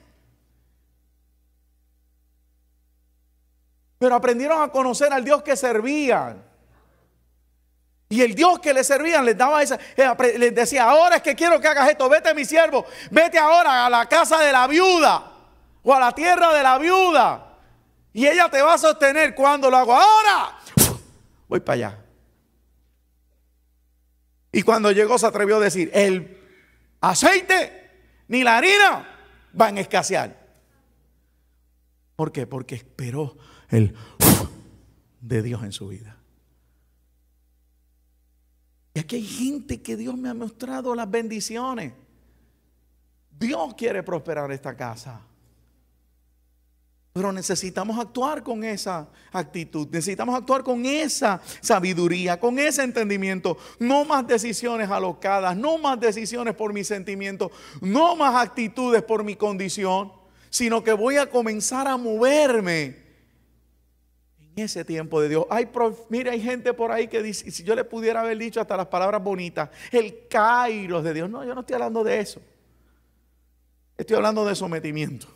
Pero aprendieron a conocer al Dios que servían. Y el Dios que le servían les daba esa, eh, les decía, ahora es que quiero que hagas esto, vete mi siervo, vete ahora a la casa de la viuda o a la tierra de la viuda. Y ella te va a sostener cuando lo hago. Ahora voy para allá. Y cuando llegó se atrevió a decir, el aceite ni la harina van a escasear. ¿Por qué? Porque esperó el de Dios en su vida. Y aquí hay gente que Dios me ha mostrado las bendiciones. Dios quiere prosperar esta casa. Pero necesitamos actuar con esa actitud, necesitamos actuar con esa sabiduría, con ese entendimiento. No más decisiones alocadas, no más decisiones por mis sentimientos, no más actitudes por mi condición, sino que voy a comenzar a moverme ese tiempo de Dios. Ay, hay gente por ahí que dice, si yo le pudiera haber dicho hasta las palabras bonitas, el kairos de Dios. No, yo no estoy hablando de eso. Estoy hablando de sometimiento.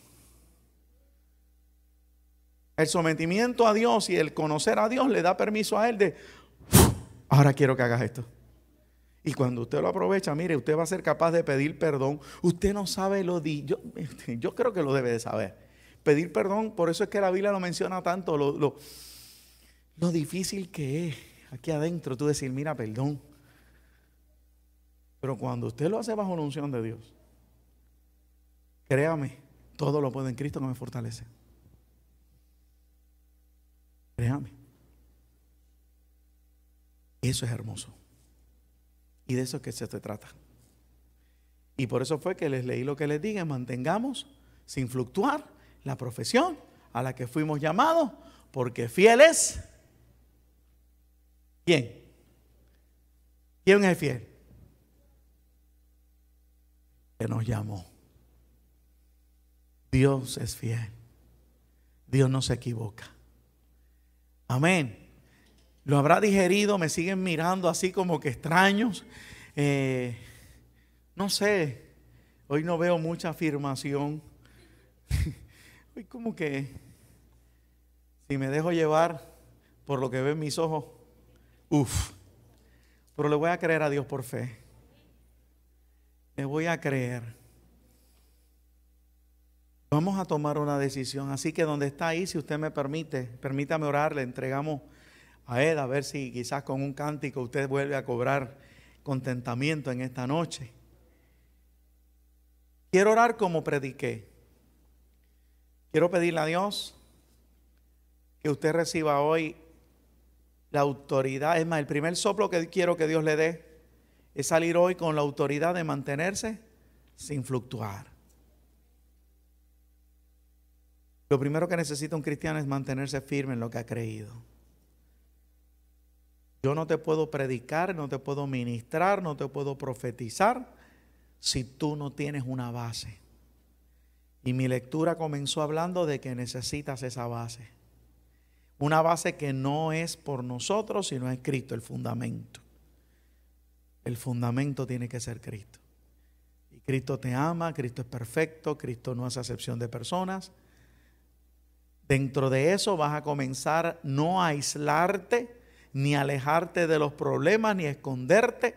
El sometimiento a Dios y el conocer a Dios le da permiso a Él de, ahora quiero que hagas esto. Y cuando usted lo aprovecha, mire, usted va a ser capaz de pedir perdón. Usted no sabe lo di. Yo, <laughs> yo creo que lo debe de saber. Pedir perdón, por eso es que la Biblia lo menciona tanto. lo, lo difícil que es aquí adentro tú decir, mira, perdón. Pero cuando usted lo hace bajo la unción de Dios, créame, todo lo puede en Cristo que me fortalece. Créame. Eso es hermoso. Y de eso es que se trata. Y por eso fue que les leí lo que les dije, mantengamos sin fluctuar la profesión a la que fuimos llamados, porque fieles ¿Quién? es fiel? Que nos llamó. Dios es fiel. Dios no se equivoca. Amén. Lo habrá digerido, me siguen mirando así como que extraños. Eh, no sé, hoy no veo mucha afirmación. <laughs> hoy como que si me dejo llevar por lo que ven mis ojos, Uf. Pero le voy a creer a Dios por fe. Le voy a creer. Vamos a tomar una decisión. Así que donde está ahí, si usted me permite, permítame orar, le entregamos a Ed a ver si quizás con un cántico usted vuelve a cobrar contentamiento en esta noche. Quiero orar como prediqué. Quiero pedirle a Dios que usted reciba hoy la autoridad. Es más, el primer soplo que quiero que Dios le dé es salir hoy con la autoridad de mantenerse sin fluctuar. Lo primero que necesita un cristiano es mantenerse firme en lo que ha creído. Yo no te puedo predicar, no te puedo ministrar, no te puedo profetizar si tú no tienes una base. Y mi lectura comenzó hablando de que necesitas esa base. Una base que no es por nosotros, sino es Cristo, el fundamento. El fundamento tiene que ser Cristo. Y Cristo te ama, Cristo es perfecto, Cristo no hace acepción de personas. Dentro de eso vas a comenzar no a aislarte, ni alejarte de los problemas, ni a esconderte.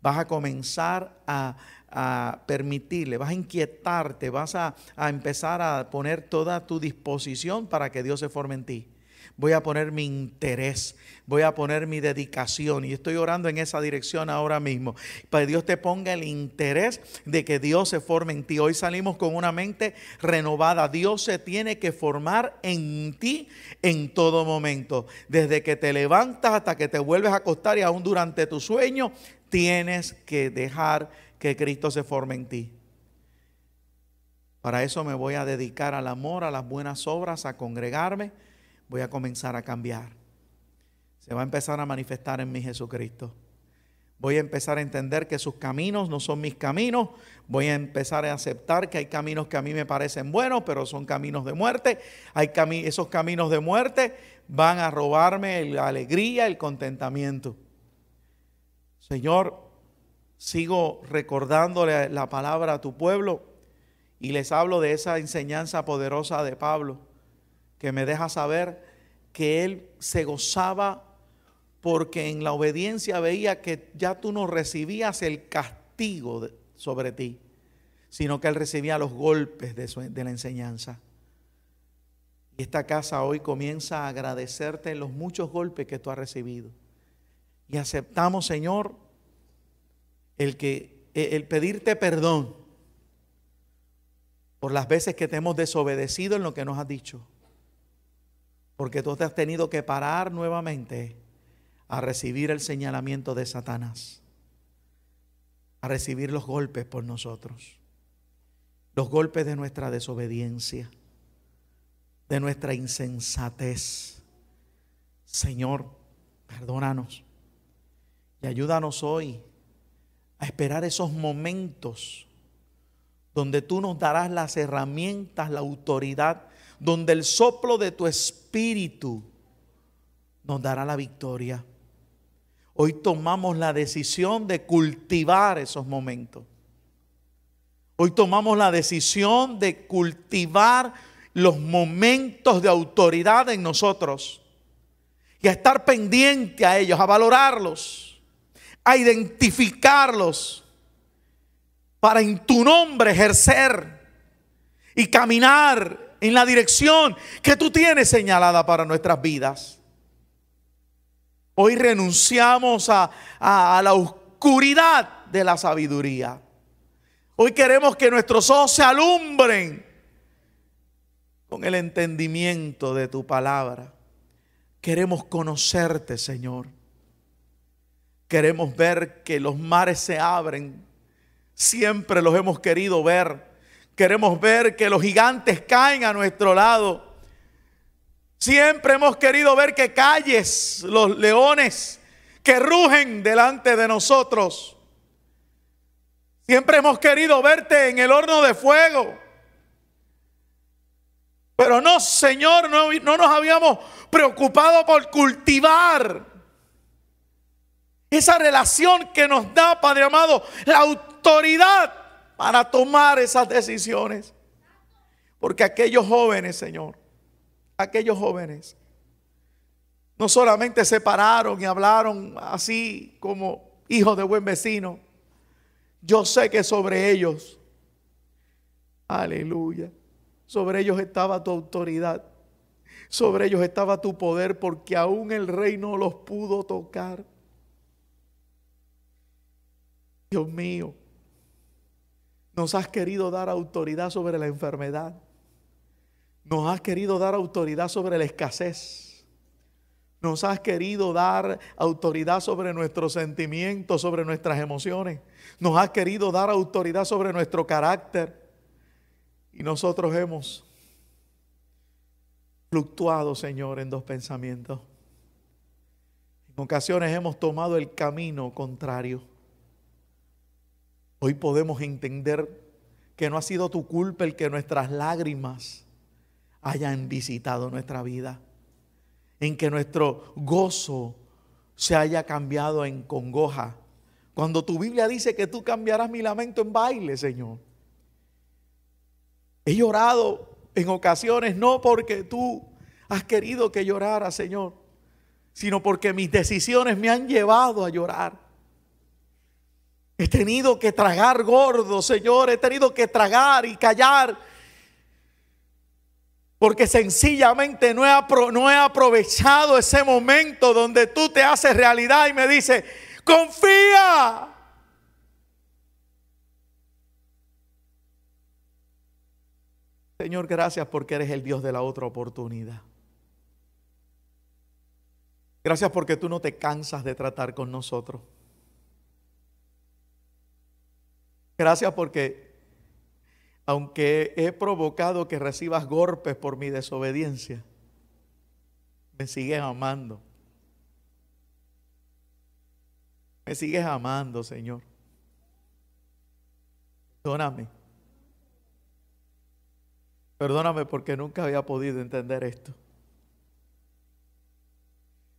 Vas a comenzar a, permitirle, vas a inquietarte, vas a, empezar a poner toda tu disposición para que Dios se forme en ti voy a poner mi interés, voy a poner mi dedicación. Y estoy orando en esa dirección ahora mismo. Para que Dios te ponga el interés de que Dios se forme en ti. Hoy salimos con una mente renovada. Dios se tiene que formar en ti en todo momento. Desde que te levantas hasta que te vuelves a acostar y aún durante tu sueño, tienes que dejar que Cristo se forme en ti. Para eso me voy a dedicar al amor, a las buenas obras, a congregarme voy a comenzar a cambiar. Se va a empezar a manifestar en mi Jesucristo. Voy a empezar a entender que sus caminos no son mis caminos. Voy a empezar a aceptar que hay caminos que a mí me parecen buenos, pero son caminos de muerte. Hay esos caminos de muerte van a robarme la alegría, el contentamiento. Señor, sigo recordándole la palabra a tu pueblo y les hablo de esa enseñanza poderosa de Pablo que me deja saber que él se gozaba porque en la obediencia veía que ya tú no recibías el castigo sobre ti, sino que él recibía los golpes de, la enseñanza. Y esta casa hoy comienza a agradecerte los muchos golpes que tú has recibido. Y aceptamos, Señor, el, que, e, el pedirte perdón por las veces que te hemos desobedecido en lo que nos has dicho porque tú te has tenido que parar nuevamente a recibir el señalamiento de Satanás, a recibir los golpes por nosotros, los golpes de nuestra desobediencia, de nuestra insensatez. Señor, perdónanos y ayúdanos hoy a esperar esos momentos donde tú nos darás las herramientas, la autoridad donde el soplo de tu espíritu nos dará la victoria. Hoy tomamos la decisión de cultivar esos momentos. Hoy tomamos la decisión de cultivar los momentos de autoridad en nosotros y a estar pendiente a ellos, a valorarlos, a identificarlos para en tu nombre ejercer y caminar en la dirección que tú tienes señalada para nuestras vidas. Hoy renunciamos a, la oscuridad de la sabiduría. Hoy queremos que nuestros ojos se alumbren con el entendimiento de tu palabra. Queremos conocerte, Señor. Queremos ver que los mares se abren. Siempre los hemos querido ver. Queremos ver que los gigantes caen a nuestro lado. Siempre hemos querido ver que calles los leones que rugen delante de nosotros. Siempre hemos querido verte en el horno de fuego. Pero no, Señor, no, no nos habíamos preocupado por cultivar esa relación que nos da, Padre amado, la autoridad para tomar esas decisiones. Porque aquellos jóvenes, Señor, aquellos jóvenes, no solamente se pararon y hablaron así como hijos de buen vecino, yo sé que sobre ellos, aleluya, sobre ellos estaba tu autoridad, sobre ellos estaba tu poder, porque aún el rey no los pudo tocar. Dios mío, nos has querido dar autoridad sobre la enfermedad. Nos has querido dar autoridad sobre la escasez. Nos has querido dar autoridad sobre nuestros sentimientos, sobre nuestras emociones. Nos has querido dar autoridad sobre nuestro carácter. Y nosotros hemos fluctuado, Señor, en dos pensamientos. En ocasiones hemos tomado el camino contrario. Hoy podemos entender que no ha sido tu culpa el que nuestras lágrimas hayan visitado nuestra vida, en que nuestro gozo se haya cambiado en congoja. Cuando tu Biblia dice que tú cambiarás mi lamento en baile, Señor. He llorado en ocasiones, no porque tú has querido que llorara, Señor, sino porque mis decisiones me han llevado a llorar. He tenido que tragar gordo, Señor. He tenido que tragar y callar. Porque sencillamente no he, no he aprovechado ese momento donde tú te haces realidad y me dices, confía. Señor, gracias porque eres el Dios de la otra oportunidad. Gracias porque tú no te cansas de tratar con nosotros. Gracias porque aunque he provocado que recibas golpes por mi desobediencia, me sigues amando. Me sigues amando, Señor. Perdóname. Perdóname porque nunca había podido entender esto.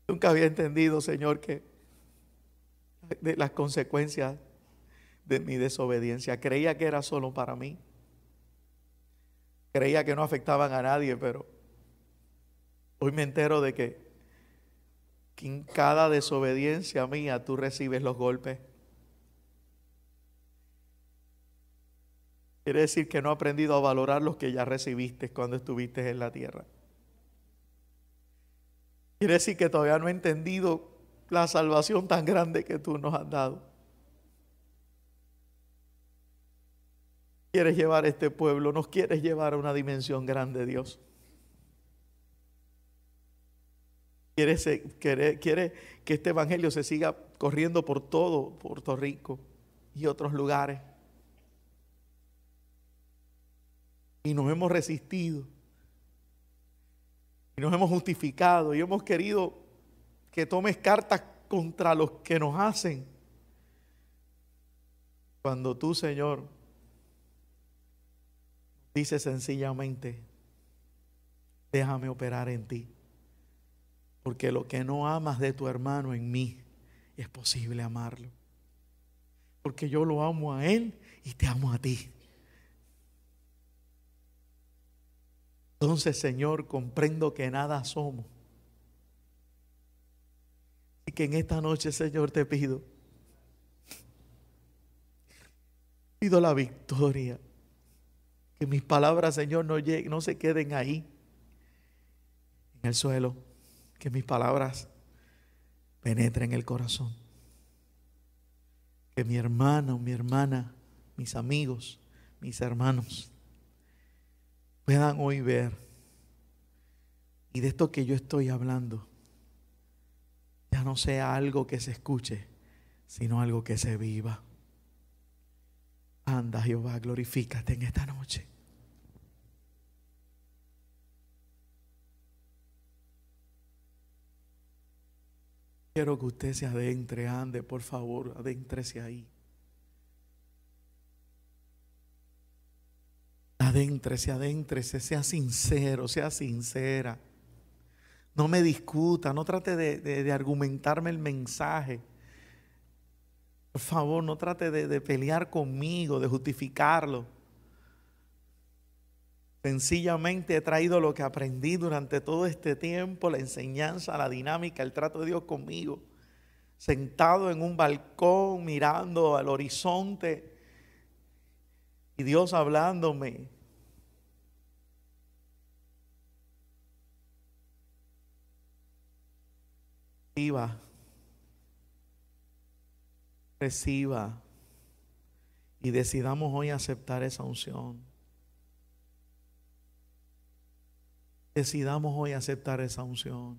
Nunca había entendido, Señor, que de las consecuencias de mi desobediencia. Creía que era solo para mí. Creía que no afectaban a nadie, pero hoy me entero de que, en cada desobediencia mía tú recibes los golpes. Quiere decir que no he aprendido a valorar los que ya recibiste cuando estuviste en la tierra. Quiere decir que todavía no he entendido la salvación tan grande que tú nos has dado. quieres llevar a este pueblo, nos quieres llevar a una dimensión grande, Dios. Quieres, que este evangelio se siga corriendo por todo Puerto Rico y otros lugares. Y nos hemos resistido. Y nos hemos justificado. Y hemos querido que tomes cartas contra los que nos hacen. Cuando tú, Señor, Dice sencillamente, déjame operar en ti, porque lo que no amas de tu hermano en mí, es posible amarlo. Porque yo lo amo a él y te amo a ti. Entonces, Señor, comprendo que nada somos. Y que en esta noche, Señor, te pido, pido la victoria que mis palabras, Señor, no, no se queden ahí, en el suelo. Que mis palabras penetren el corazón. Que mi hermano, mi hermana, mis amigos, mis hermanos puedan hoy ver. Y de esto que yo estoy hablando, ya no sea algo que se escuche, sino algo que se viva. Anda Jehová, glorifícate en esta noche. Quiero que usted se adentre, ande, por favor, adéntrese ahí. Adéntrese, adéntrese, sea sincero, sea sincera. No me discuta, no trate de, argumentarme el mensaje. Por favor, no trate de pelear conmigo, de justificarlo. Sencillamente he traído lo que aprendí durante todo este tiempo, la enseñanza, la dinámica, el trato de Dios conmigo, sentado en un balcón mirando al horizonte y Dios hablándome. Reciba, reciba y decidamos hoy aceptar esa unción. Decidamos hoy aceptar esa unción.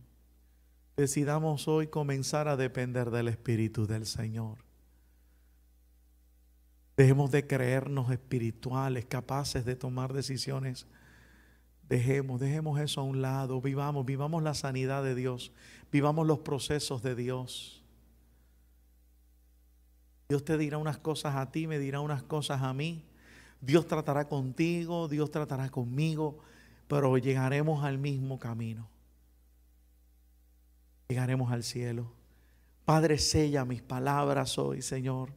Decidamos hoy comenzar a depender del Espíritu del Señor. Dejemos de creernos espirituales, capaces de tomar decisiones. Dejemos, dejemos eso a un lado. Vivamos, vivamos la sanidad de Dios. Vivamos los procesos de Dios. Dios te dirá unas cosas a ti, me dirá unas cosas a mí. Dios tratará contigo, Dios tratará conmigo pero llegaremos al mismo camino. Llegaremos al cielo. Padre, sella mis palabras hoy, Señor.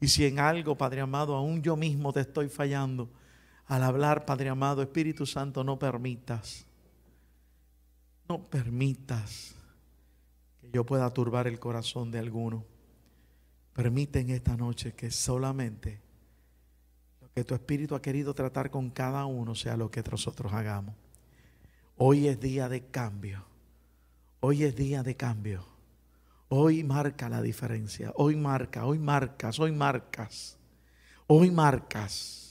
Y si en algo, Padre amado, aún yo mismo te estoy fallando, al hablar, Padre amado, Espíritu Santo, no permitas, no permitas que yo pueda turbar el corazón de alguno. en esta noche que solamente que tu Espíritu ha querido tratar con cada uno, sea lo que nosotros hagamos. Hoy es día de cambio. Hoy es día de cambio. Hoy marca la diferencia. Hoy marca, hoy marcas, hoy marcas. Hoy marcas.